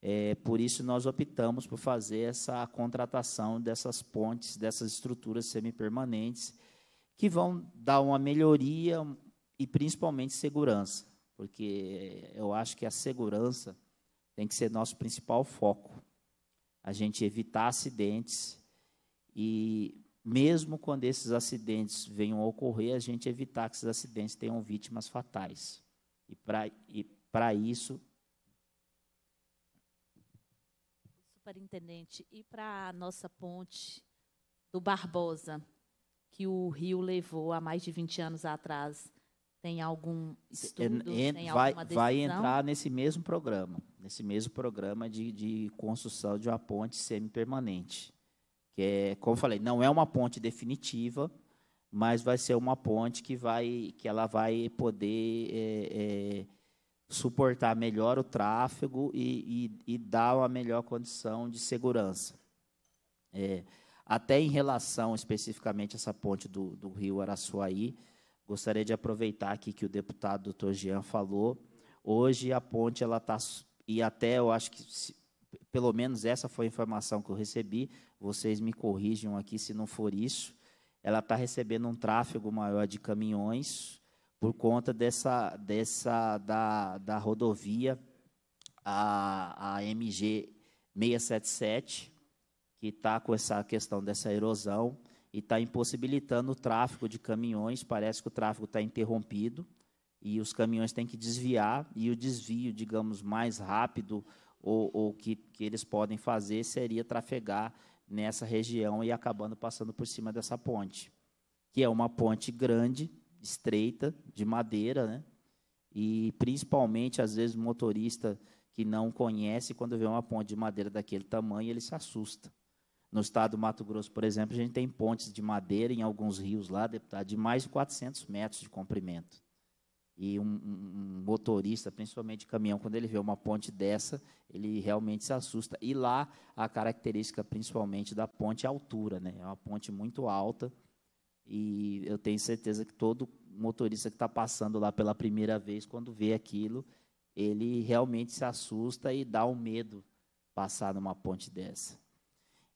É, por isso nós optamos por fazer essa contratação dessas pontes, dessas estruturas semipermanentes, que vão dar uma melhoria e principalmente segurança, porque eu acho que a segurança tem que ser nosso principal foco. A gente evitar acidentes e mesmo quando esses acidentes venham a ocorrer, a gente evitar que esses acidentes tenham vítimas fatais. E para e isso. Superintendente, e para a nossa ponte do Barbosa, que o rio levou há mais de 20 anos atrás, tem algum estudo? En, en, tem vai, vai, entrar nesse mesmo programa, nesse mesmo programa de, de construção de uma ponte semi-permanente. Que é, como eu falei, não é uma ponte definitiva, mas vai ser uma ponte que vai, que ela vai poder é, é, suportar melhor o tráfego e, e, e, dar uma melhor condição de segurança. É, até em relação especificamente a essa ponte do, do rio Araçuaí, Gostaria de aproveitar aqui que o deputado Dr. Jean falou. Hoje a ponte ela está e até eu acho que se, pelo menos essa foi a informação que eu recebi. Vocês me corrijam aqui se não for isso. Ela está recebendo um tráfego maior de caminhões por conta dessa dessa da, da rodovia a, a MG 677 que está com essa questão dessa erosão e está impossibilitando o tráfego de caminhões. Parece que o tráfego está interrompido e os caminhões têm que desviar. E o desvio, digamos, mais rápido ou, ou que, que eles podem fazer seria trafegar nessa região e acabando passando por cima dessa ponte, que é uma ponte grande, estreita, de madeira, né? E principalmente, às vezes, o motorista que não conhece, quando vê uma ponte de madeira daquele tamanho, ele se assusta. No estado do Mato Grosso, por exemplo, a gente tem pontes de madeira em alguns rios lá, deputado, de mais de 400 metros de comprimento. E um, um motorista, principalmente de caminhão, quando ele vê uma ponte dessa, ele realmente se assusta. E lá, a característica principalmente da ponte é a altura, né? É uma ponte muito alta. E eu tenho certeza que todo motorista que está passando lá pela primeira vez, quando vê aquilo, ele realmente se assusta e dá um medo passar numa ponte dessa.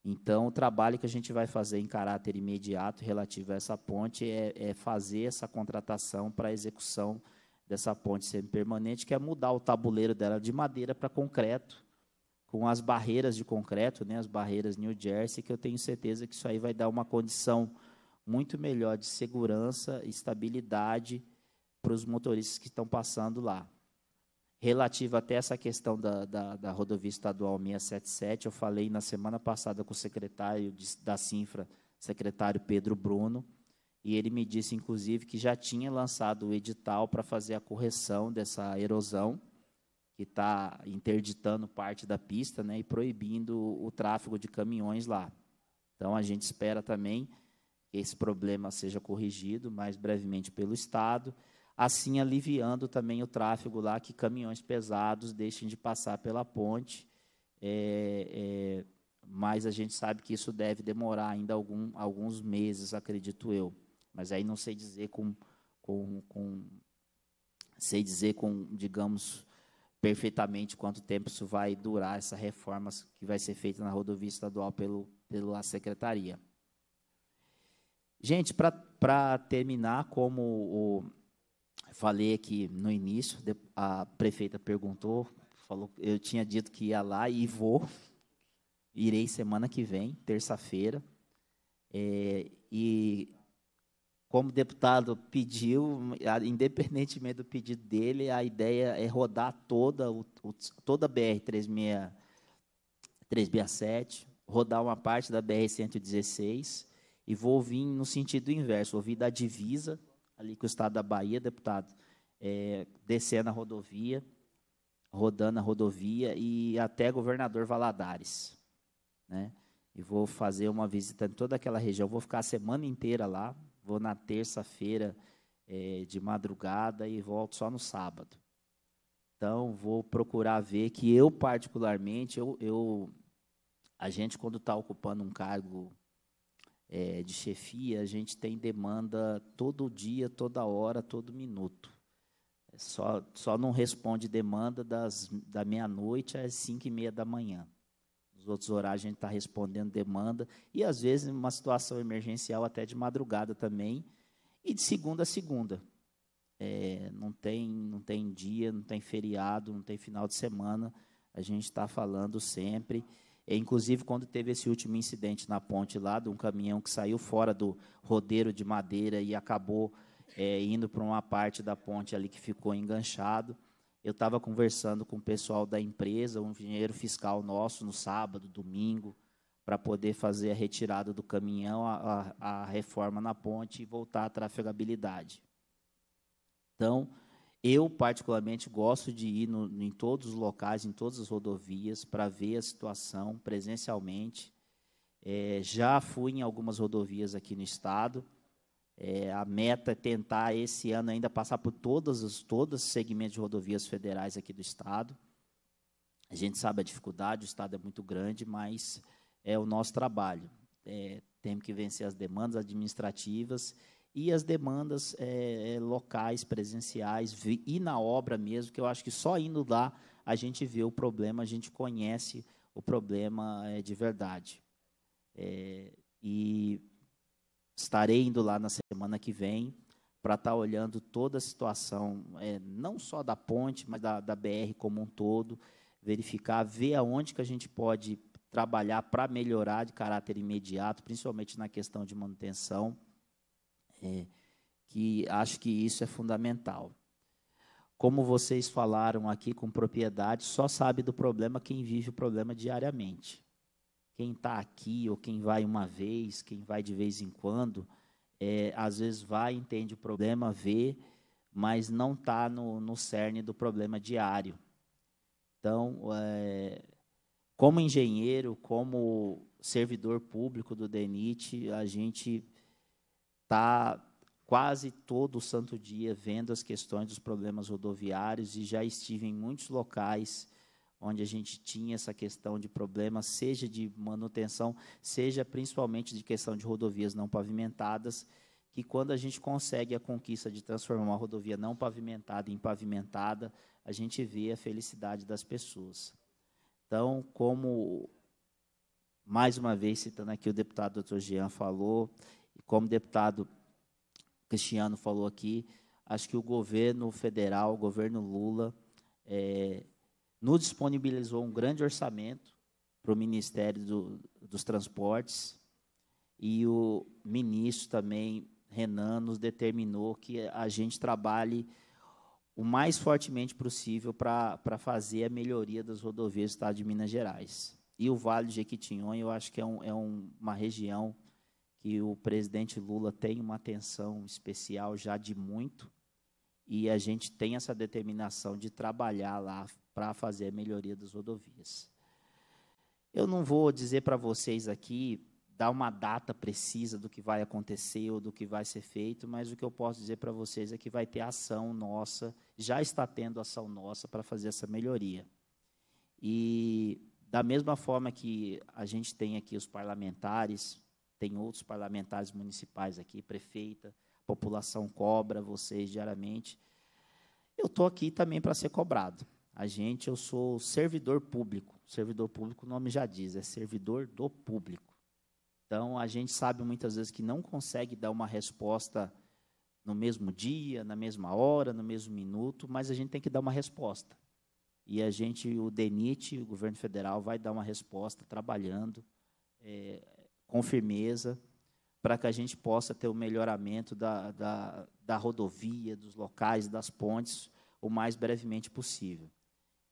Então, o trabalho que a gente vai fazer em caráter imediato relativo a essa ponte é, é fazer essa contratação para a execução dessa ponte semi-permanente, que é mudar o tabuleiro dela de madeira para concreto, com as barreiras de concreto, né, as barreiras New Jersey, que eu tenho certeza que isso aí vai dar uma condição muito melhor de segurança e estabilidade para os motoristas que estão passando lá relativo até essa questão da, da, da, rodovia estadual 677, eu falei na semana passada com o secretário de, da Cinfra, secretário Pedro Bruno, e ele me disse, inclusive, que já tinha lançado o edital para fazer a correção dessa erosão, que está interditando parte da pista né, e proibindo o tráfego de caminhões lá. Então, a gente espera também que esse problema seja corrigido mais brevemente pelo Estado assim aliviando também o tráfego lá, que caminhões pesados deixem de passar pela ponte. É, é, mas a gente sabe que isso deve demorar ainda algum, alguns meses, acredito eu. Mas aí não sei dizer com, com, com sei dizer com, digamos, perfeitamente quanto tempo isso vai durar, essa reforma que vai ser feita na rodovia estadual pelo, pela secretaria. Gente, para terminar, como o, Falei aqui no início, a prefeita perguntou, falou, eu tinha dito que ia lá e vou. Irei semana que vem, terça-feira. É, e como o deputado pediu, independentemente do pedido dele, a ideia é rodar toda, o, toda a BR-367, rodar uma parte da BR-116 e vou vir no sentido inverso, vou vir da divisa ali com o estado da Bahia, deputado, é, descendo a rodovia, rodando a rodovia e até governador Valadares. Né? E vou fazer uma visita em toda aquela região, vou ficar a semana inteira lá, vou na terça-feira é, de madrugada e volto só no sábado. Então, vou procurar ver que eu, particularmente, eu, eu a gente, quando está ocupando um cargo é, de chefia, a gente tem demanda todo dia, toda hora, todo minuto. É só, só não responde demanda das, da meia-noite às cinco e meia da manhã. Nos outros horários a gente está respondendo demanda e às vezes uma situação emergencial até de madrugada também e de segunda a segunda. É, não tem não tem dia, não tem feriado, não tem final de semana. A gente está falando sempre é, inclusive, quando teve esse último incidente na ponte lá, de um caminhão que saiu fora do rodeiro de madeira e acabou é, indo para uma parte da ponte ali que ficou enganchado. Eu estava conversando com o pessoal da empresa, um engenheiro fiscal nosso, no sábado, domingo, para poder fazer a retirada do caminhão, a, a, a reforma na ponte e voltar à trafegabilidade. Então, eu, particularmente, gosto de ir no, em todos os locais, em todas as rodovias, para ver a situação presencialmente. É, já fui em algumas rodovias aqui no estado. É, a meta é tentar, esse ano, ainda passar por todas os, todos os segmentos de rodovias federais aqui do estado. A gente sabe a dificuldade, o estado é muito grande, mas é o nosso trabalho. É, temos que vencer as demandas administrativas e as demandas é, locais, presenciais, vi, e na obra mesmo, que eu acho que só indo lá a gente vê o problema, a gente conhece o problema é, de verdade. É, e estarei indo lá na semana que vem para estar tá olhando toda a situação, não só da ponte, mas da, da BR como um todo, verificar, ver aonde que a gente pode trabalhar para melhorar de caráter imediato, principalmente na questão de manutenção é, que acho que isso é fundamental. Como vocês falaram aqui com propriedade, só sabe do problema quem vive o problema diariamente. Quem está aqui ou quem vai uma vez, quem vai de vez em quando, é, às vezes vai, entende o problema, vê, mas não está no, no cerne do problema diário. Então, é, como engenheiro, como servidor público do DENIT, a gente está quase todo santo dia vendo as questões dos problemas rodoviários e já estive em muitos locais onde a gente tinha essa questão de problemas, seja de manutenção, seja principalmente de questão de rodovias não pavimentadas, que quando a gente consegue a conquista de transformar uma rodovia não pavimentada em pavimentada, a gente vê a felicidade das pessoas. Então, como mais uma vez citando aqui o deputado Dr. Jean falou, como o deputado Cristiano falou aqui, acho que o governo federal, o governo Lula, é, nos disponibilizou um grande orçamento para o Ministério do, dos Transportes e o ministro também, Renan, nos determinou que a gente trabalhe o mais fortemente possível para fazer a melhoria das rodovias do Estado de Minas Gerais. E o Vale do Jequitinhonha, eu acho que é, um, é um, uma região que o presidente Lula tem uma atenção especial já de muito e a gente tem essa determinação de trabalhar lá para fazer a melhoria das rodovias. Eu não vou dizer para vocês aqui, dar uma data precisa do que vai acontecer ou do que vai ser feito, mas o que eu posso dizer para vocês é que vai ter ação nossa, já está tendo ação nossa para fazer essa melhoria. E da mesma forma que a gente tem aqui os parlamentares tem outros parlamentares municipais aqui, prefeita, população cobra vocês diariamente. Eu estou aqui também para ser cobrado. A gente, eu sou servidor público. Servidor público, o nome já diz, é servidor do público. Então, a gente sabe muitas vezes que não consegue dar uma resposta no mesmo dia, na mesma hora, no mesmo minuto, mas a gente tem que dar uma resposta. E a gente, o DENIT, o governo federal, vai dar uma resposta trabalhando é, com firmeza, para que a gente possa ter o um melhoramento da, da, da rodovia, dos locais, das pontes, o mais brevemente possível.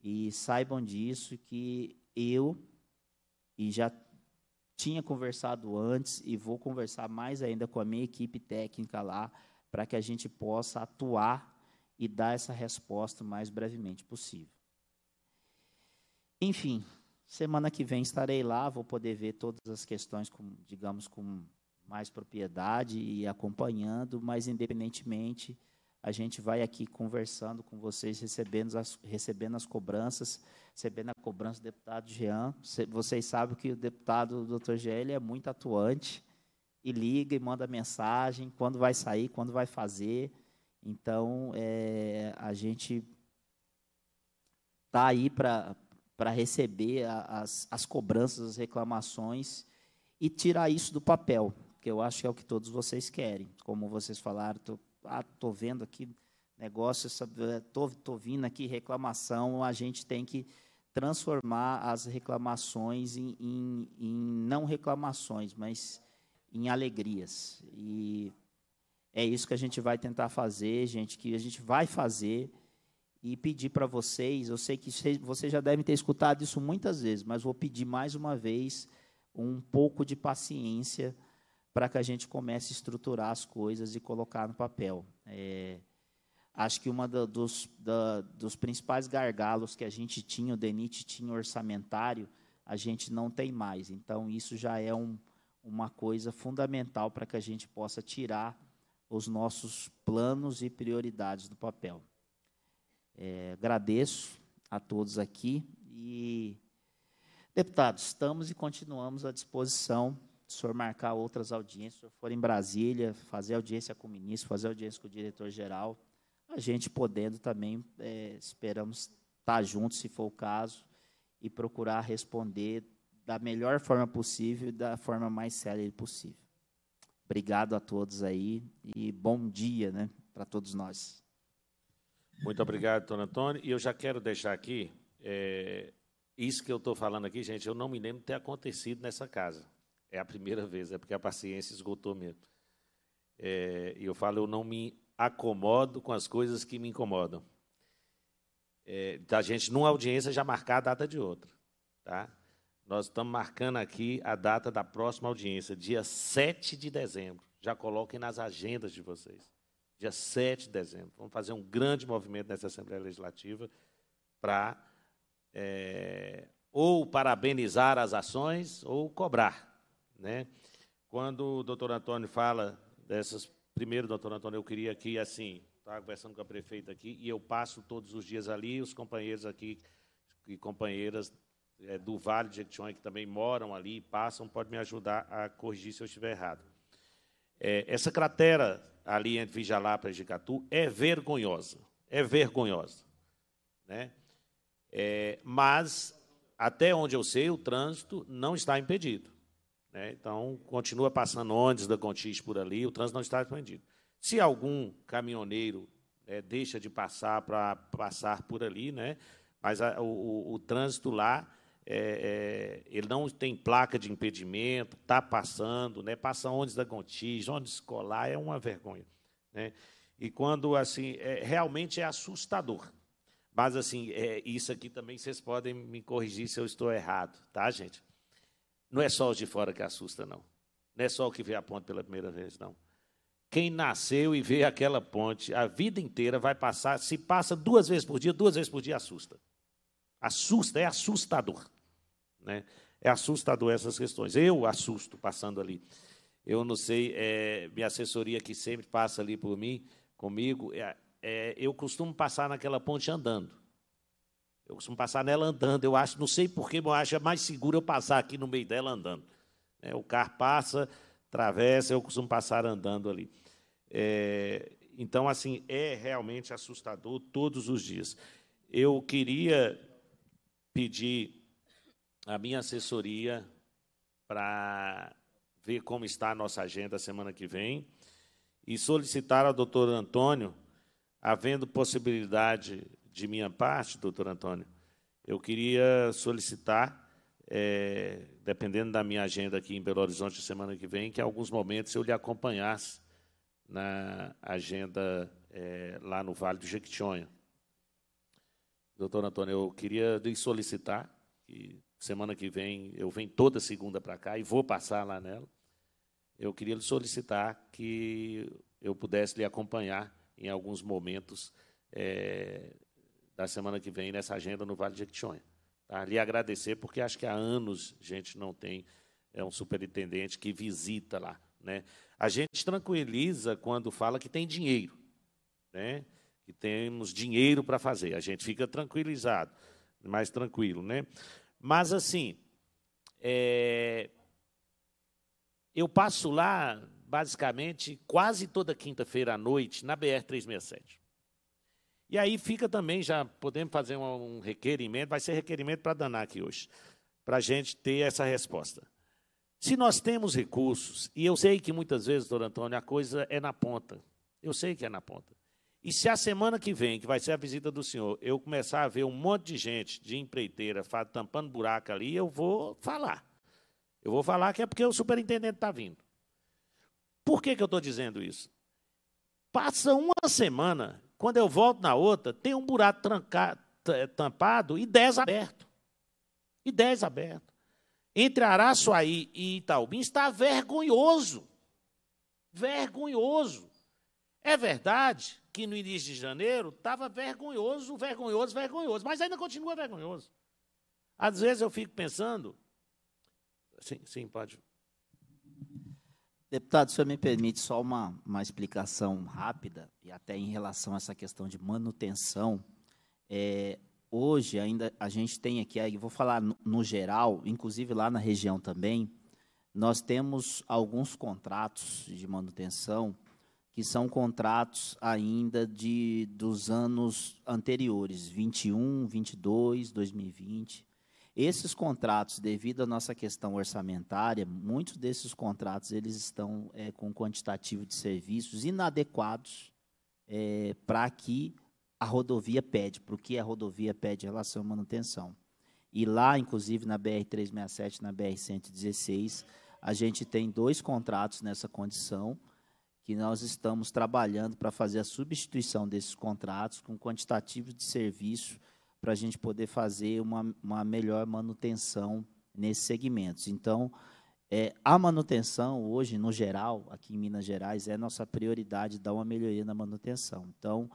E saibam disso que eu, e já tinha conversado antes, e vou conversar mais ainda com a minha equipe técnica lá, para que a gente possa atuar e dar essa resposta o mais brevemente possível. Enfim, Semana que vem estarei lá, vou poder ver todas as questões, com, digamos, com mais propriedade e acompanhando, mas independentemente, a gente vai aqui conversando com vocês, recebendo as, recebendo as cobranças, recebendo a cobrança do deputado Jean. Vocês sabem que o deputado o Dr. Jean é muito atuante e liga e manda mensagem quando vai sair, quando vai fazer. Então, é, a gente está aí para para receber a, as, as cobranças, as reclamações e tirar isso do papel, que eu acho que é o que todos vocês querem. Como vocês falaram, tô, ah, tô vendo aqui negócio, eh, tô, tô vindo aqui reclamação, a gente tem que transformar as reclamações em, em, em não reclamações, mas em alegrias. E é isso que a gente vai tentar fazer, gente, que a gente vai fazer e pedir para vocês, eu sei que vocês já devem ter escutado isso muitas vezes, mas vou pedir mais uma vez um pouco de paciência para que a gente comece a estruturar as coisas e colocar no papel. É, acho que uma da, dos, da, dos principais gargalos que a gente tinha, o DENIT tinha orçamentário, a gente não tem mais. Então, isso já é um, uma coisa fundamental para que a gente possa tirar os nossos planos e prioridades do papel. É, agradeço a todos aqui e deputados, estamos e continuamos à disposição. Se o senhor marcar outras audiências, se o senhor for em Brasília, fazer audiência com o ministro, fazer audiência com o diretor-geral, a gente podendo também, é, esperamos estar juntos, se for o caso, e procurar responder da melhor forma possível e da forma mais célere possível. Obrigado a todos aí e bom dia né, para todos nós. Muito obrigado, Dona Antônio. E eu já quero deixar aqui, é, isso que eu estou falando aqui, gente, eu não me lembro de ter acontecido nessa casa. É a primeira vez, é porque a paciência esgotou mesmo. É, e é, eu falo, eu não me acomodo com as coisas que me incomodam. É, da gente, numa audiência, já marcar a data de outra. Tá? Nós estamos marcando aqui a data da próxima audiência, dia 7 de dezembro. Já coloquem nas agendas de vocês dia 7 de dezembro. Vamos fazer um grande movimento nessa Assembleia Legislativa para é, eh, ou parabenizar as ações ou cobrar. Né? Quando o doutor Antônio fala dessas. Primeiro, doutor Antônio, eu queria aqui, assim, estava tá conversando com a prefeita aqui, e eu passo todos os dias ali, os companheiros aqui e companheiras é, do Vale de Jequitinhonha que também moram ali e passam, pode me ajudar a corrigir se eu estiver errado. É, essa cratera ali entre Vijalapa e Jicatu é vergonhosa. É vergonhosa. Né? É, mas, até onde eu sei, o trânsito não está impedido. Né? Então, continua passando ônibus da Contis por ali, o trânsito não está impedido. Se algum caminhoneiro né, deixa de passar para passar por ali, né? mas a, o, o, o trânsito lá é, é, ele não tem placa de impedimento, está passando, né? passa onde da Gontijo, onde escolar, é uma vergonha. Né? E quando, assim, é, realmente é assustador. Mas, assim, é, isso aqui também vocês podem me corrigir se eu estou errado, tá, gente? Não é só os de fora que assusta, não. Não é só o que vê a ponte pela primeira vez, não. Quem nasceu e vê aquela ponte a vida inteira vai passar, se passa duas vezes por dia, duas vezes por dia assusta. Assusta, é assustador. Né? É assustador essas questões. Eu assusto passando ali. Eu não sei, é, minha assessoria que sempre passa ali por mim, comigo, é, é, eu costumo passar naquela ponte andando. Eu costumo passar nela andando. Eu acho, não sei por que, eu acho mais seguro eu passar aqui no meio dela andando. É, o carro passa, atravessa, eu costumo passar andando ali. É, então, assim, é realmente assustador todos os dias. Eu queria pedir a minha assessoria para ver como está a nossa agenda semana que vem e solicitar ao doutor Antônio, havendo possibilidade de minha parte, doutor Antônio, eu queria solicitar, é, dependendo da minha agenda aqui em Belo Horizonte semana que vem, que em alguns momentos eu lhe acompanhasse na agenda é, lá no Vale do Jequitinhonha. Doutor Antônio, eu queria lhe solicitar que Semana que vem eu venho toda segunda para cá e vou passar lá nela. Eu queria lhe solicitar que eu pudesse lhe acompanhar em alguns momentos é, da semana que vem nessa agenda no Vale de Jequitinhonha. Tá? Lhe agradecer, porque acho que há anos a gente não tem é, um superintendente que visita lá. Né? A gente tranquiliza quando fala que tem dinheiro, né? que temos dinheiro para fazer. A gente fica tranquilizado, mais tranquilo. Né? Mas, assim, é, eu passo lá, basicamente, quase toda quinta-feira à noite, na BR-367. E aí fica também, já podemos fazer um, requerimento, vai ser requerimento para danar aqui hoje, para a gente ter essa resposta. Se nós temos recursos, e eu sei que muitas vezes, doutor Antônio, a coisa é na ponta. Eu sei que é na ponta. E se a semana que vem, que vai ser a visita do senhor, eu começar a ver um monte de gente de empreiteira tampando buraco ali, eu vou falar. Eu vou falar que é porque o superintendente está vindo. Por que, que eu estou dizendo isso? Passa uma semana, quando eu volto na outra, tem um buraco trancado, eh, tampado e 10 aberto. E 10 aberto. Entre Araçuaí e Itaubim está vergonhoso. Vergonhoso. É verdade aqui no início de janeiro estava vergonhoso, vergonhoso, vergonhoso, mas ainda continua vergonhoso. Às vezes eu fico pensando. Sim, sim, pode. Deputado, se me permite só uma, uma explicação rápida, e até em relação a essa questão de manutenção. É, hoje ainda a gente tem aqui, aí vou falar no, no geral, inclusive lá na região também, nós temos alguns contratos de manutenção que são contratos ainda de dos anos anteriores, 21, 22, 2020. Esses contratos, devido à nossa questão orçamentária, muitos desses contratos eles estão é, com quantitativo de serviços inadequados é, para que a rodovia pede, para o que a rodovia pede em relação à manutenção. E lá, inclusive, na BR-367, na BR-116, a gente tem dois contratos nessa condição, que nós estamos trabalhando para fazer a substituição desses contratos com quantitativos de serviço para a gente poder fazer uma, uma melhor manutenção nesses segmentos. Então, é, a manutenção hoje, no geral, aqui em Minas Gerais, é nossa prioridade dar uma melhoria na manutenção. Então,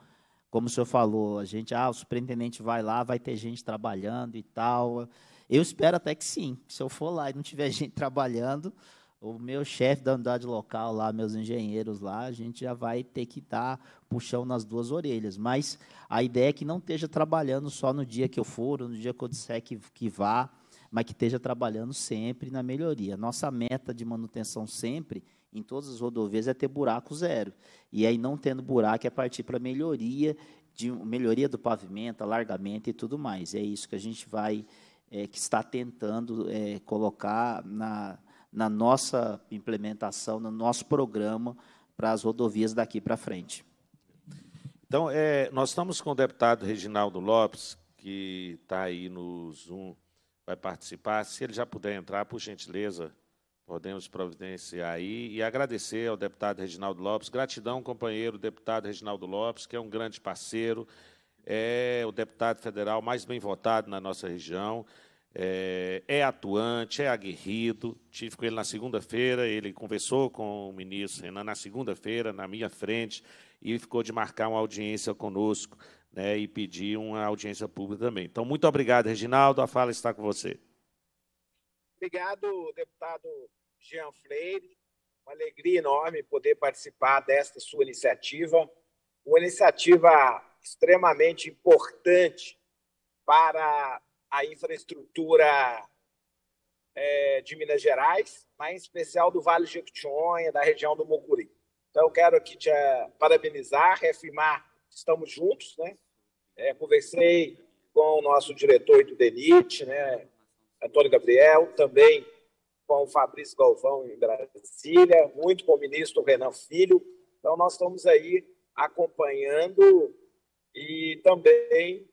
como o senhor falou, a gente, ah, o superintendente vai lá, vai ter gente trabalhando e tal. Eu espero até que sim. Se eu for lá e não tiver gente trabalhando, o meu chefe da unidade local lá, meus engenheiros lá, a gente já vai ter que dar puxão nas duas orelhas. Mas a ideia é que não esteja trabalhando só no dia que eu for, no dia que eu disser que, que vá, mas que esteja trabalhando sempre na melhoria. Nossa meta de manutenção sempre, em todas as rodovias, é ter buraco zero. E aí, não tendo buraco, é partir para melhoria, de, melhoria do pavimento, alargamento e tudo mais. É isso que a gente vai, é, que está tentando é, colocar na na nossa implementação, no nosso programa para as rodovias daqui para frente. Então, é, nós estamos com o deputado Reginaldo Lopes, que está aí no Zoom, vai participar. Se ele já puder entrar, por gentileza, podemos providenciar aí. E agradecer ao deputado Reginaldo Lopes. Gratidão, companheiro deputado Reginaldo Lopes, que é um grande parceiro, é o deputado federal mais bem votado na nossa região é, é atuante, é aguerrido. Tive com ele na segunda-feira, ele conversou com o ministro Renan na segunda-feira, na minha frente, e ficou de marcar uma audiência conosco né, e pedir uma audiência pública também. Então, muito obrigado, Reginaldo. A fala está com você. Obrigado, deputado Jean Freire. Uma alegria enorme poder participar desta sua iniciativa, uma iniciativa extremamente importante para a infraestrutura é, de Minas Gerais, mas em especial do Vale de Jequitinhonha, da região do Mucuri. Então, eu quero aqui te eh, parabenizar, reafirmar que estamos juntos. Né? É, conversei com o nosso diretor do DENIT, né, Antônio Gabriel, também com o Fabrício Galvão em Brasília, muito com o ministro Renan Filho. Então, nós estamos aí acompanhando e também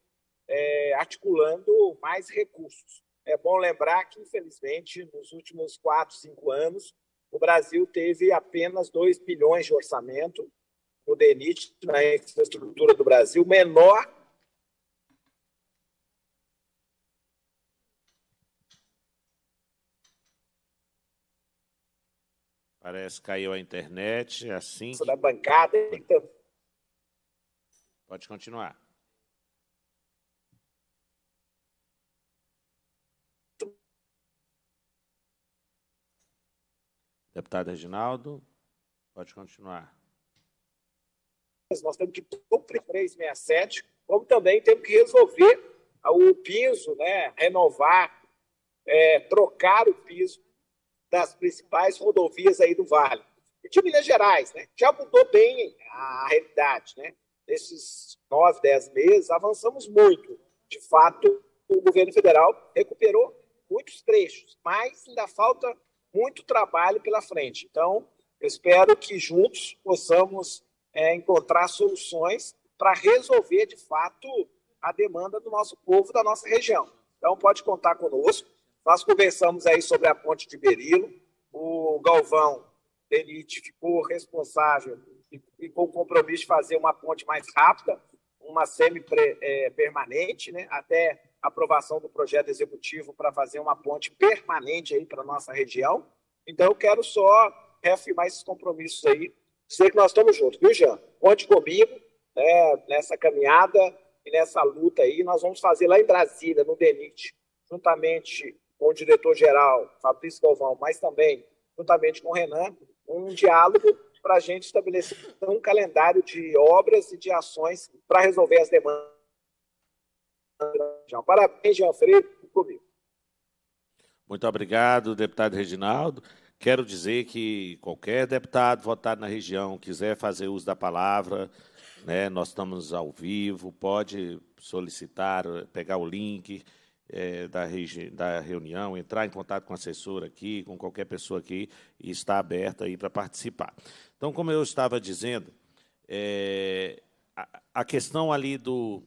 é, articulando mais recursos. É bom lembrar que, infelizmente, nos últimos quatro, cinco anos, o Brasil teve apenas 2 bilhões de orçamento no DENIT, na infraestrutura do Brasil, menor Parece que caiu a internet, é assim. Da bancada, então. Pode continuar. Deputado Reginaldo, pode continuar. Nós temos que cumprir 367, como também temos que resolver o piso, né, renovar, é, trocar o piso das principais rodovias aí do Vale. E de Minas Gerais, né, já mudou bem a realidade, né? Nesses nove, dez meses, avançamos muito. De fato, o governo federal recuperou muitos trechos, mas ainda falta muito trabalho pela frente. Então, eu espero que juntos possamos é, encontrar soluções para resolver de fato a demanda do nosso povo, da nossa região. Então, pode contar conosco. Nós conversamos aí sobre a ponte de Berilo. O Galvão ele ficou responsável e, ficou com o compromisso de fazer uma ponte mais rápida, uma semi-permanente, é, né, até aprovação do projeto executivo para fazer uma ponte permanente aí para nossa região. Então, eu quero só reafirmar esses compromissos aí, dizer que nós estamos juntos, viu, Jean? Conte comigo né, nessa caminhada e nessa luta aí. Nós vamos fazer lá em Brasília, no DENIT, juntamente com o diretor-geral, Fabrício Galvão, mas também juntamente com o Renan, um diálogo para a gente estabelecer um calendário de obras e de ações para resolver as demandas Parabéns, Jean Freire, comigo. Muito obrigado, deputado Reginaldo. Quero dizer que qualquer deputado votado na região quiser fazer uso da palavra, né, nós estamos ao vivo, pode solicitar, pegar o link é, da, da, reunião, entrar em contato com a assessora aqui, com qualquer pessoa aqui, e está aberta aí para participar. Então, como eu estava dizendo, é, a, a questão ali do,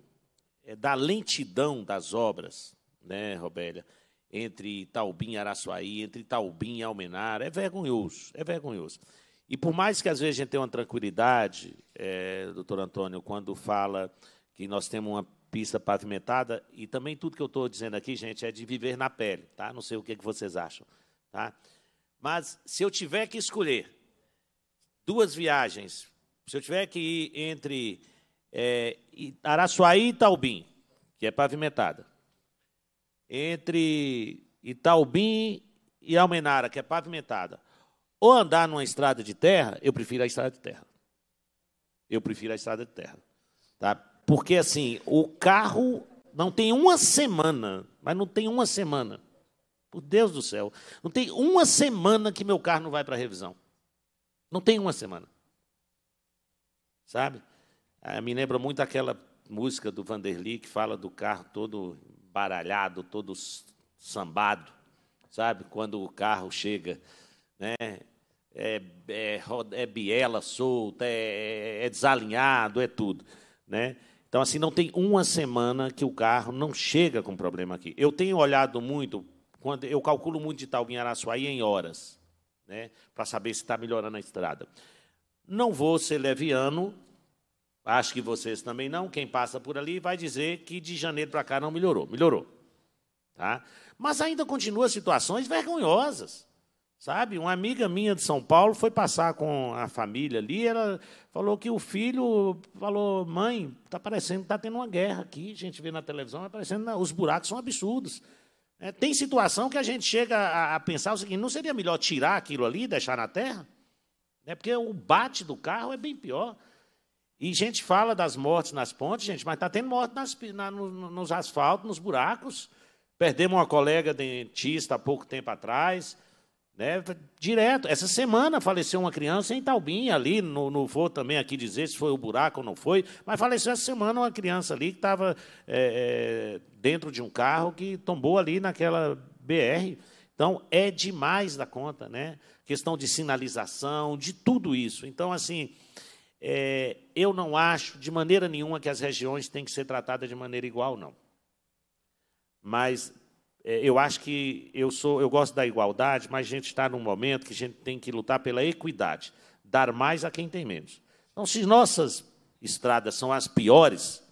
é, da lentidão das obras, né, Robélia? Entre Taubim e Araçuaí, entre Taubim e Almenar. É vergonhoso, é vergonhoso. E por mais que às vezes a gente tenha uma tranquilidade, é, doutor Antônio, quando fala que nós temos uma pista pavimentada, e também tudo que eu estou dizendo aqui, gente, é de viver na pele, tá? Não sei o que, que vocês acham, tá? Mas se eu tiver que escolher duas viagens, se eu tiver que ir entre é, Araçuaí e Itaubim, que é pavimentada. Entre Itaubim e Almenara, que é pavimentada. Ou andar numa estrada de terra, eu prefiro a estrada de terra. Eu prefiro a estrada de terra. Tá? Porque, assim, o carro não tem uma semana, mas não tem uma semana. Por Deus do céu. Não tem uma semana que meu carro não vai para revisão. Não tem uma semana. Sabe? Ah, me lembra muito aquela música do Vanderly que fala do carro todo baralhado, todo sambado, sabe? Quando o carro chega, né? É, é, é biela solta, é, é desalinhado, é tudo, né? Então, assim, não tem uma semana que o carro não chega com problema aqui. Eu tenho olhado muito, quando eu calculo muito de tal em Araçuaí em horas, né, para saber se está melhorando a estrada. Não vou ser leviano, Acho que vocês também não. Quem passa por ali vai dizer que de janeiro para cá não melhorou. Melhorou. Tá? Mas ainda continua situações vergonhosas. Sabe? Uma amiga minha de São Paulo foi passar com a família ali. Ela falou que o filho falou: mãe, está parecendo que está tendo uma guerra aqui. A gente vê na televisão, aparecendo tá os buracos são absurdos. É, tem situação que a gente chega a, a pensar o seguinte: não seria melhor tirar aquilo ali, deixar na terra? É porque o bate do carro é bem pior. E gente fala das mortes nas pontes, gente, mas está tendo morte nas, na, no, nos asfaltos, nos buracos. Perdemos uma colega dentista há pouco tempo atrás. Né? Direto. Essa semana faleceu uma criança em Taubim, ali, não, não vou também aqui dizer se foi o buraco ou não foi, mas faleceu essa semana uma criança ali que estava é, é, dentro de um carro que tombou ali naquela BR. Então, é demais da conta, né? Questão de sinalização, de tudo isso. Então, assim, é, eu não acho de maneira nenhuma que as regiões têm que ser tratadas de maneira igual, não. Mas é, eu acho que eu sou, eu gosto da igualdade, mas a gente está num momento que a gente tem que lutar pela equidade, dar mais a quem tem menos. Então, se nossas estradas são as piores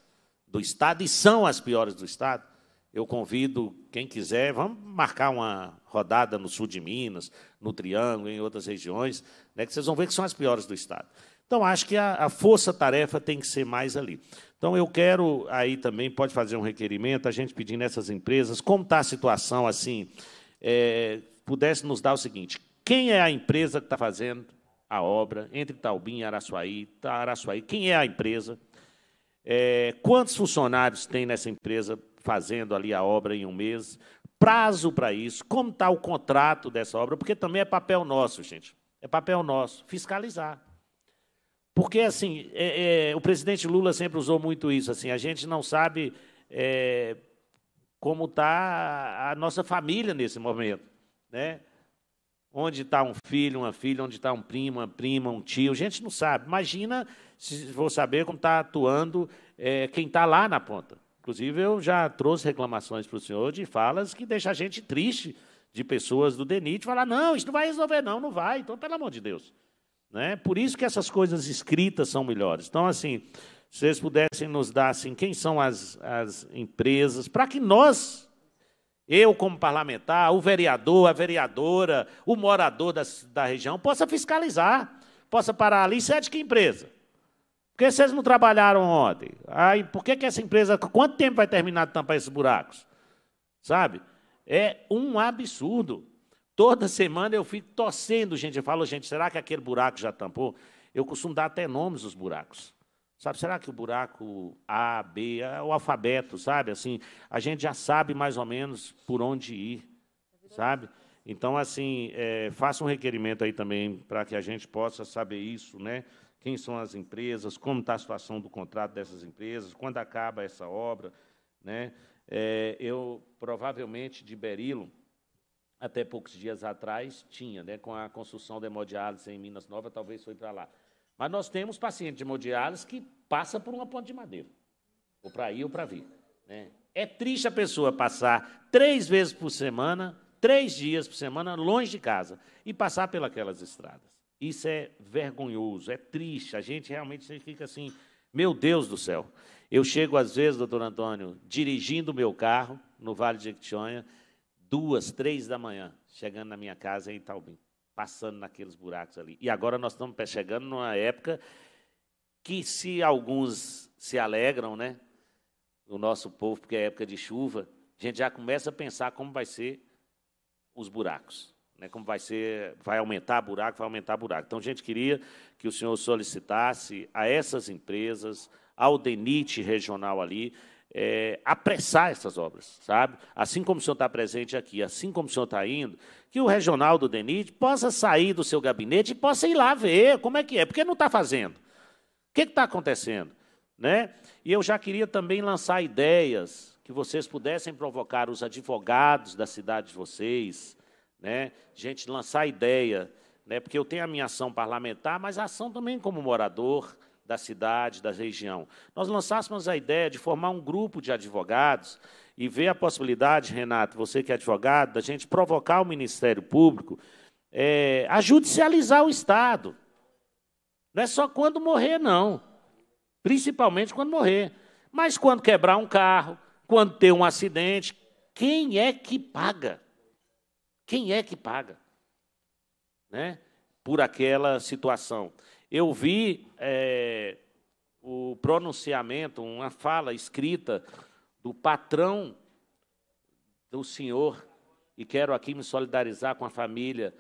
do estado e são as piores do estado, eu convido quem quiser, vamos marcar uma rodada no sul de Minas, no Triângulo, em outras regiões, né, que vocês vão ver que são as piores do Estado. Então, acho que a, a força-tarefa tem que ser mais ali. Então, eu quero aí também, pode fazer um requerimento, a gente pedindo nessas empresas, como está a situação assim, é, pudesse nos dar o seguinte: quem é a empresa que está fazendo a obra entre Taubim e Araçuaí? Tá, Araçuaí, quem é a empresa? É, quantos funcionários tem nessa empresa? fazendo ali a obra em um mês, prazo para isso, como está o contrato dessa obra, porque também é papel nosso, gente. É papel nosso, fiscalizar. Porque, assim, é, é, o presidente Lula sempre usou muito isso, assim, a gente não sabe é, como está a nossa família nesse momento, né? Onde está um filho, uma filha, onde está um primo, uma prima, um tio, a gente não sabe. Imagina se vou saber como está atuando é, quem está lá na ponta. Inclusive, eu já trouxe reclamações para o senhor de falas que deixam a gente triste, de pessoas do DENIT, falar, não, isso não vai resolver, não, não vai. Então, pelo amor de Deus. Né? Por isso que essas coisas escritas são melhores. Então, assim, se vocês pudessem nos dar assim, quem são as, as empresas, para que nós, eu como parlamentar, o vereador, a vereadora, o morador da, da região, possa fiscalizar, possa parar ali, isso é de que empresa? Por que vocês não trabalharam ontem? Aí, por que, que essa empresa. Quanto tempo vai terminar de tampar esses buracos? Sabe? É um absurdo. Toda semana eu fico torcendo, gente. Eu falo, gente, será que aquele buraco já tampou? Eu costumo dar até nomes os buracos. Sabe, será que o buraco A, B, é o alfabeto, sabe? Assim, a gente já sabe mais ou menos por onde ir, sabe? Então, assim, é, faça um requerimento aí também para que a gente possa saber isso, né? quem são as empresas, como está a situação do contrato dessas empresas, quando acaba essa obra. Né? É, eu, provavelmente, de Berilo, até poucos dias atrás, tinha, né, com a construção da hemodiálise em Minas Nova, talvez foi para lá. Mas nós temos pacientes de hemodiálise que passam por uma ponte de madeira, ou para ir ou para vir. Né? É triste a pessoa passar três vezes por semana, três dias por semana, longe de casa, e passar pelas estradas. Isso é vergonhoso, é triste. A gente realmente fica assim, meu Deus do céu. Eu chego às vezes, doutor Antônio, dirigindo meu carro no Vale de Jequitinhonha, duas, três da manhã, chegando na minha casa em Itaubim, passando naqueles buracos ali. E agora nós estamos chegando numa época que se alguns se alegram, né? O nosso povo, porque é época de chuva, a gente já começa a pensar como vai ser os buracos né, como vai ser, vai aumentar buraco, vai aumentar buraco. Então, a gente queria que o senhor solicitasse a essas empresas, ao DENIT regional ali, é, apressar essas obras, sabe? Assim como o senhor está presente aqui, assim como o senhor está indo, que o regional do DENIT possa sair do seu gabinete e possa ir lá ver como é que é, porque não está fazendo. O que está acontecendo? Né? E eu já queria também lançar ideias que vocês pudessem provocar os advogados da cidade de vocês, né? gente lançar ideia, né? porque eu tenho a minha ação parlamentar, mas a ação também como morador da cidade, da região. Nós lançássemos a ideia de formar um grupo de advogados e ver a possibilidade, Renato, você que é advogado, da gente provocar o Ministério Público é, a judicializar o Estado. Não é só quando morrer, não. Principalmente quando morrer. Mas quando quebrar um carro, quando ter um acidente, quem é que paga? Quem é que paga? Né? Por aquela situação. Eu vi é, o pronunciamento, uma fala escrita do patrão do senhor, e quero aqui me solidarizar com a família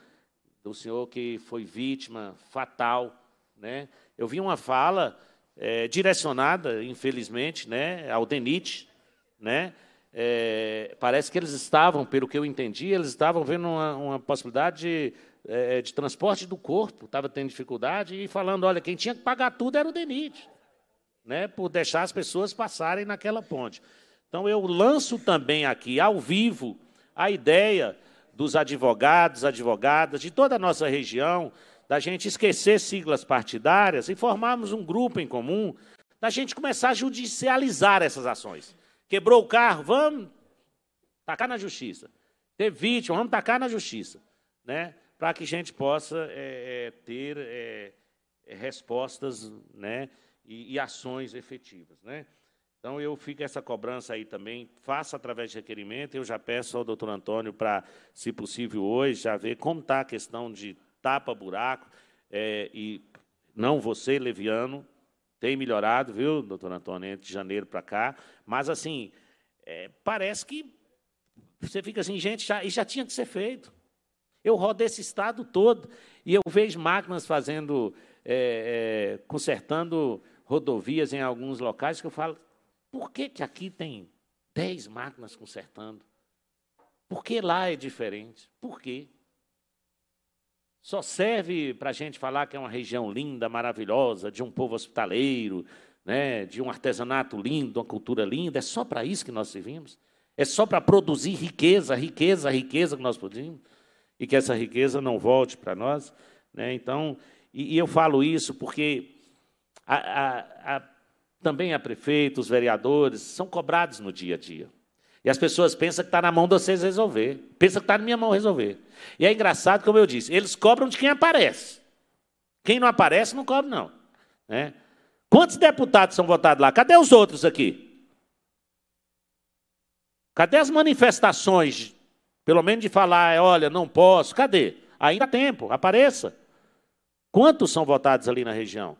do senhor que foi vítima fatal. Né? Eu vi uma fala é, direcionada, infelizmente, né, ao DENIT, né, é, parece que eles estavam, pelo que eu entendi, eles estavam vendo uma, uma possibilidade de, é, é, de transporte do corpo, estava tendo dificuldade, e falando, olha, quem tinha que pagar tudo era o DENIT, né, por deixar as pessoas passarem naquela ponte. Então, eu lanço também aqui, ao vivo, a ideia dos advogados, advogadas, de toda a nossa região, da gente esquecer siglas partidárias e formarmos um grupo em comum, da gente começar a judicializar essas ações. Quebrou o carro, vamos tacar na justiça. Ter vítima, vamos tacar na justiça. Né? Para que a gente possa é, é, ter é, é, respostas né? E, e, ações efetivas. Né? Então, eu fico essa cobrança aí também, faça através de requerimento. Eu já peço ao doutor Antônio para, se possível, hoje, já ver como está a questão de tapa-buraco, é, e não você, Leviano, tem melhorado, viu, doutor Antônio, de janeiro para cá. Mas, assim, é, parece que você fica assim, gente, já, e já tinha que ser feito. Eu rodo esse estado todo e eu vejo máquinas fazendo, é, é, consertando rodovias em alguns locais que eu falo, por que, que aqui tem 10 máquinas consertando? Por que lá é diferente? Por quê? Só serve para a gente falar que é uma região linda, maravilhosa, de um povo hospitaleiro, né, de um artesanato lindo, uma cultura linda. É só para isso que nós servimos? É só para produzir riqueza, riqueza, riqueza que nós produzimos? E que essa riqueza não volte para nós? Né? Então, e, e, eu falo isso porque a, a, a, também a prefeita, os vereadores, são cobrados no dia a dia. E as pessoas pensam que está na mão de vocês resolver. Pensa que está na minha mão resolver. E é engraçado, como eu disse, eles cobram de quem aparece. Quem não aparece, não cobra, não. Né? Quantos deputados são votados lá? Cadê os outros aqui? Cadê as manifestações? Pelo menos de falar, é, olha, não posso, cadê? Ainda há tempo, apareça. Quantos são votados ali na região?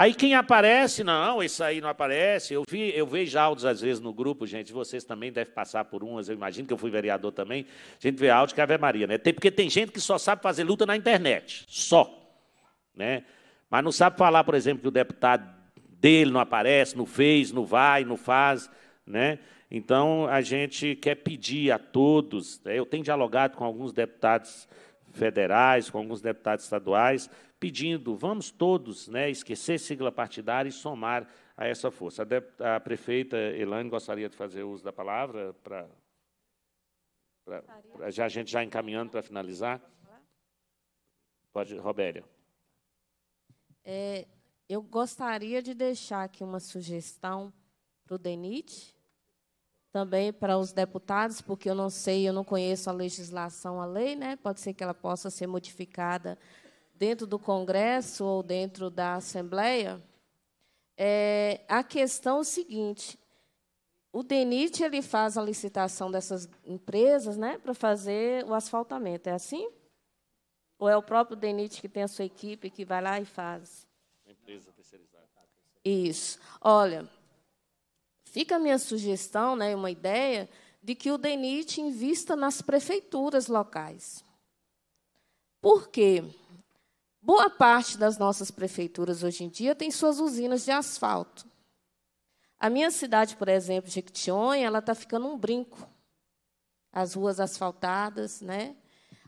Aí quem aparece, não, isso aí não aparece. Eu vi, eu vejo áudios às vezes no grupo, gente, vocês também devem passar por umas, eu imagino que eu fui vereador também. A gente vê áudio que é Ave Maria, né? Tem, porque tem gente que só sabe fazer luta na internet, só. Né? Mas não sabe falar, por exemplo, que o deputado dele não aparece, não fez, não vai, não faz, né? Então a gente quer pedir a todos, né? eu tenho dialogado com alguns deputados federais, com alguns deputados estaduais, pedindo, vamos todos né, esquecer sigla partidária e somar a essa força. A, de, a prefeita Elaine gostaria de fazer uso da palavra para. Já, a gente já encaminhando para finalizar. Pode, Robéria. É, eu gostaria de deixar aqui uma sugestão para o DENIT, também para os deputados, porque eu não sei, eu não conheço a legislação, a lei, né? Pode ser que ela possa ser modificada dentro do Congresso ou dentro da Assembleia, é a questão é o seguinte: o DENIT ele faz a licitação dessas empresas né, para fazer o asfaltamento, é assim? Ou é o próprio DENIT que tem a sua equipe que vai lá e faz? Empresa terceirizada. Isso. Olha, fica a minha sugestão, né, uma ideia, de que o DENIT invista nas prefeituras locais. Por quê? Porque Boa parte das nossas prefeituras hoje em dia tem suas usinas de asfalto. A minha cidade, por exemplo, Jequitinhonha, ela está ficando um brinco. As ruas asfaltadas, né?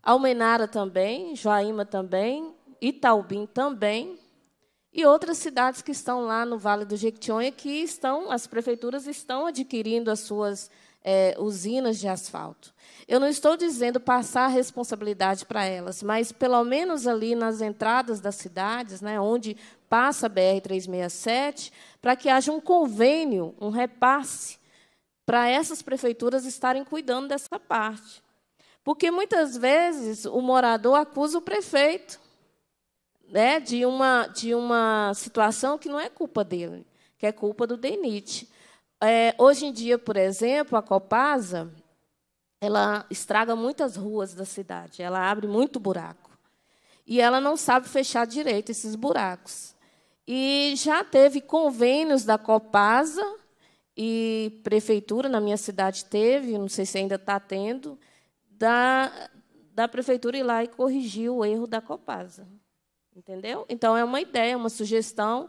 Almenara também, Joaíma também, Itaubim também, e outras cidades que estão lá no Vale do Jequitinhonha que estão, as prefeituras estão adquirindo as suas é, usinas de asfalto. Eu não estou dizendo passar a responsabilidade para elas, mas pelo menos ali nas entradas das cidades, né, onde passa a BR-367, para que haja um convênio, um repasse, para essas prefeituras estarem cuidando dessa parte. Porque muitas vezes o morador acusa o prefeito né, de, uma, de uma situação que não é culpa dele, que é culpa do DENIT. É, hoje em dia, por exemplo, a Copasa ela estraga muitas ruas da cidade, ela abre muito buraco. E ela não sabe fechar direito esses buracos. E já teve convênios da Copasa e prefeitura, na minha cidade teve, não sei se ainda está tendo, da, da prefeitura ir lá e corrigir o erro da Copasa. Entendeu? Então, é uma ideia, uma sugestão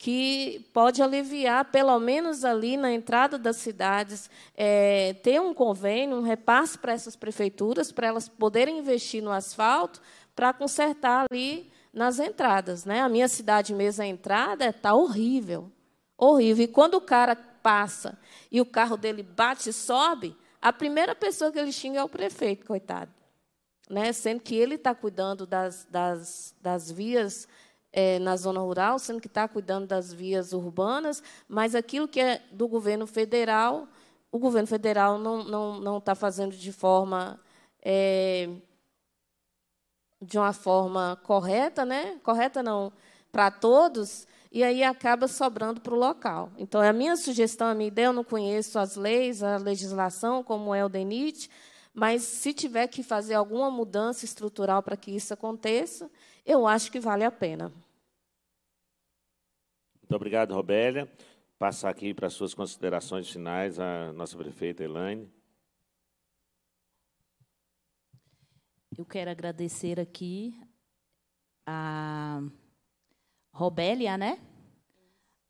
que pode aliviar, pelo menos ali na entrada das cidades, é, ter um convênio, um repasse para essas prefeituras, para elas poderem investir no asfalto, para consertar ali nas entradas. Né? A minha cidade mesmo, a entrada está horrível, horrível. E quando o cara passa e o carro dele bate e sobe, a primeira pessoa que ele xinga é o prefeito, coitado. Né? Sendo que ele está cuidando das, das, das vias é, na zona rural, sendo que está cuidando das vias urbanas, mas aquilo que é do governo federal, o governo federal não está não, não tá fazendo de forma. É, de uma forma correta, né? Correta não, para todos, e aí acaba sobrando para o local. Então, é a minha sugestão, a minha ideia, eu não conheço as leis, a legislação, como é o DENIT, mas se tiver que fazer alguma mudança estrutural para que isso aconteça, eu acho que vale a pena. Muito obrigado, Robélia. Passar aqui para as suas considerações finais a nossa prefeita Elaine. Eu quero agradecer aqui a Robélia, né?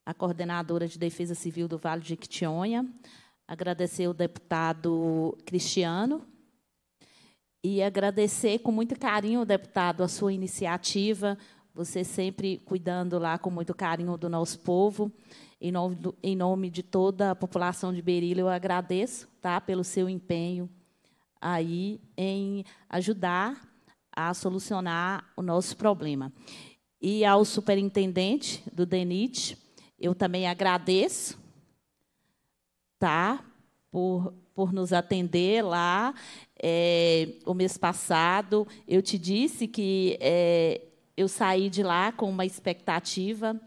A coordenadora de Defesa Civil do Vale de Quitionha. Agradecer o deputado Cristiano, e agradecer com muito carinho, deputado, a sua iniciativa, você sempre cuidando lá com muito carinho do nosso povo. Em nome, do, em nome de toda a população de Berilo, eu agradeço tá, pelo seu empenho aí em ajudar a solucionar o nosso problema. E ao superintendente do DENIT, eu também agradeço tá, por, por nos atender lá é, o mês passado, eu te disse que é, eu saí de lá com uma expectativa.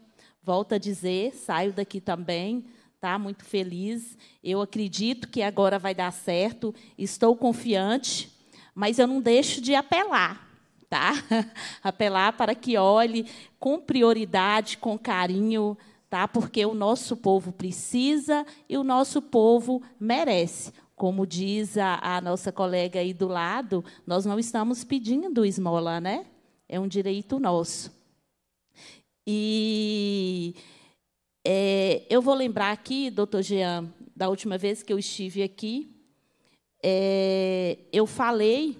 Volto a dizer, saio daqui também, tá? Muito feliz. Eu acredito que agora vai dar certo. Estou confiante, mas eu não deixo de apelar. Tá? Apelar para que olhe com prioridade, com carinho, tá? Porque o nosso povo precisa e o nosso povo merece. Como diz a, a nossa colega aí do lado, nós não estamos pedindo esmola, né? É um direito nosso. E é, eu vou lembrar aqui, doutor Jean, da última vez que eu estive aqui, é, eu falei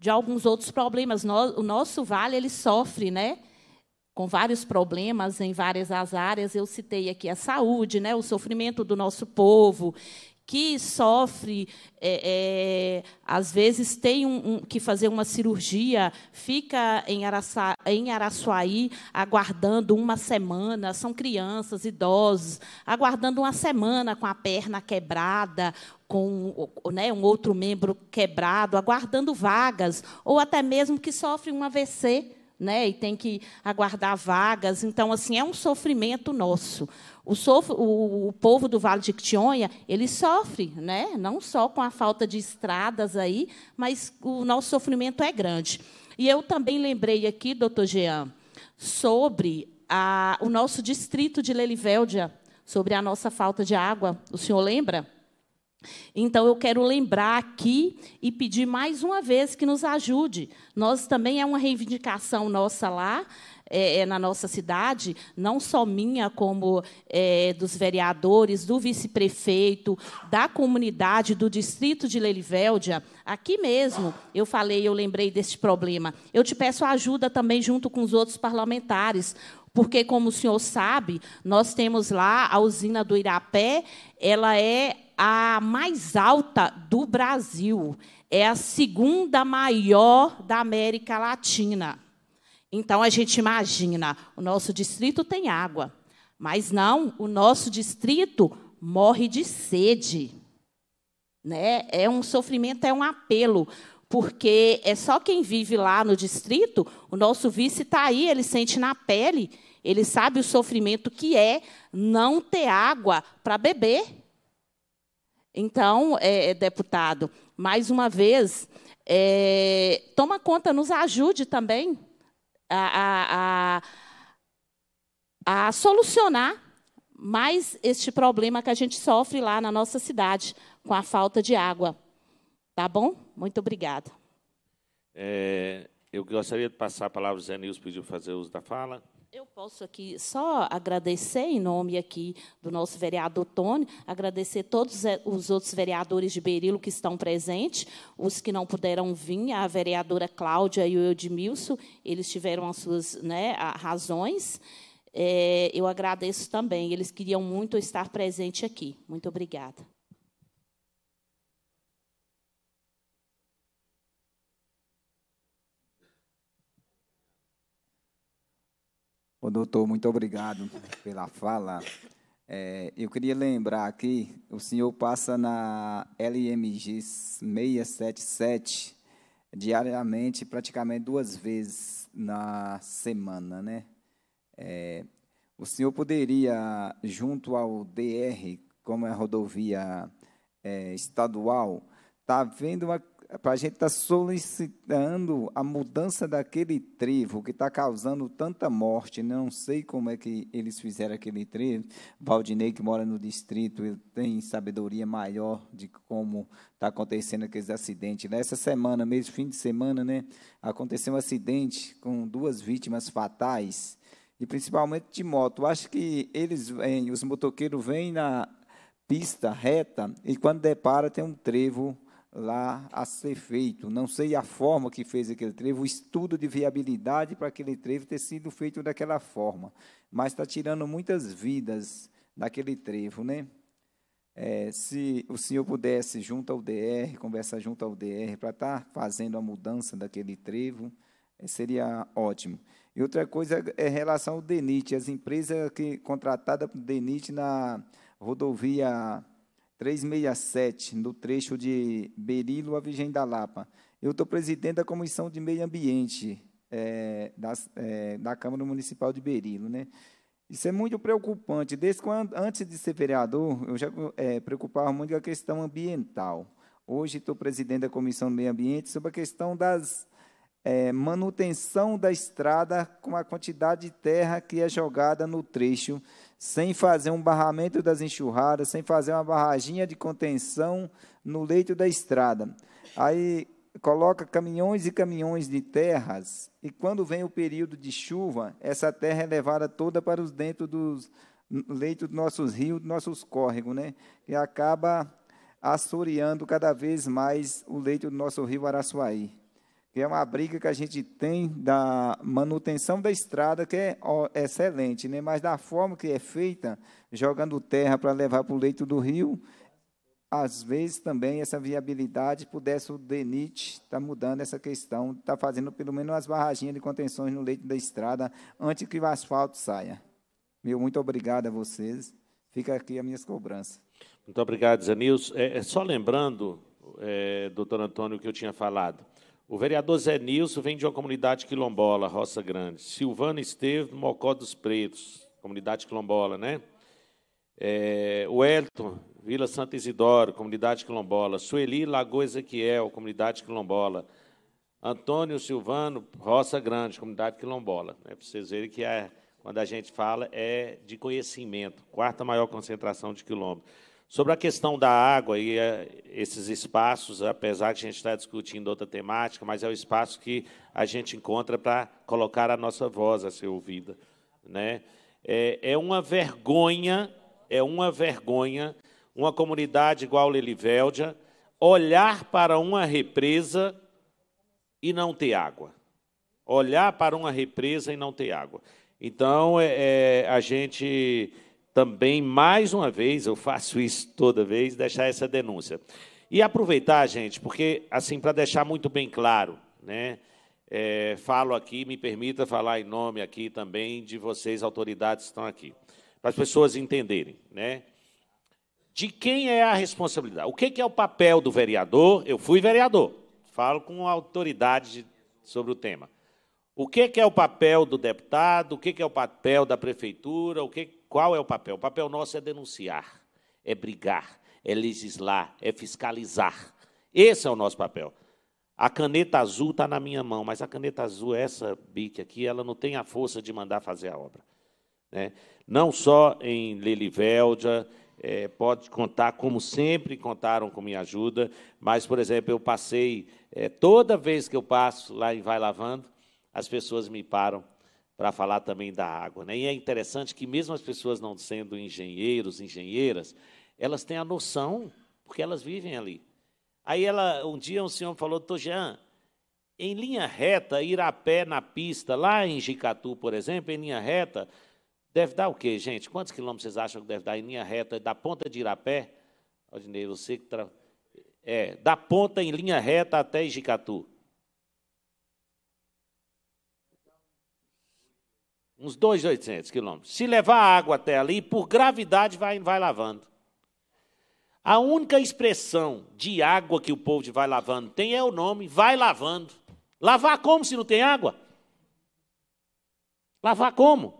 de alguns outros problemas. No, o nosso vale ele sofre, né? Com vários problemas em várias áreas. Eu citei aqui a saúde, né? O sofrimento do nosso povo que sofre, é, é, às vezes tem um, um, que fazer uma cirurgia, fica em, Araçá, em Araçuaí aguardando uma semana, são crianças, idosos, aguardando uma semana com a perna quebrada, com né, um outro membro quebrado, aguardando vagas, ou até mesmo que sofre um AVC né? E tem que aguardar vagas. Então, assim, é um sofrimento nosso. O, sof o, o povo do Vale de Quitionha, ele sofre, né? Não só com a falta de estradas aí, mas o nosso sofrimento é grande. E eu também lembrei aqui, doutor Jean, sobre a, o nosso distrito de Lelivéldia, sobre a nossa falta de água. O senhor lembra? Então, eu quero lembrar aqui e pedir mais uma vez que nos ajude. Nós também é uma reivindicação nossa lá, é, é, na nossa cidade, não só minha, como é, dos vereadores, do vice-prefeito, da comunidade, do distrito de Lelivéldia, aqui mesmo eu falei, eu lembrei deste problema. Eu te peço ajuda também junto com os outros parlamentares, porque, como o senhor sabe, nós temos lá a usina do Irapé, ela é a mais alta do Brasil, é a segunda maior da América Latina. Então a gente imagina, o nosso distrito tem água, mas não, o nosso distrito morre de sede. Né? É um sofrimento, é um apelo, porque é só quem vive lá no distrito, o nosso vice está aí, ele sente na pele, ele sabe o sofrimento que é não ter água para beber. Então, é, é, deputado, mais uma vez, é, toma conta, nos ajude também a, a, a, a solucionar mais este problema que a gente sofre lá na nossa cidade com a falta de água. Tá bom? Muito obrigada. É, eu gostaria de passar a palavra, o Zé Nilson pediu fazer uso da fala. Eu posso aqui só agradecer em nome aqui do nosso vereador Tony, agradecer todos eh, os outros vereadores de Berilo que estão presentes, os que não puderam vir, a vereadora Cláudia e o Edmilson, eles tiveram as suas né, razões. É, eu agradeço também, eles queriam muito estar presente aqui. Muito obrigada. O doutor, muito obrigado pela fala. É, eu queria lembrar aqui, o senhor passa na LMG 677 diariamente, praticamente duas vezes na semana, né? É, o senhor poderia, junto ao DR, como é a rodovia é, estadual, tá vendo uma para a gente estar tá solicitando a mudança daquele trevo que está causando tanta morte. Né? Não sei como é que eles fizeram aquele trevo. Valdinei, que mora no distrito, ele tem sabedoria maior de como está acontecendo aqueles acidentes. Nessa semana, mês, fim de semana, né, aconteceu um acidente com duas vítimas fatais, e principalmente de moto. Acho que eles vêm, os motoqueiros vêm na pista reta e quando depara tem um trevo lá a ser feito. Não sei a forma que fez aquele trevo, o estudo de viabilidade para aquele trevo ter sido feito daquela forma. Mas está tirando muitas vidas daquele trevo, né? É, se o senhor pudesse, junto ao DR, conversar junto ao DR, para estar tá fazendo a mudança daquele trevo, é, seria ótimo. E outra coisa é relação ao DENIT, as empresas que contratadas para o DENIT na rodovia 367, no trecho de Berilo a Virgem da Lapa. Eu estou presidente da Comissão de Meio Ambiente é, da, é, da, Câmara Municipal de Berilo. Né? Isso é muito preocupante. Desde quando, antes de ser vereador, eu já é, preocupava muito com a questão ambiental. Hoje estou presidente da Comissão do Meio Ambiente sobre a questão das é, manutenção da estrada com a quantidade de terra que é jogada no trecho sem fazer um barramento das enxurradas, sem fazer uma barraginha de contenção no leito da estrada. Aí coloca caminhões e caminhões de terras, e quando vem o período de chuva, essa terra é levada toda para os dentro dos leitos dos nossos rios, dos nossos córregos, né? E acaba assoreando cada vez mais o leito do nosso rio Araçuaí que é uma briga que a gente tem da manutenção da estrada, que é excelente, né? mas da forma que é feita, jogando terra para levar para o leito do rio, às vezes também essa viabilidade pudesse o DENIT está mudando essa questão, está fazendo pelo menos umas barraginhas de contenções no leito da estrada antes que o asfalto saia. Meu muito obrigado a vocês. Fica aqui as minhas cobranças. Muito obrigado, Zanils. É, é, só lembrando, é, doutor Antônio, o que eu tinha falado. O vereador Zé Nilson vem de uma comunidade quilombola, Roça Grande. Silvano Esteves, Mocó dos Pretos, comunidade quilombola, né? É, o Elton, Vila Santa Isidoro, comunidade quilombola. Sueli Lagoa Ezequiel, comunidade quilombola. Antônio Silvano, Roça Grande, comunidade quilombola. É né? para vocês verem que é quando a gente fala é de conhecimento, quarta maior concentração de quilombo. Sobre a questão da água e eh, esses espaços, apesar de a gente estar discutindo outra temática, mas é o espaço que a gente encontra para colocar a nossa voz a ser ouvida. Né? É, é uma vergonha, é uma vergonha, uma comunidade igual Lelivéldia olhar para uma represa e não ter água. Olhar para uma represa e não ter água. Então, é, é a gente também, mais uma vez, eu faço isso toda vez, deixar essa denúncia. E aproveitar, gente, porque, assim, para deixar muito bem claro, né? É, falo aqui, me permita falar em nome aqui também de vocês, autoridades que estão aqui, para as pessoas entenderem, né? De quem é a responsabilidade? O que, que é o papel do vereador? Eu fui vereador, falo com autoridade de, sobre o tema. O que, que é o papel do deputado? O que, que é o papel da prefeitura? O que, qual é o papel? O papel nosso é denunciar, é brigar, é legislar, é fiscalizar. Esse é o nosso papel. A caneta azul está na minha mão, mas a caneta azul, essa BIC aqui, ela não tem a força de mandar fazer a obra. Né? Não só em Leliveldia, é, pode contar, como sempre contaram com minha ajuda, mas, por exemplo, eu passei, é, toda vez que eu passo lá em Vai Lavando, as pessoas me param para falar também da água. Né? E é interessante que, mesmo as pessoas não sendo engenheiros, engenheiras, elas têm a noção, porque elas vivem ali. Aí ela, um dia um senhor falou, doutor Jean, em linha reta, ir a pé na pista, lá em Jicatu, por exemplo, em linha reta, deve dar o quê, gente? Quantos quilômetros vocês acham que deve dar em linha reta, da ponta de Irapé? Odinei, você que tra... É, da ponta em linha reta até Jicatu. uns 2,800 quilômetros. Se levar água até ali, por gravidade vai, vai lavando. A única expressão de água que o povo de vai lavando tem é o nome vai lavando. Lavar como se não tem água? Lavar como?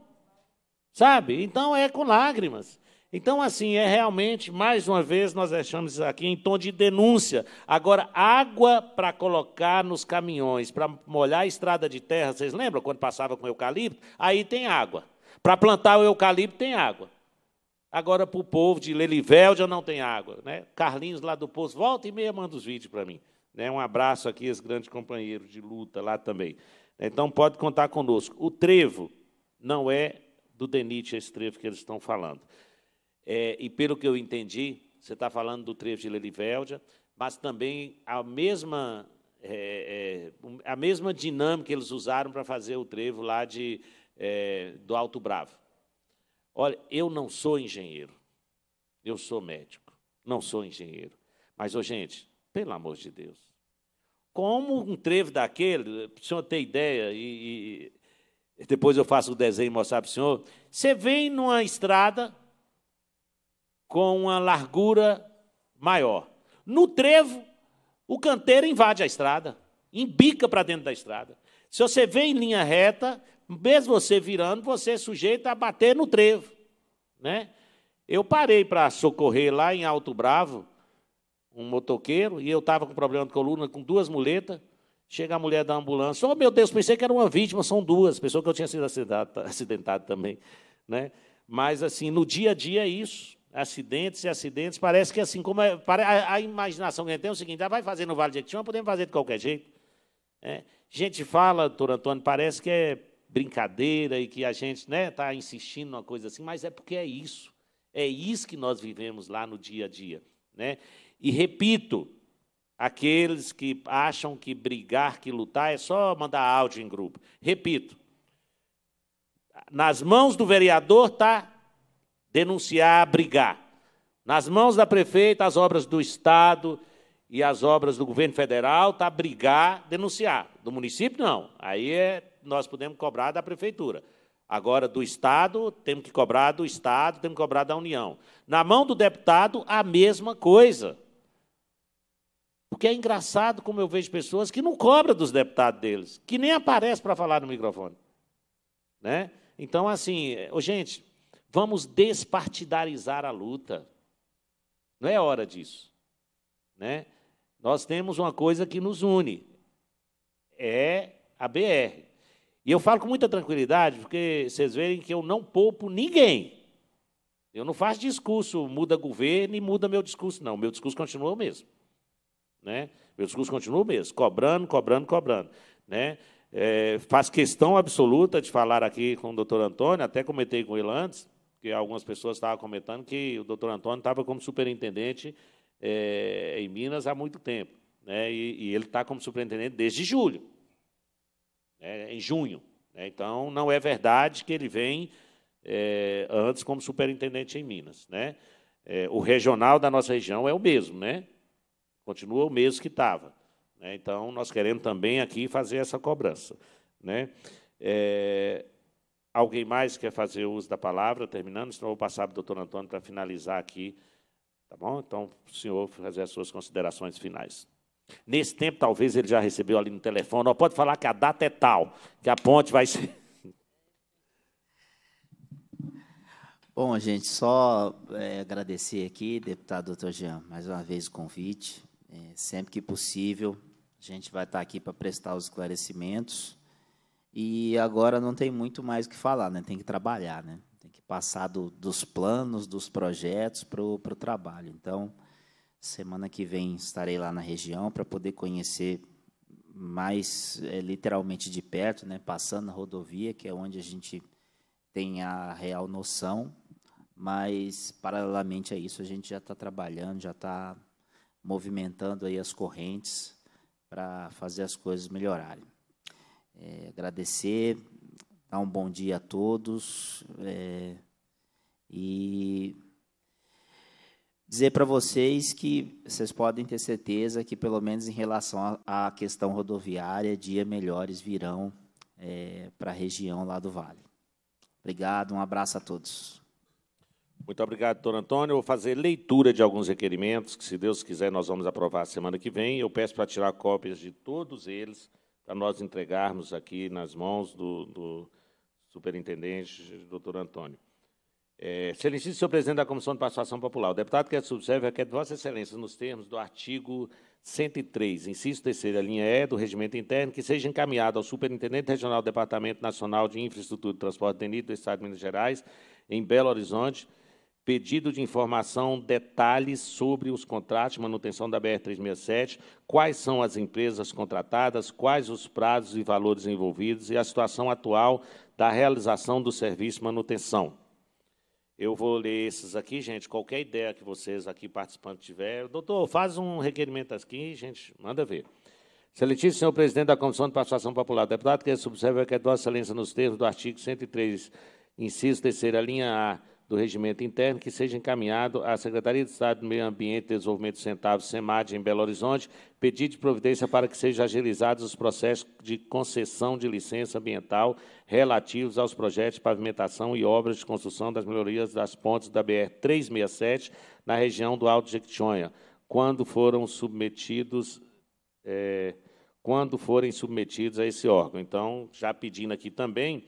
Sabe? Então é com lágrimas. Então, assim, é realmente, mais uma vez, nós deixamos isso aqui em tom de denúncia. Agora, água para colocar nos caminhões, para molhar a estrada de terra, vocês lembram quando passava com eucalipto? Aí tem água. Para plantar o eucalipto, tem água. Agora, para o povo de já não tem água. Né? Carlinhos, lá do Poço, volta e meia, manda os vídeos para mim. Né? Um abraço aqui, esse grande companheiro de luta lá também. Então, pode contar conosco. O trevo não é do Denit esse trevo que eles estão falando. É, e pelo que eu entendi, você está falando do trevo de Lelivéldia, mas também a mesma, é, é, a mesma dinâmica que eles usaram para fazer o trevo lá de, é, do Alto Bravo. Olha, eu não sou engenheiro, eu sou médico, não sou engenheiro. Mas, ô, gente, pelo amor de Deus, como um trevo daquele, para o senhor ter ideia, e, e depois eu faço o desenho e mostrar para o senhor, você vem numa estrada com uma largura maior. No trevo, o canteiro invade a estrada, embica para dentro da estrada. Se você vem em linha reta, mesmo você virando, você é sujeito a bater no trevo. Né? Eu parei para socorrer lá em Alto Bravo, um motoqueiro, e eu estava com problema de coluna, com duas muletas. Chega a mulher da ambulância, oh meu Deus, pensei que era uma vítima, são duas, pessoa que eu tinha sido acidentado, acidentado também. Né? Mas, assim, no dia a dia é isso acidentes e acidentes. Parece que assim, como é, a, a, imaginação que a gente tem é o seguinte: ah, vai fazer no Vale de Jequitinhonha, podemos fazer de qualquer jeito. É. Gente fala, doutor Antônio, parece que é brincadeira e que a gente está né, tá insistindo numa coisa assim, mas é porque é isso. É isso que nós vivemos lá no dia a dia. Né? E repito, aqueles que acham que brigar, que lutar é só mandar áudio em grupo. Repito, nas mãos do vereador está denunciar, brigar. Nas mãos da prefeita, as obras do Estado e as obras do governo federal, está brigar, denunciar. Do município, não. Aí é, nós podemos cobrar da prefeitura. Agora, do Estado, temos que cobrar do Estado, temos que cobrar da União. Na mão do deputado, a mesma coisa. Porque é engraçado como eu vejo pessoas que não cobram dos deputados deles, que nem aparecem para falar no microfone. Né? Então, assim, gente, Vamos despartidarizar a luta. Não é hora disso. Né? Nós temos uma coisa que nos une: é a BR. E eu falo com muita tranquilidade, porque vocês veem que eu não poupo ninguém. Eu não faço discurso, muda governo e muda meu discurso, não. Meu discurso continua o mesmo. Né? Meu discurso continua o mesmo, cobrando, cobrando, cobrando. Né? É, faz questão absoluta de falar aqui com o doutor Antônio, até comentei com ele antes, porque algumas pessoas estavam comentando que o doutor Antônio estava como superintendente é, em Minas há muito tempo. Né? E, e ele está como superintendente desde julho, né? em junho. Né? Então, não é verdade que ele vem é, antes como superintendente em Minas. Né? É, o regional da nossa região é o mesmo, né? continua o mesmo que estava. Né? Então, nós queremos também aqui fazer essa cobrança. Né? É, Alguém mais quer fazer uso da palavra? Terminando, senão eu vou passar para o doutor Antônio para finalizar aqui. Tá bom? Então, o senhor fazer as suas considerações finais. Nesse tempo, talvez ele já recebeu ali no telefone, Não pode falar que a data é tal, que a ponte vai ser. Bom, gente, só é, agradecer aqui, deputado doutor Jean, mais uma vez o convite. É, sempre que possível, a gente vai estar aqui para prestar os esclarecimentos. E agora não tem muito mais o que falar, né? Tem que trabalhar, né? Tem que passar do, dos planos, dos projetos para o pro trabalho. Então, semana que vem estarei lá na região para poder conhecer mais é, literalmente de perto, né? Passando na rodovia, que é onde a gente tem a real noção. Mas, paralelamente a isso, a gente já está trabalhando, já está movimentando aí as correntes para fazer as coisas melhorarem é, agradecer, dar um bom dia a todos é, e dizer para vocês que vocês podem ter certeza que, pelo menos em relação à questão rodoviária, dias melhores virão é, para a região lá do Vale. Obrigado, um abraço a todos. Muito obrigado, doutor Antônio. Eu vou fazer leitura de alguns requerimentos que, se Deus quiser, nós vamos aprovar semana que vem. Eu peço para tirar cópias de todos eles para nós entregarmos aqui nas mãos do, do superintendente, doutor Antônio. É, excelentíssimo senhor presidente da Comissão de Participação Popular, o deputado que subserve requer é de Vossa Excelência, nos termos do artigo 103, inciso terceira linha E do Regimento Interno, que seja encaminhado ao Superintendente Regional do Departamento Nacional de Infraestrutura e Transporte denit do Estado de Minas Gerais, em Belo Horizonte, Pedido de informação, detalhes sobre os contratos de manutenção da BR-367, quais são as empresas contratadas, quais os prazos e valores envolvidos e a situação atual da realização do serviço de manutenção. Eu vou ler esses aqui, gente. Qualquer ideia que vocês aqui participantes tiverem, doutor, faz um requerimento aqui, gente, manda ver. Excelentíssimo senhor presidente da Comissão de Participação Popular, deputado que subserve que é Vossa Excelência nos termos do artigo 103, inciso terceira linha A do Regimento Interno, que seja encaminhado à Secretaria de Estado do Meio Ambiente e Desenvolvimento Sustentável, SEMAD, em Belo Horizonte, pedido de providência para que sejam agilizados os processos de concessão de licença ambiental relativos aos projetos de pavimentação e obras de construção das melhorias das pontes da BR-367 na região do Alto Jequitinhonha, quando foram submetidos... É, quando forem submetidos a esse órgão. Então, já pedindo aqui também,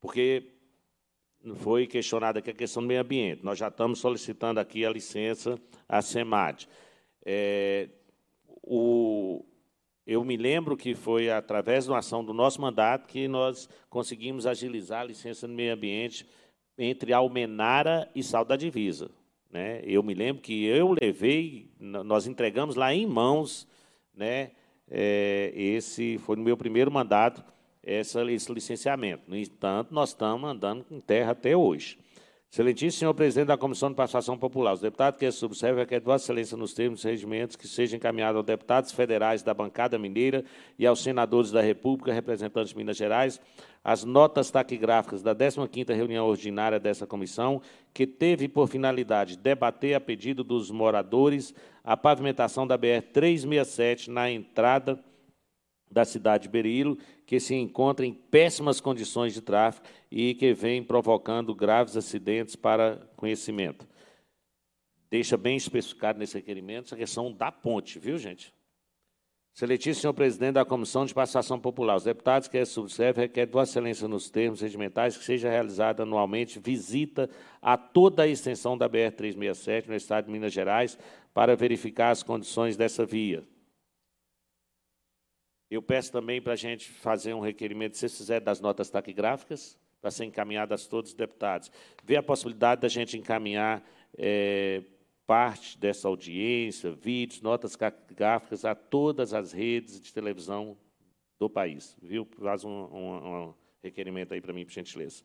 porque foi questionada aqui a questão do meio ambiente. Nós já estamos solicitando aqui a licença à SEMAD. É, o, eu me lembro que foi através de uma ação do nosso mandato que nós conseguimos agilizar a licença do meio ambiente entre Almenara e Sal da Divisa. Né? Eu me lembro que eu levei, nós entregamos lá em mãos, né? É, esse foi no meu primeiro mandato, essa, esse licenciamento. No entanto, nós estamos andando em terra até hoje. Excelentíssimo senhor presidente da Comissão de Participação Popular, os deputados que subservem requer Vossa Excelência nos termos e regimentos que seja encaminhado aos deputados federais da bancada mineira e aos senadores da República, representantes de Minas Gerais, as notas taquigráficas da 15 reunião ordinária dessa comissão, que teve por finalidade debater a pedido dos moradores a pavimentação da BR 367 na entrada da cidade de Berilo, que se encontra em péssimas condições de tráfego e que vem provocando graves acidentes para conhecimento. Deixa bem especificado nesse requerimento essa questão da ponte, viu, gente? Seletíssimo senhor presidente da Comissão de Participação Popular, os deputados que subservem requerem Vossa Excelência nos termos regimentais que seja realizada anualmente visita a toda a extensão da BR-367 no estado de Minas Gerais para verificar as condições dessa via. Eu peço também para a gente fazer um requerimento, se fizer, das notas taquigráficas, para ser encaminhadas a todos os deputados. Vê a possibilidade da gente encaminhar é, parte dessa audiência, vídeos, notas taquigráficas a todas as redes de televisão do país. Viu? Faz um, um, um requerimento aí para mim, por gentileza.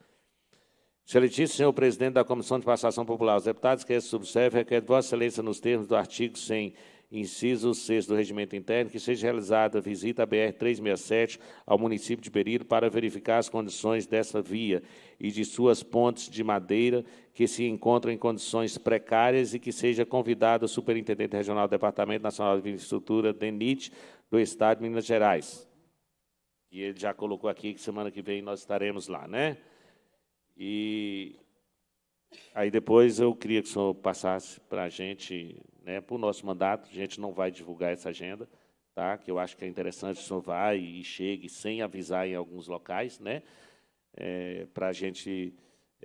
Excelentíssimo senhor presidente da Comissão de Passação Popular, os deputados que esse subserve requer Vossa Excelência nos termos do artigo 100 inciso 6 do Regimento Interno, que seja realizada a visita à BR-367 ao município de Berilo para verificar as condições dessa via e de suas pontes de madeira que se encontram em condições precárias e que seja convidado o Superintendente Regional do Departamento Nacional de Infraestrutura, DENIT, do Estado de Minas Gerais. E ele já colocou aqui que semana que vem nós estaremos lá, né? E Aí depois eu queria que o senhor passasse para a gente, né, para o nosso mandato, a gente não vai divulgar essa agenda, tá? que eu acho que é interessante o senhor vá e chegue sem avisar em alguns locais, né? É, para a gente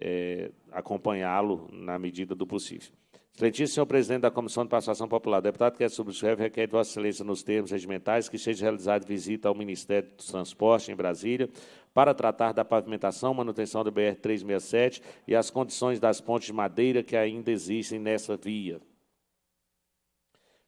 é, acompanhá-lo na medida do possível. Excelentíssimo senhor presidente da Comissão de Participação Popular, deputado que é subscreve, requer de Vossa Excelência, nos termos regimentais, que seja realizada visita ao Ministério dos Transportes em Brasília, para tratar da pavimentação, manutenção do BR-367 e as condições das pontes de madeira que ainda existem nessa via.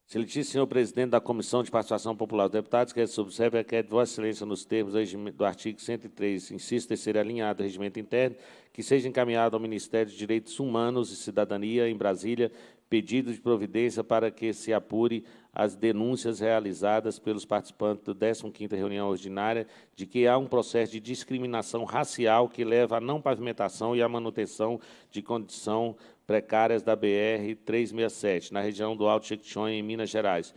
Excelentíssimo senhor presidente da Comissão de Participação Popular dos Deputados, que subserve a requer de Vossa Excelência nos termos do artigo 103, em terceiro alinhado do regimento interno, que seja encaminhado ao Ministério de Direitos Humanos e Cidadania, em Brasília, pedido de providência para que se apure as denúncias realizadas pelos participantes da 15ª reunião ordinária de que há um processo de discriminação racial que leva à não pavimentação e à manutenção de condição precárias da BR 367 na região do Alto Jequitinhonha em Minas Gerais,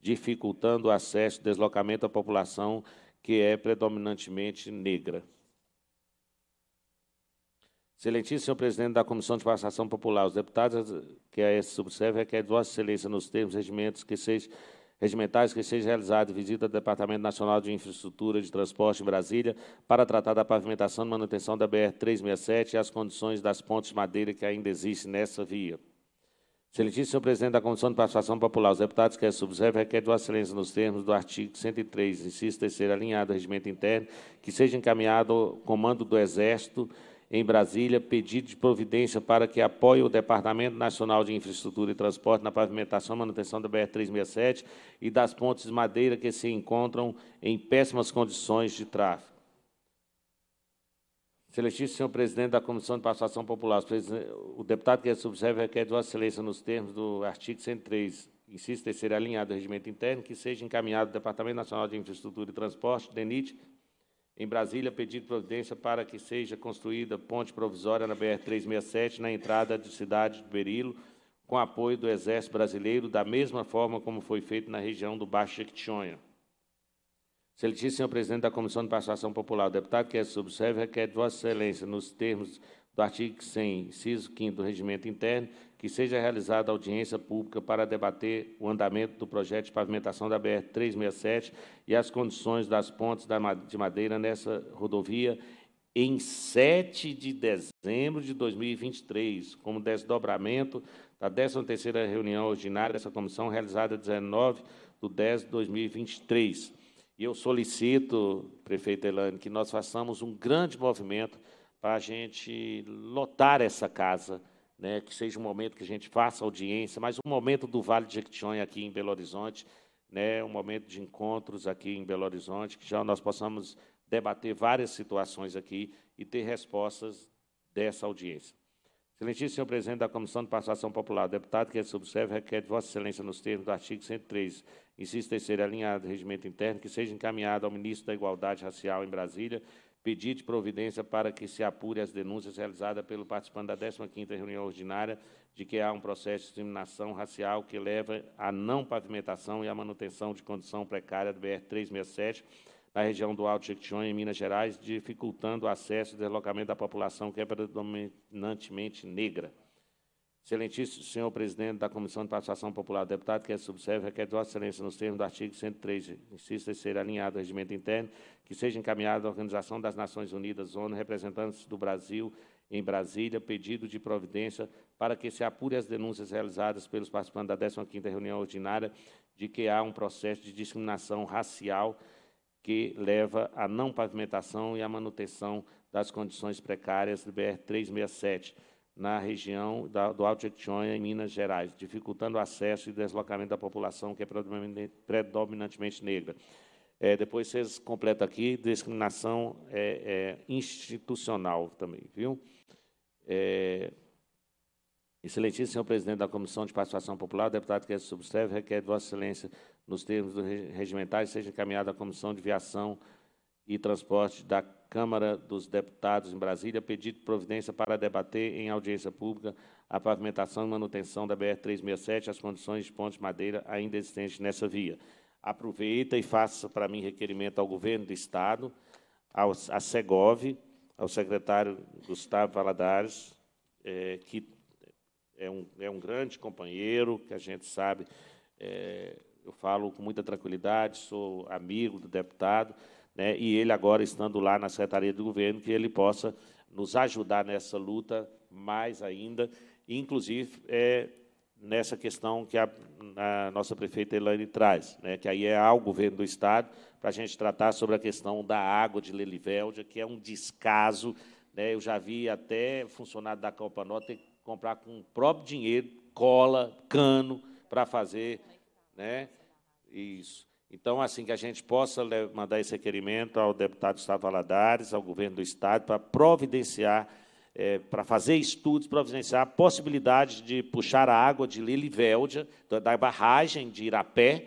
dificultando o acesso e deslocamento à população que é predominantemente negra. Excelentíssimo senhor presidente da Comissão de Participação Popular, os deputados que a esse subserve requer de Vossa Excelência, nos termos regimentos que seja, regimentais, que seja realizada visita ao Departamento Nacional de Infraestrutura de Transporte em Brasília para tratar da pavimentação e manutenção da BR-367 e as condições das pontes de madeira que ainda existem nessa via. Excelentíssimo senhor presidente da Comissão de Participação Popular, os deputados que a subserve requer de Excelência, nos termos do artigo 103, insisto, terceiro alinhado ao regimento interno, que seja encaminhado ao comando do Exército em Brasília pedido de providência para que apoie o Departamento Nacional de Infraestrutura e Transporte na pavimentação e manutenção da BR-367 e das pontes de madeira que se encontram em péssimas condições de tráfego. Celestíssimo senhor presidente da Comissão de Participação Popular, o deputado que subserve requer de Vossa Excelência, nos termos do artigo 103, em ser alinhado do regimento interno, que seja encaminhado ao Departamento Nacional de Infraestrutura e Transporte, DENIT, em Brasília, pedido providência para que seja construída ponte provisória na BR-367, na entrada da cidade de Berilo, com apoio do Exército Brasileiro, da mesma forma como foi feito na região do Baixo Jequitinhonha. senhor presidente da Comissão de Participação Popular, o deputado que é subserve requer de Vossa Excelência, nos termos do artigo 100, inciso 5 do Regimento Interno, que seja realizada audiência pública para debater o andamento do projeto de pavimentação da BR-367 e as condições das pontes de madeira nessa rodovia em 7 de dezembro de 2023, como desdobramento da 13ª reunião ordinária dessa comissão, realizada 19 de 10 de 2023. E eu solicito, prefeita Elane, que nós façamos um grande movimento para a gente lotar essa casa, né, que seja um momento que a gente faça audiência, mas um momento do Vale de Jequitinhonha aqui em Belo Horizonte, né, um momento de encontros aqui em Belo Horizonte, que já nós possamos debater várias situações aqui e ter respostas dessa audiência. Excelentíssimo senhor presidente da Comissão de Participação Popular, deputado que é subserve, requer de Vossa Excelência, nos termos do artigo 103, em terceiro alinhado do regimento interno, que seja encaminhado ao ministro da Igualdade Racial em Brasília de providência para que se apure as denúncias realizadas pelo participante da 15ª reunião ordinária de que há um processo de discriminação racial que leva à não pavimentação e à manutenção de condição precária do BR-367 na região do Alto Jequitinhonha, em Minas Gerais, dificultando o acesso e deslocamento da população que é predominantemente negra. Excelentíssimo senhor presidente da Comissão de Participação Popular, deputado que é subserve, requer Vossa Excelência, nos termos do artigo 103, em ser alinhado ao regimento interno, que seja encaminhado à Organização das Nações Unidas, ONU, representantes do Brasil em Brasília, pedido de providência para que se apure as denúncias realizadas pelos participantes da 15 reunião ordinária de que há um processo de discriminação racial que leva à não pavimentação e à manutenção das condições precárias do BR 367 na região da, do Alto Etionha, em Minas Gerais, dificultando o acesso e deslocamento da população que é predominantemente negra. É, depois vocês completam aqui, discriminação é, é, institucional também, viu? É, excelentíssimo senhor presidente da Comissão de Participação Popular, deputado que se é subscreve, requer de Vossa Excelência, nos termos regimentais, seja encaminhado à Comissão de Viação e Transporte da Câmara dos Deputados em Brasília, pedido de providência para debater em audiência pública a pavimentação e manutenção da BR-367, as condições de pontes de madeira ainda existentes nessa via. Aproveita e faça para mim requerimento ao Governo do Estado, ao, à SEGOV, ao secretário Gustavo Valadares, é, que é um, é um grande companheiro, que a gente sabe, é, eu falo com muita tranquilidade, sou amigo do deputado, né, e ele agora estando lá na Secretaria do Governo, que ele possa nos ajudar nessa luta mais ainda, inclusive é, nessa questão que a, a, nossa prefeita Elaine traz, né, que aí é ao governo do Estado, para a gente tratar sobre a questão da água de Lelivéldia, que é um descaso. Né, eu já vi até funcionário da Copanó ter que comprar com o próprio dinheiro cola, cano, para fazer. Né, isso. Então, assim, que a gente possa mandar esse requerimento ao deputado Gustavo Valadares, ao governo do Estado, para providenciar, é, para fazer estudos, providenciar a possibilidade de puxar a água de Lilivéldia, da barragem de Irapé,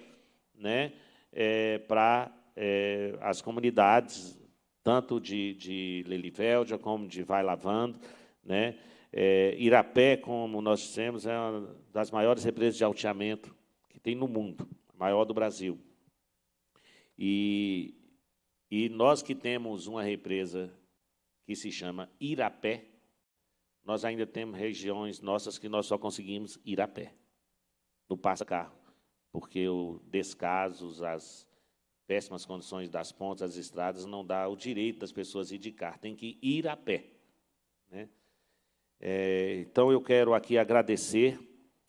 né, é, para é, as comunidades, tanto de, de Lilivéldia como de Vai Lavando, né, é, Irapé, como nós dissemos, é uma das maiores represas de alteamento que tem no mundo, maior do Brasil. E, e nós que temos uma represa que se chama Irapé, nós ainda temos regiões nossas que nós só conseguimos ir a pé, no passa-carro, porque o descasos, as péssimas condições das pontes, as estradas, não dá o direito das pessoas ir de carro, tem que ir a pé. Né? É, então, eu quero aqui agradecer,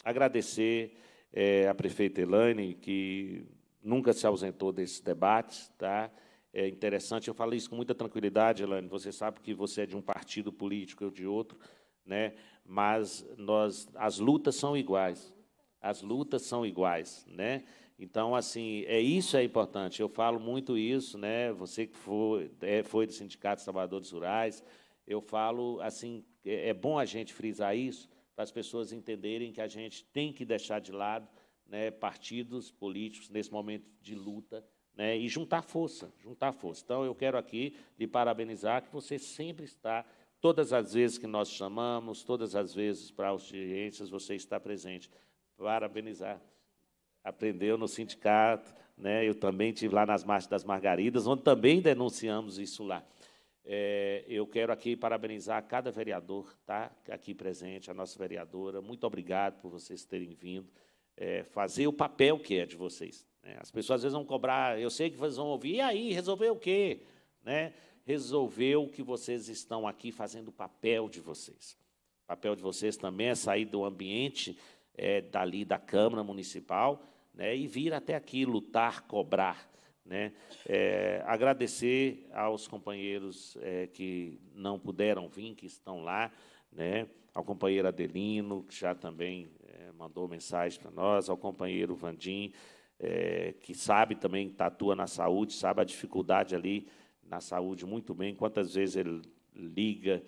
agradecer é, a prefeita Elaine, que nunca se ausentou desses debates, tá? É interessante, eu falei isso com muita tranquilidade, Elane, você sabe que você é de um partido político, eu de outro, né? Mas nós as lutas são iguais. As lutas são iguais, né? Então, assim, é isso é importante. Eu falo muito isso, né? Você que foi, é, foi do Sindicato dos Trabalhadores Rurais, eu falo assim, é, é bom a gente frisar isso para as pessoas entenderem que a gente tem que deixar de lado né, partidos políticos nesse momento de luta né, e juntar força, juntar força. Então, eu quero aqui lhe parabenizar que você sempre está, todas as vezes que nós chamamos, todas as vezes para audiências, você está presente. Parabenizar. Aprendeu no sindicato, né, eu também tive lá nas Marchas das Margaridas, onde também denunciamos isso lá. É, eu quero aqui parabenizar cada vereador tá, aqui presente, a nossa vereadora. Muito obrigado por vocês terem vindo é, fazer o papel que é de vocês. Né? As pessoas às vezes vão cobrar, eu sei que vocês vão ouvir, e aí, resolveu o quê? Né? Resolveu que vocês estão aqui fazendo o papel de vocês. O papel de vocês também é sair do ambiente é, dali da Câmara Municipal né, e vir até aqui lutar, cobrar. Né? É, agradecer aos companheiros é, que não puderam vir, que estão lá, né? ao companheiro Adelino, que já também mandou mensagem para nós, ao companheiro Vandim, é, que sabe também, que tá atua na saúde, sabe a dificuldade ali na saúde muito bem, quantas vezes ele liga,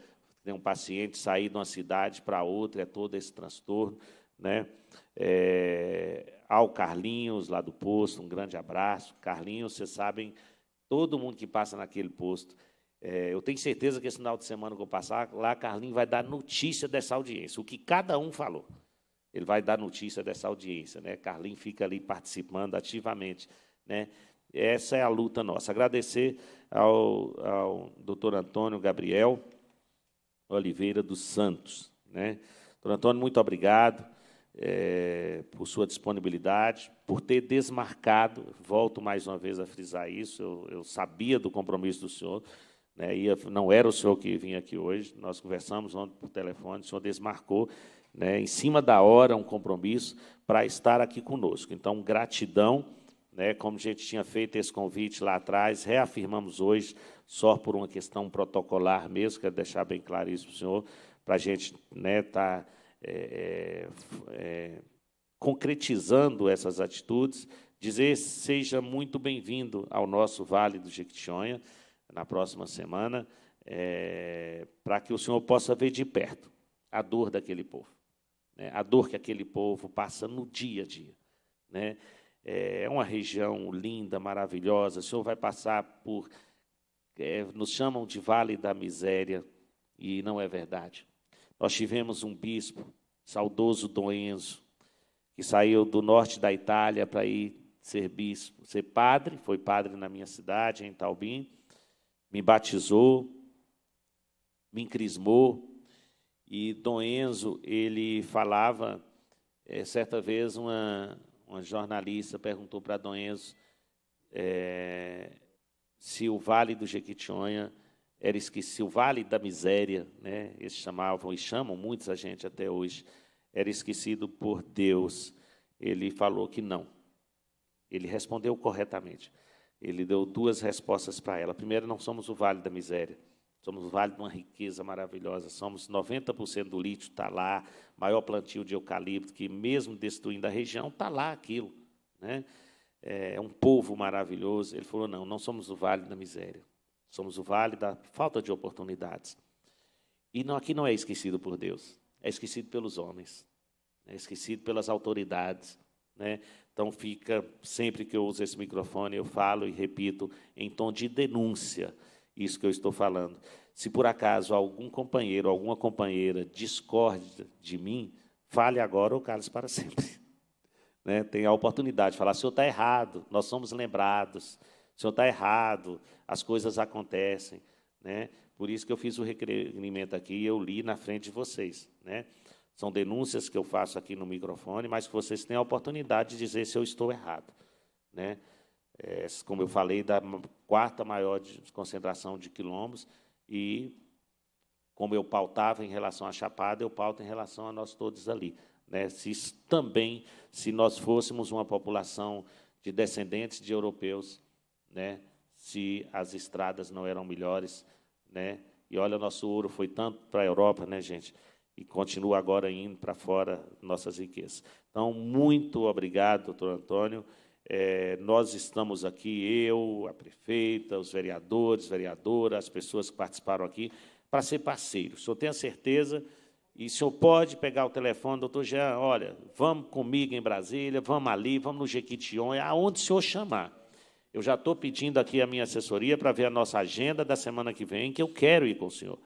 tem um paciente sair de uma cidade para outra, é todo esse transtorno. Né? É, ao Carlinhos, lá do posto, um grande abraço. Carlinhos, vocês sabem, todo mundo que passa naquele posto, é, eu tenho certeza que esse final de semana que eu passar lá, Carlinhos vai dar notícia dessa audiência, o que cada um falou. Ele vai dar notícia dessa audiência, né? Carlinho fica ali participando ativamente, né? Essa é a luta nossa. Agradecer ao, ao doutor Antônio Gabriel Oliveira dos Santos, né? Doutor Antônio, muito obrigado é, por sua disponibilidade, por ter desmarcado, volto mais uma vez a frisar isso, eu, eu sabia do compromisso do senhor, né, E não era o senhor que vinha aqui hoje, nós conversamos ontem por telefone, o senhor desmarcou, né, em cima da hora, um compromisso para estar aqui conosco. Então, gratidão, né, como a gente tinha feito esse convite lá atrás, reafirmamos hoje, só por uma questão protocolar mesmo, quero deixar bem claro isso para o senhor, para a gente estar né, tá, é, é, é, concretizando essas atitudes, dizer seja muito bem-vindo ao nosso Vale do Jequitinhonha, na próxima semana, é, para que o senhor possa ver de perto a dor daquele povo né, a dor que aquele povo passa no dia a dia. Né? É, é uma região linda, maravilhosa. O Senhor vai passar por. É, nos chamam de Vale da Miséria, e não é verdade. Nós tivemos um bispo, saudoso Dom Enzo, que saiu do norte da Itália para ir ser bispo, ser padre, foi padre na minha cidade, em Taubim, me batizou, me crismou, e Dom Enzo, ele falava, é, certa vez uma, uma jornalista perguntou para Dom Enzo é, se o Vale do Jequitinhonha era esquecido, o Vale da Miséria, né, eles chamavam e chamam muitos a gente até hoje, era esquecido por Deus. Ele falou que não. Ele respondeu corretamente. Ele deu duas respostas para ela. Primeiro, não somos o Vale da Miséria. Somos vale de uma riqueza maravilhosa. Somos 90% do lítio está lá, maior plantio de eucalipto, que mesmo destruindo a região, está lá aquilo. Né? É, é um povo maravilhoso. Ele falou: não, não somos o vale da miséria. Somos o vale da falta de oportunidades. E não, aqui não é esquecido por Deus, é esquecido pelos homens, é esquecido pelas autoridades. Né? Então fica, sempre que eu uso esse microfone, eu falo e repito em tom de denúncia isso que eu estou falando. Se por acaso algum companheiro, alguma companheira discorde de mim, fale agora ou cale-se para sempre. Né? Tem a oportunidade de falar: o senhor está errado, nós somos lembrados, o senhor está errado, as coisas acontecem. Né? Por isso que eu fiz o requerimento aqui e eu li na frente de vocês. Né? São denúncias que eu faço aqui no microfone, mas que vocês têm a oportunidade de dizer se eu estou errado. Né? é, como eu falei, da quarta maior de concentração de quilombos, e como eu pautava em relação à Chapada, eu pauto em relação a nós todos ali. Né? Se isso, também, se nós fôssemos uma população de descendentes de europeus, né? se as estradas não eram melhores, né? e olha, nosso ouro foi tanto para a Europa, né, gente? e continua agora indo para fora nossas riquezas. Então, muito obrigado, doutor Antônio. É, nós estamos aqui, eu, a prefeita, os vereadores, vereadora, as pessoas que participaram aqui, para ser parceiros. O senhor tem a certeza, e o senhor pode pegar o telefone, doutor Jean, olha, vamos comigo em Brasília, vamos ali, vamos no Jequitinhonha, é aonde o senhor chamar. Eu já estou pedindo aqui a minha assessoria para ver a nossa agenda da semana que vem, que eu quero ir com o senhor.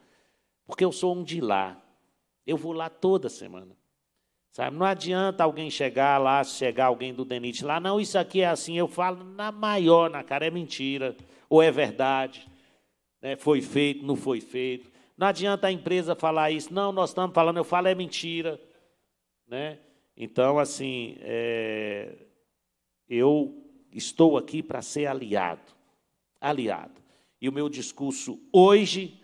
Porque eu sou um de lá. Eu vou lá toda semana. Sabe? Não adianta alguém chegar lá, chegar alguém do DENIT lá, não, isso aqui é assim, eu falo na maior, na cara, é mentira, ou é verdade, né? foi feito, não foi feito. Não adianta a empresa falar isso, não, nós estamos falando, eu falo é mentira. Né? Então, assim, é, eu estou aqui para ser aliado, aliado. E o meu discurso hoje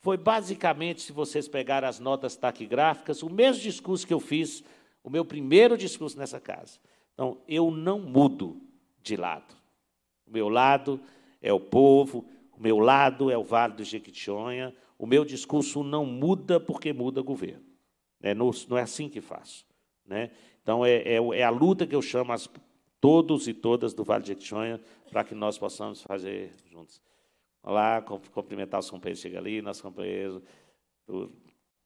foi basicamente, se vocês pegarem as notas taquigráficas, o mesmo discurso que eu fiz, o meu primeiro discurso nessa casa. Então, eu não mudo de lado. O meu lado é o povo, o meu lado é o Vale do Jequitinhonha, o meu discurso não muda porque muda governo. É, não, não, é assim que faço. Né? Então, é, é, é, a luta que eu chamo as, todos e todas do Vale do Jequitinhonha para que nós possamos fazer juntos. Olá, cumprimentar os companheiros chega ali, nosso companheiro do,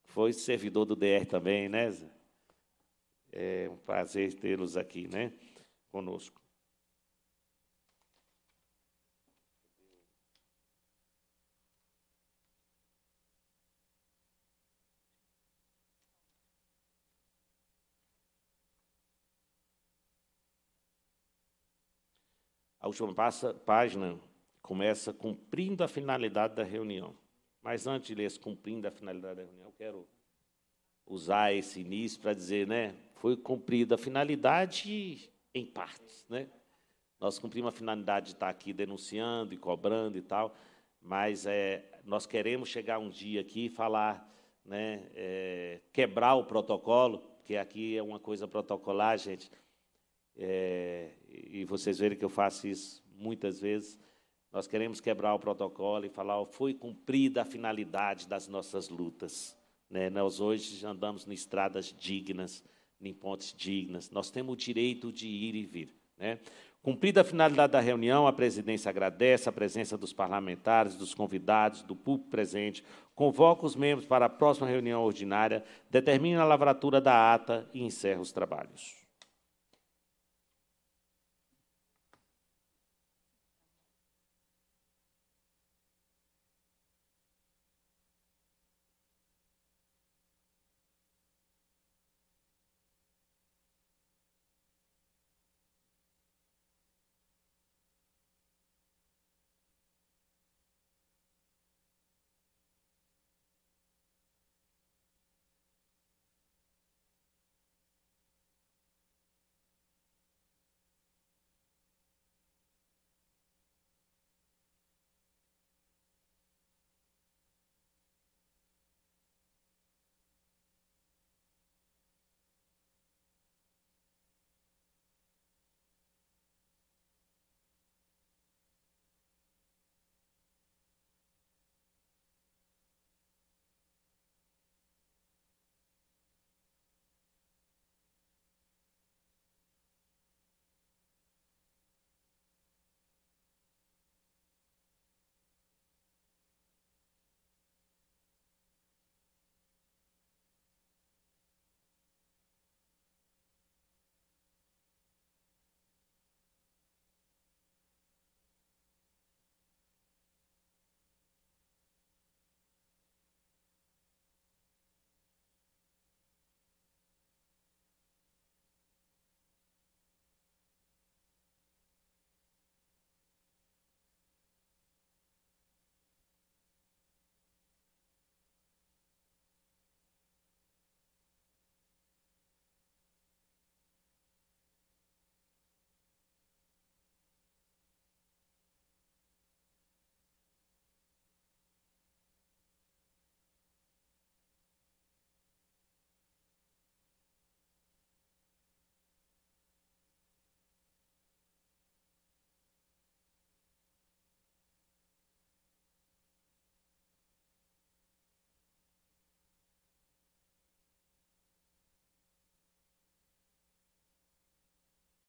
foi servidor do DR também, né? É um prazer tê-los aqui, né? Conosco. A última passa, página começa cumprindo a finalidade da reunião. Mas antes de ler cumprindo a finalidade da reunião, eu quero usar esse início para dizer, né, foi cumprida a finalidade em partes, né? Nós cumprimos a finalidade de estar aqui denunciando e cobrando e tal, mas é, nós queremos chegar um dia aqui e falar, né, é, quebrar o protocolo, porque aqui é uma coisa protocolar, gente, é, e vocês verem que eu faço isso muitas vezes, nós queremos quebrar o protocolo e falar, oh, foi cumprida a finalidade das nossas lutas. Né? Nós hoje andamos em estradas dignas, em pontes dignas. Nós temos o direito de ir e vir. Né? Cumprida a finalidade da reunião, a presidência agradece a presença dos parlamentares, dos convidados, do público presente, convoca os membros para a próxima reunião ordinária, determina a lavratura da ata e encerra os trabalhos.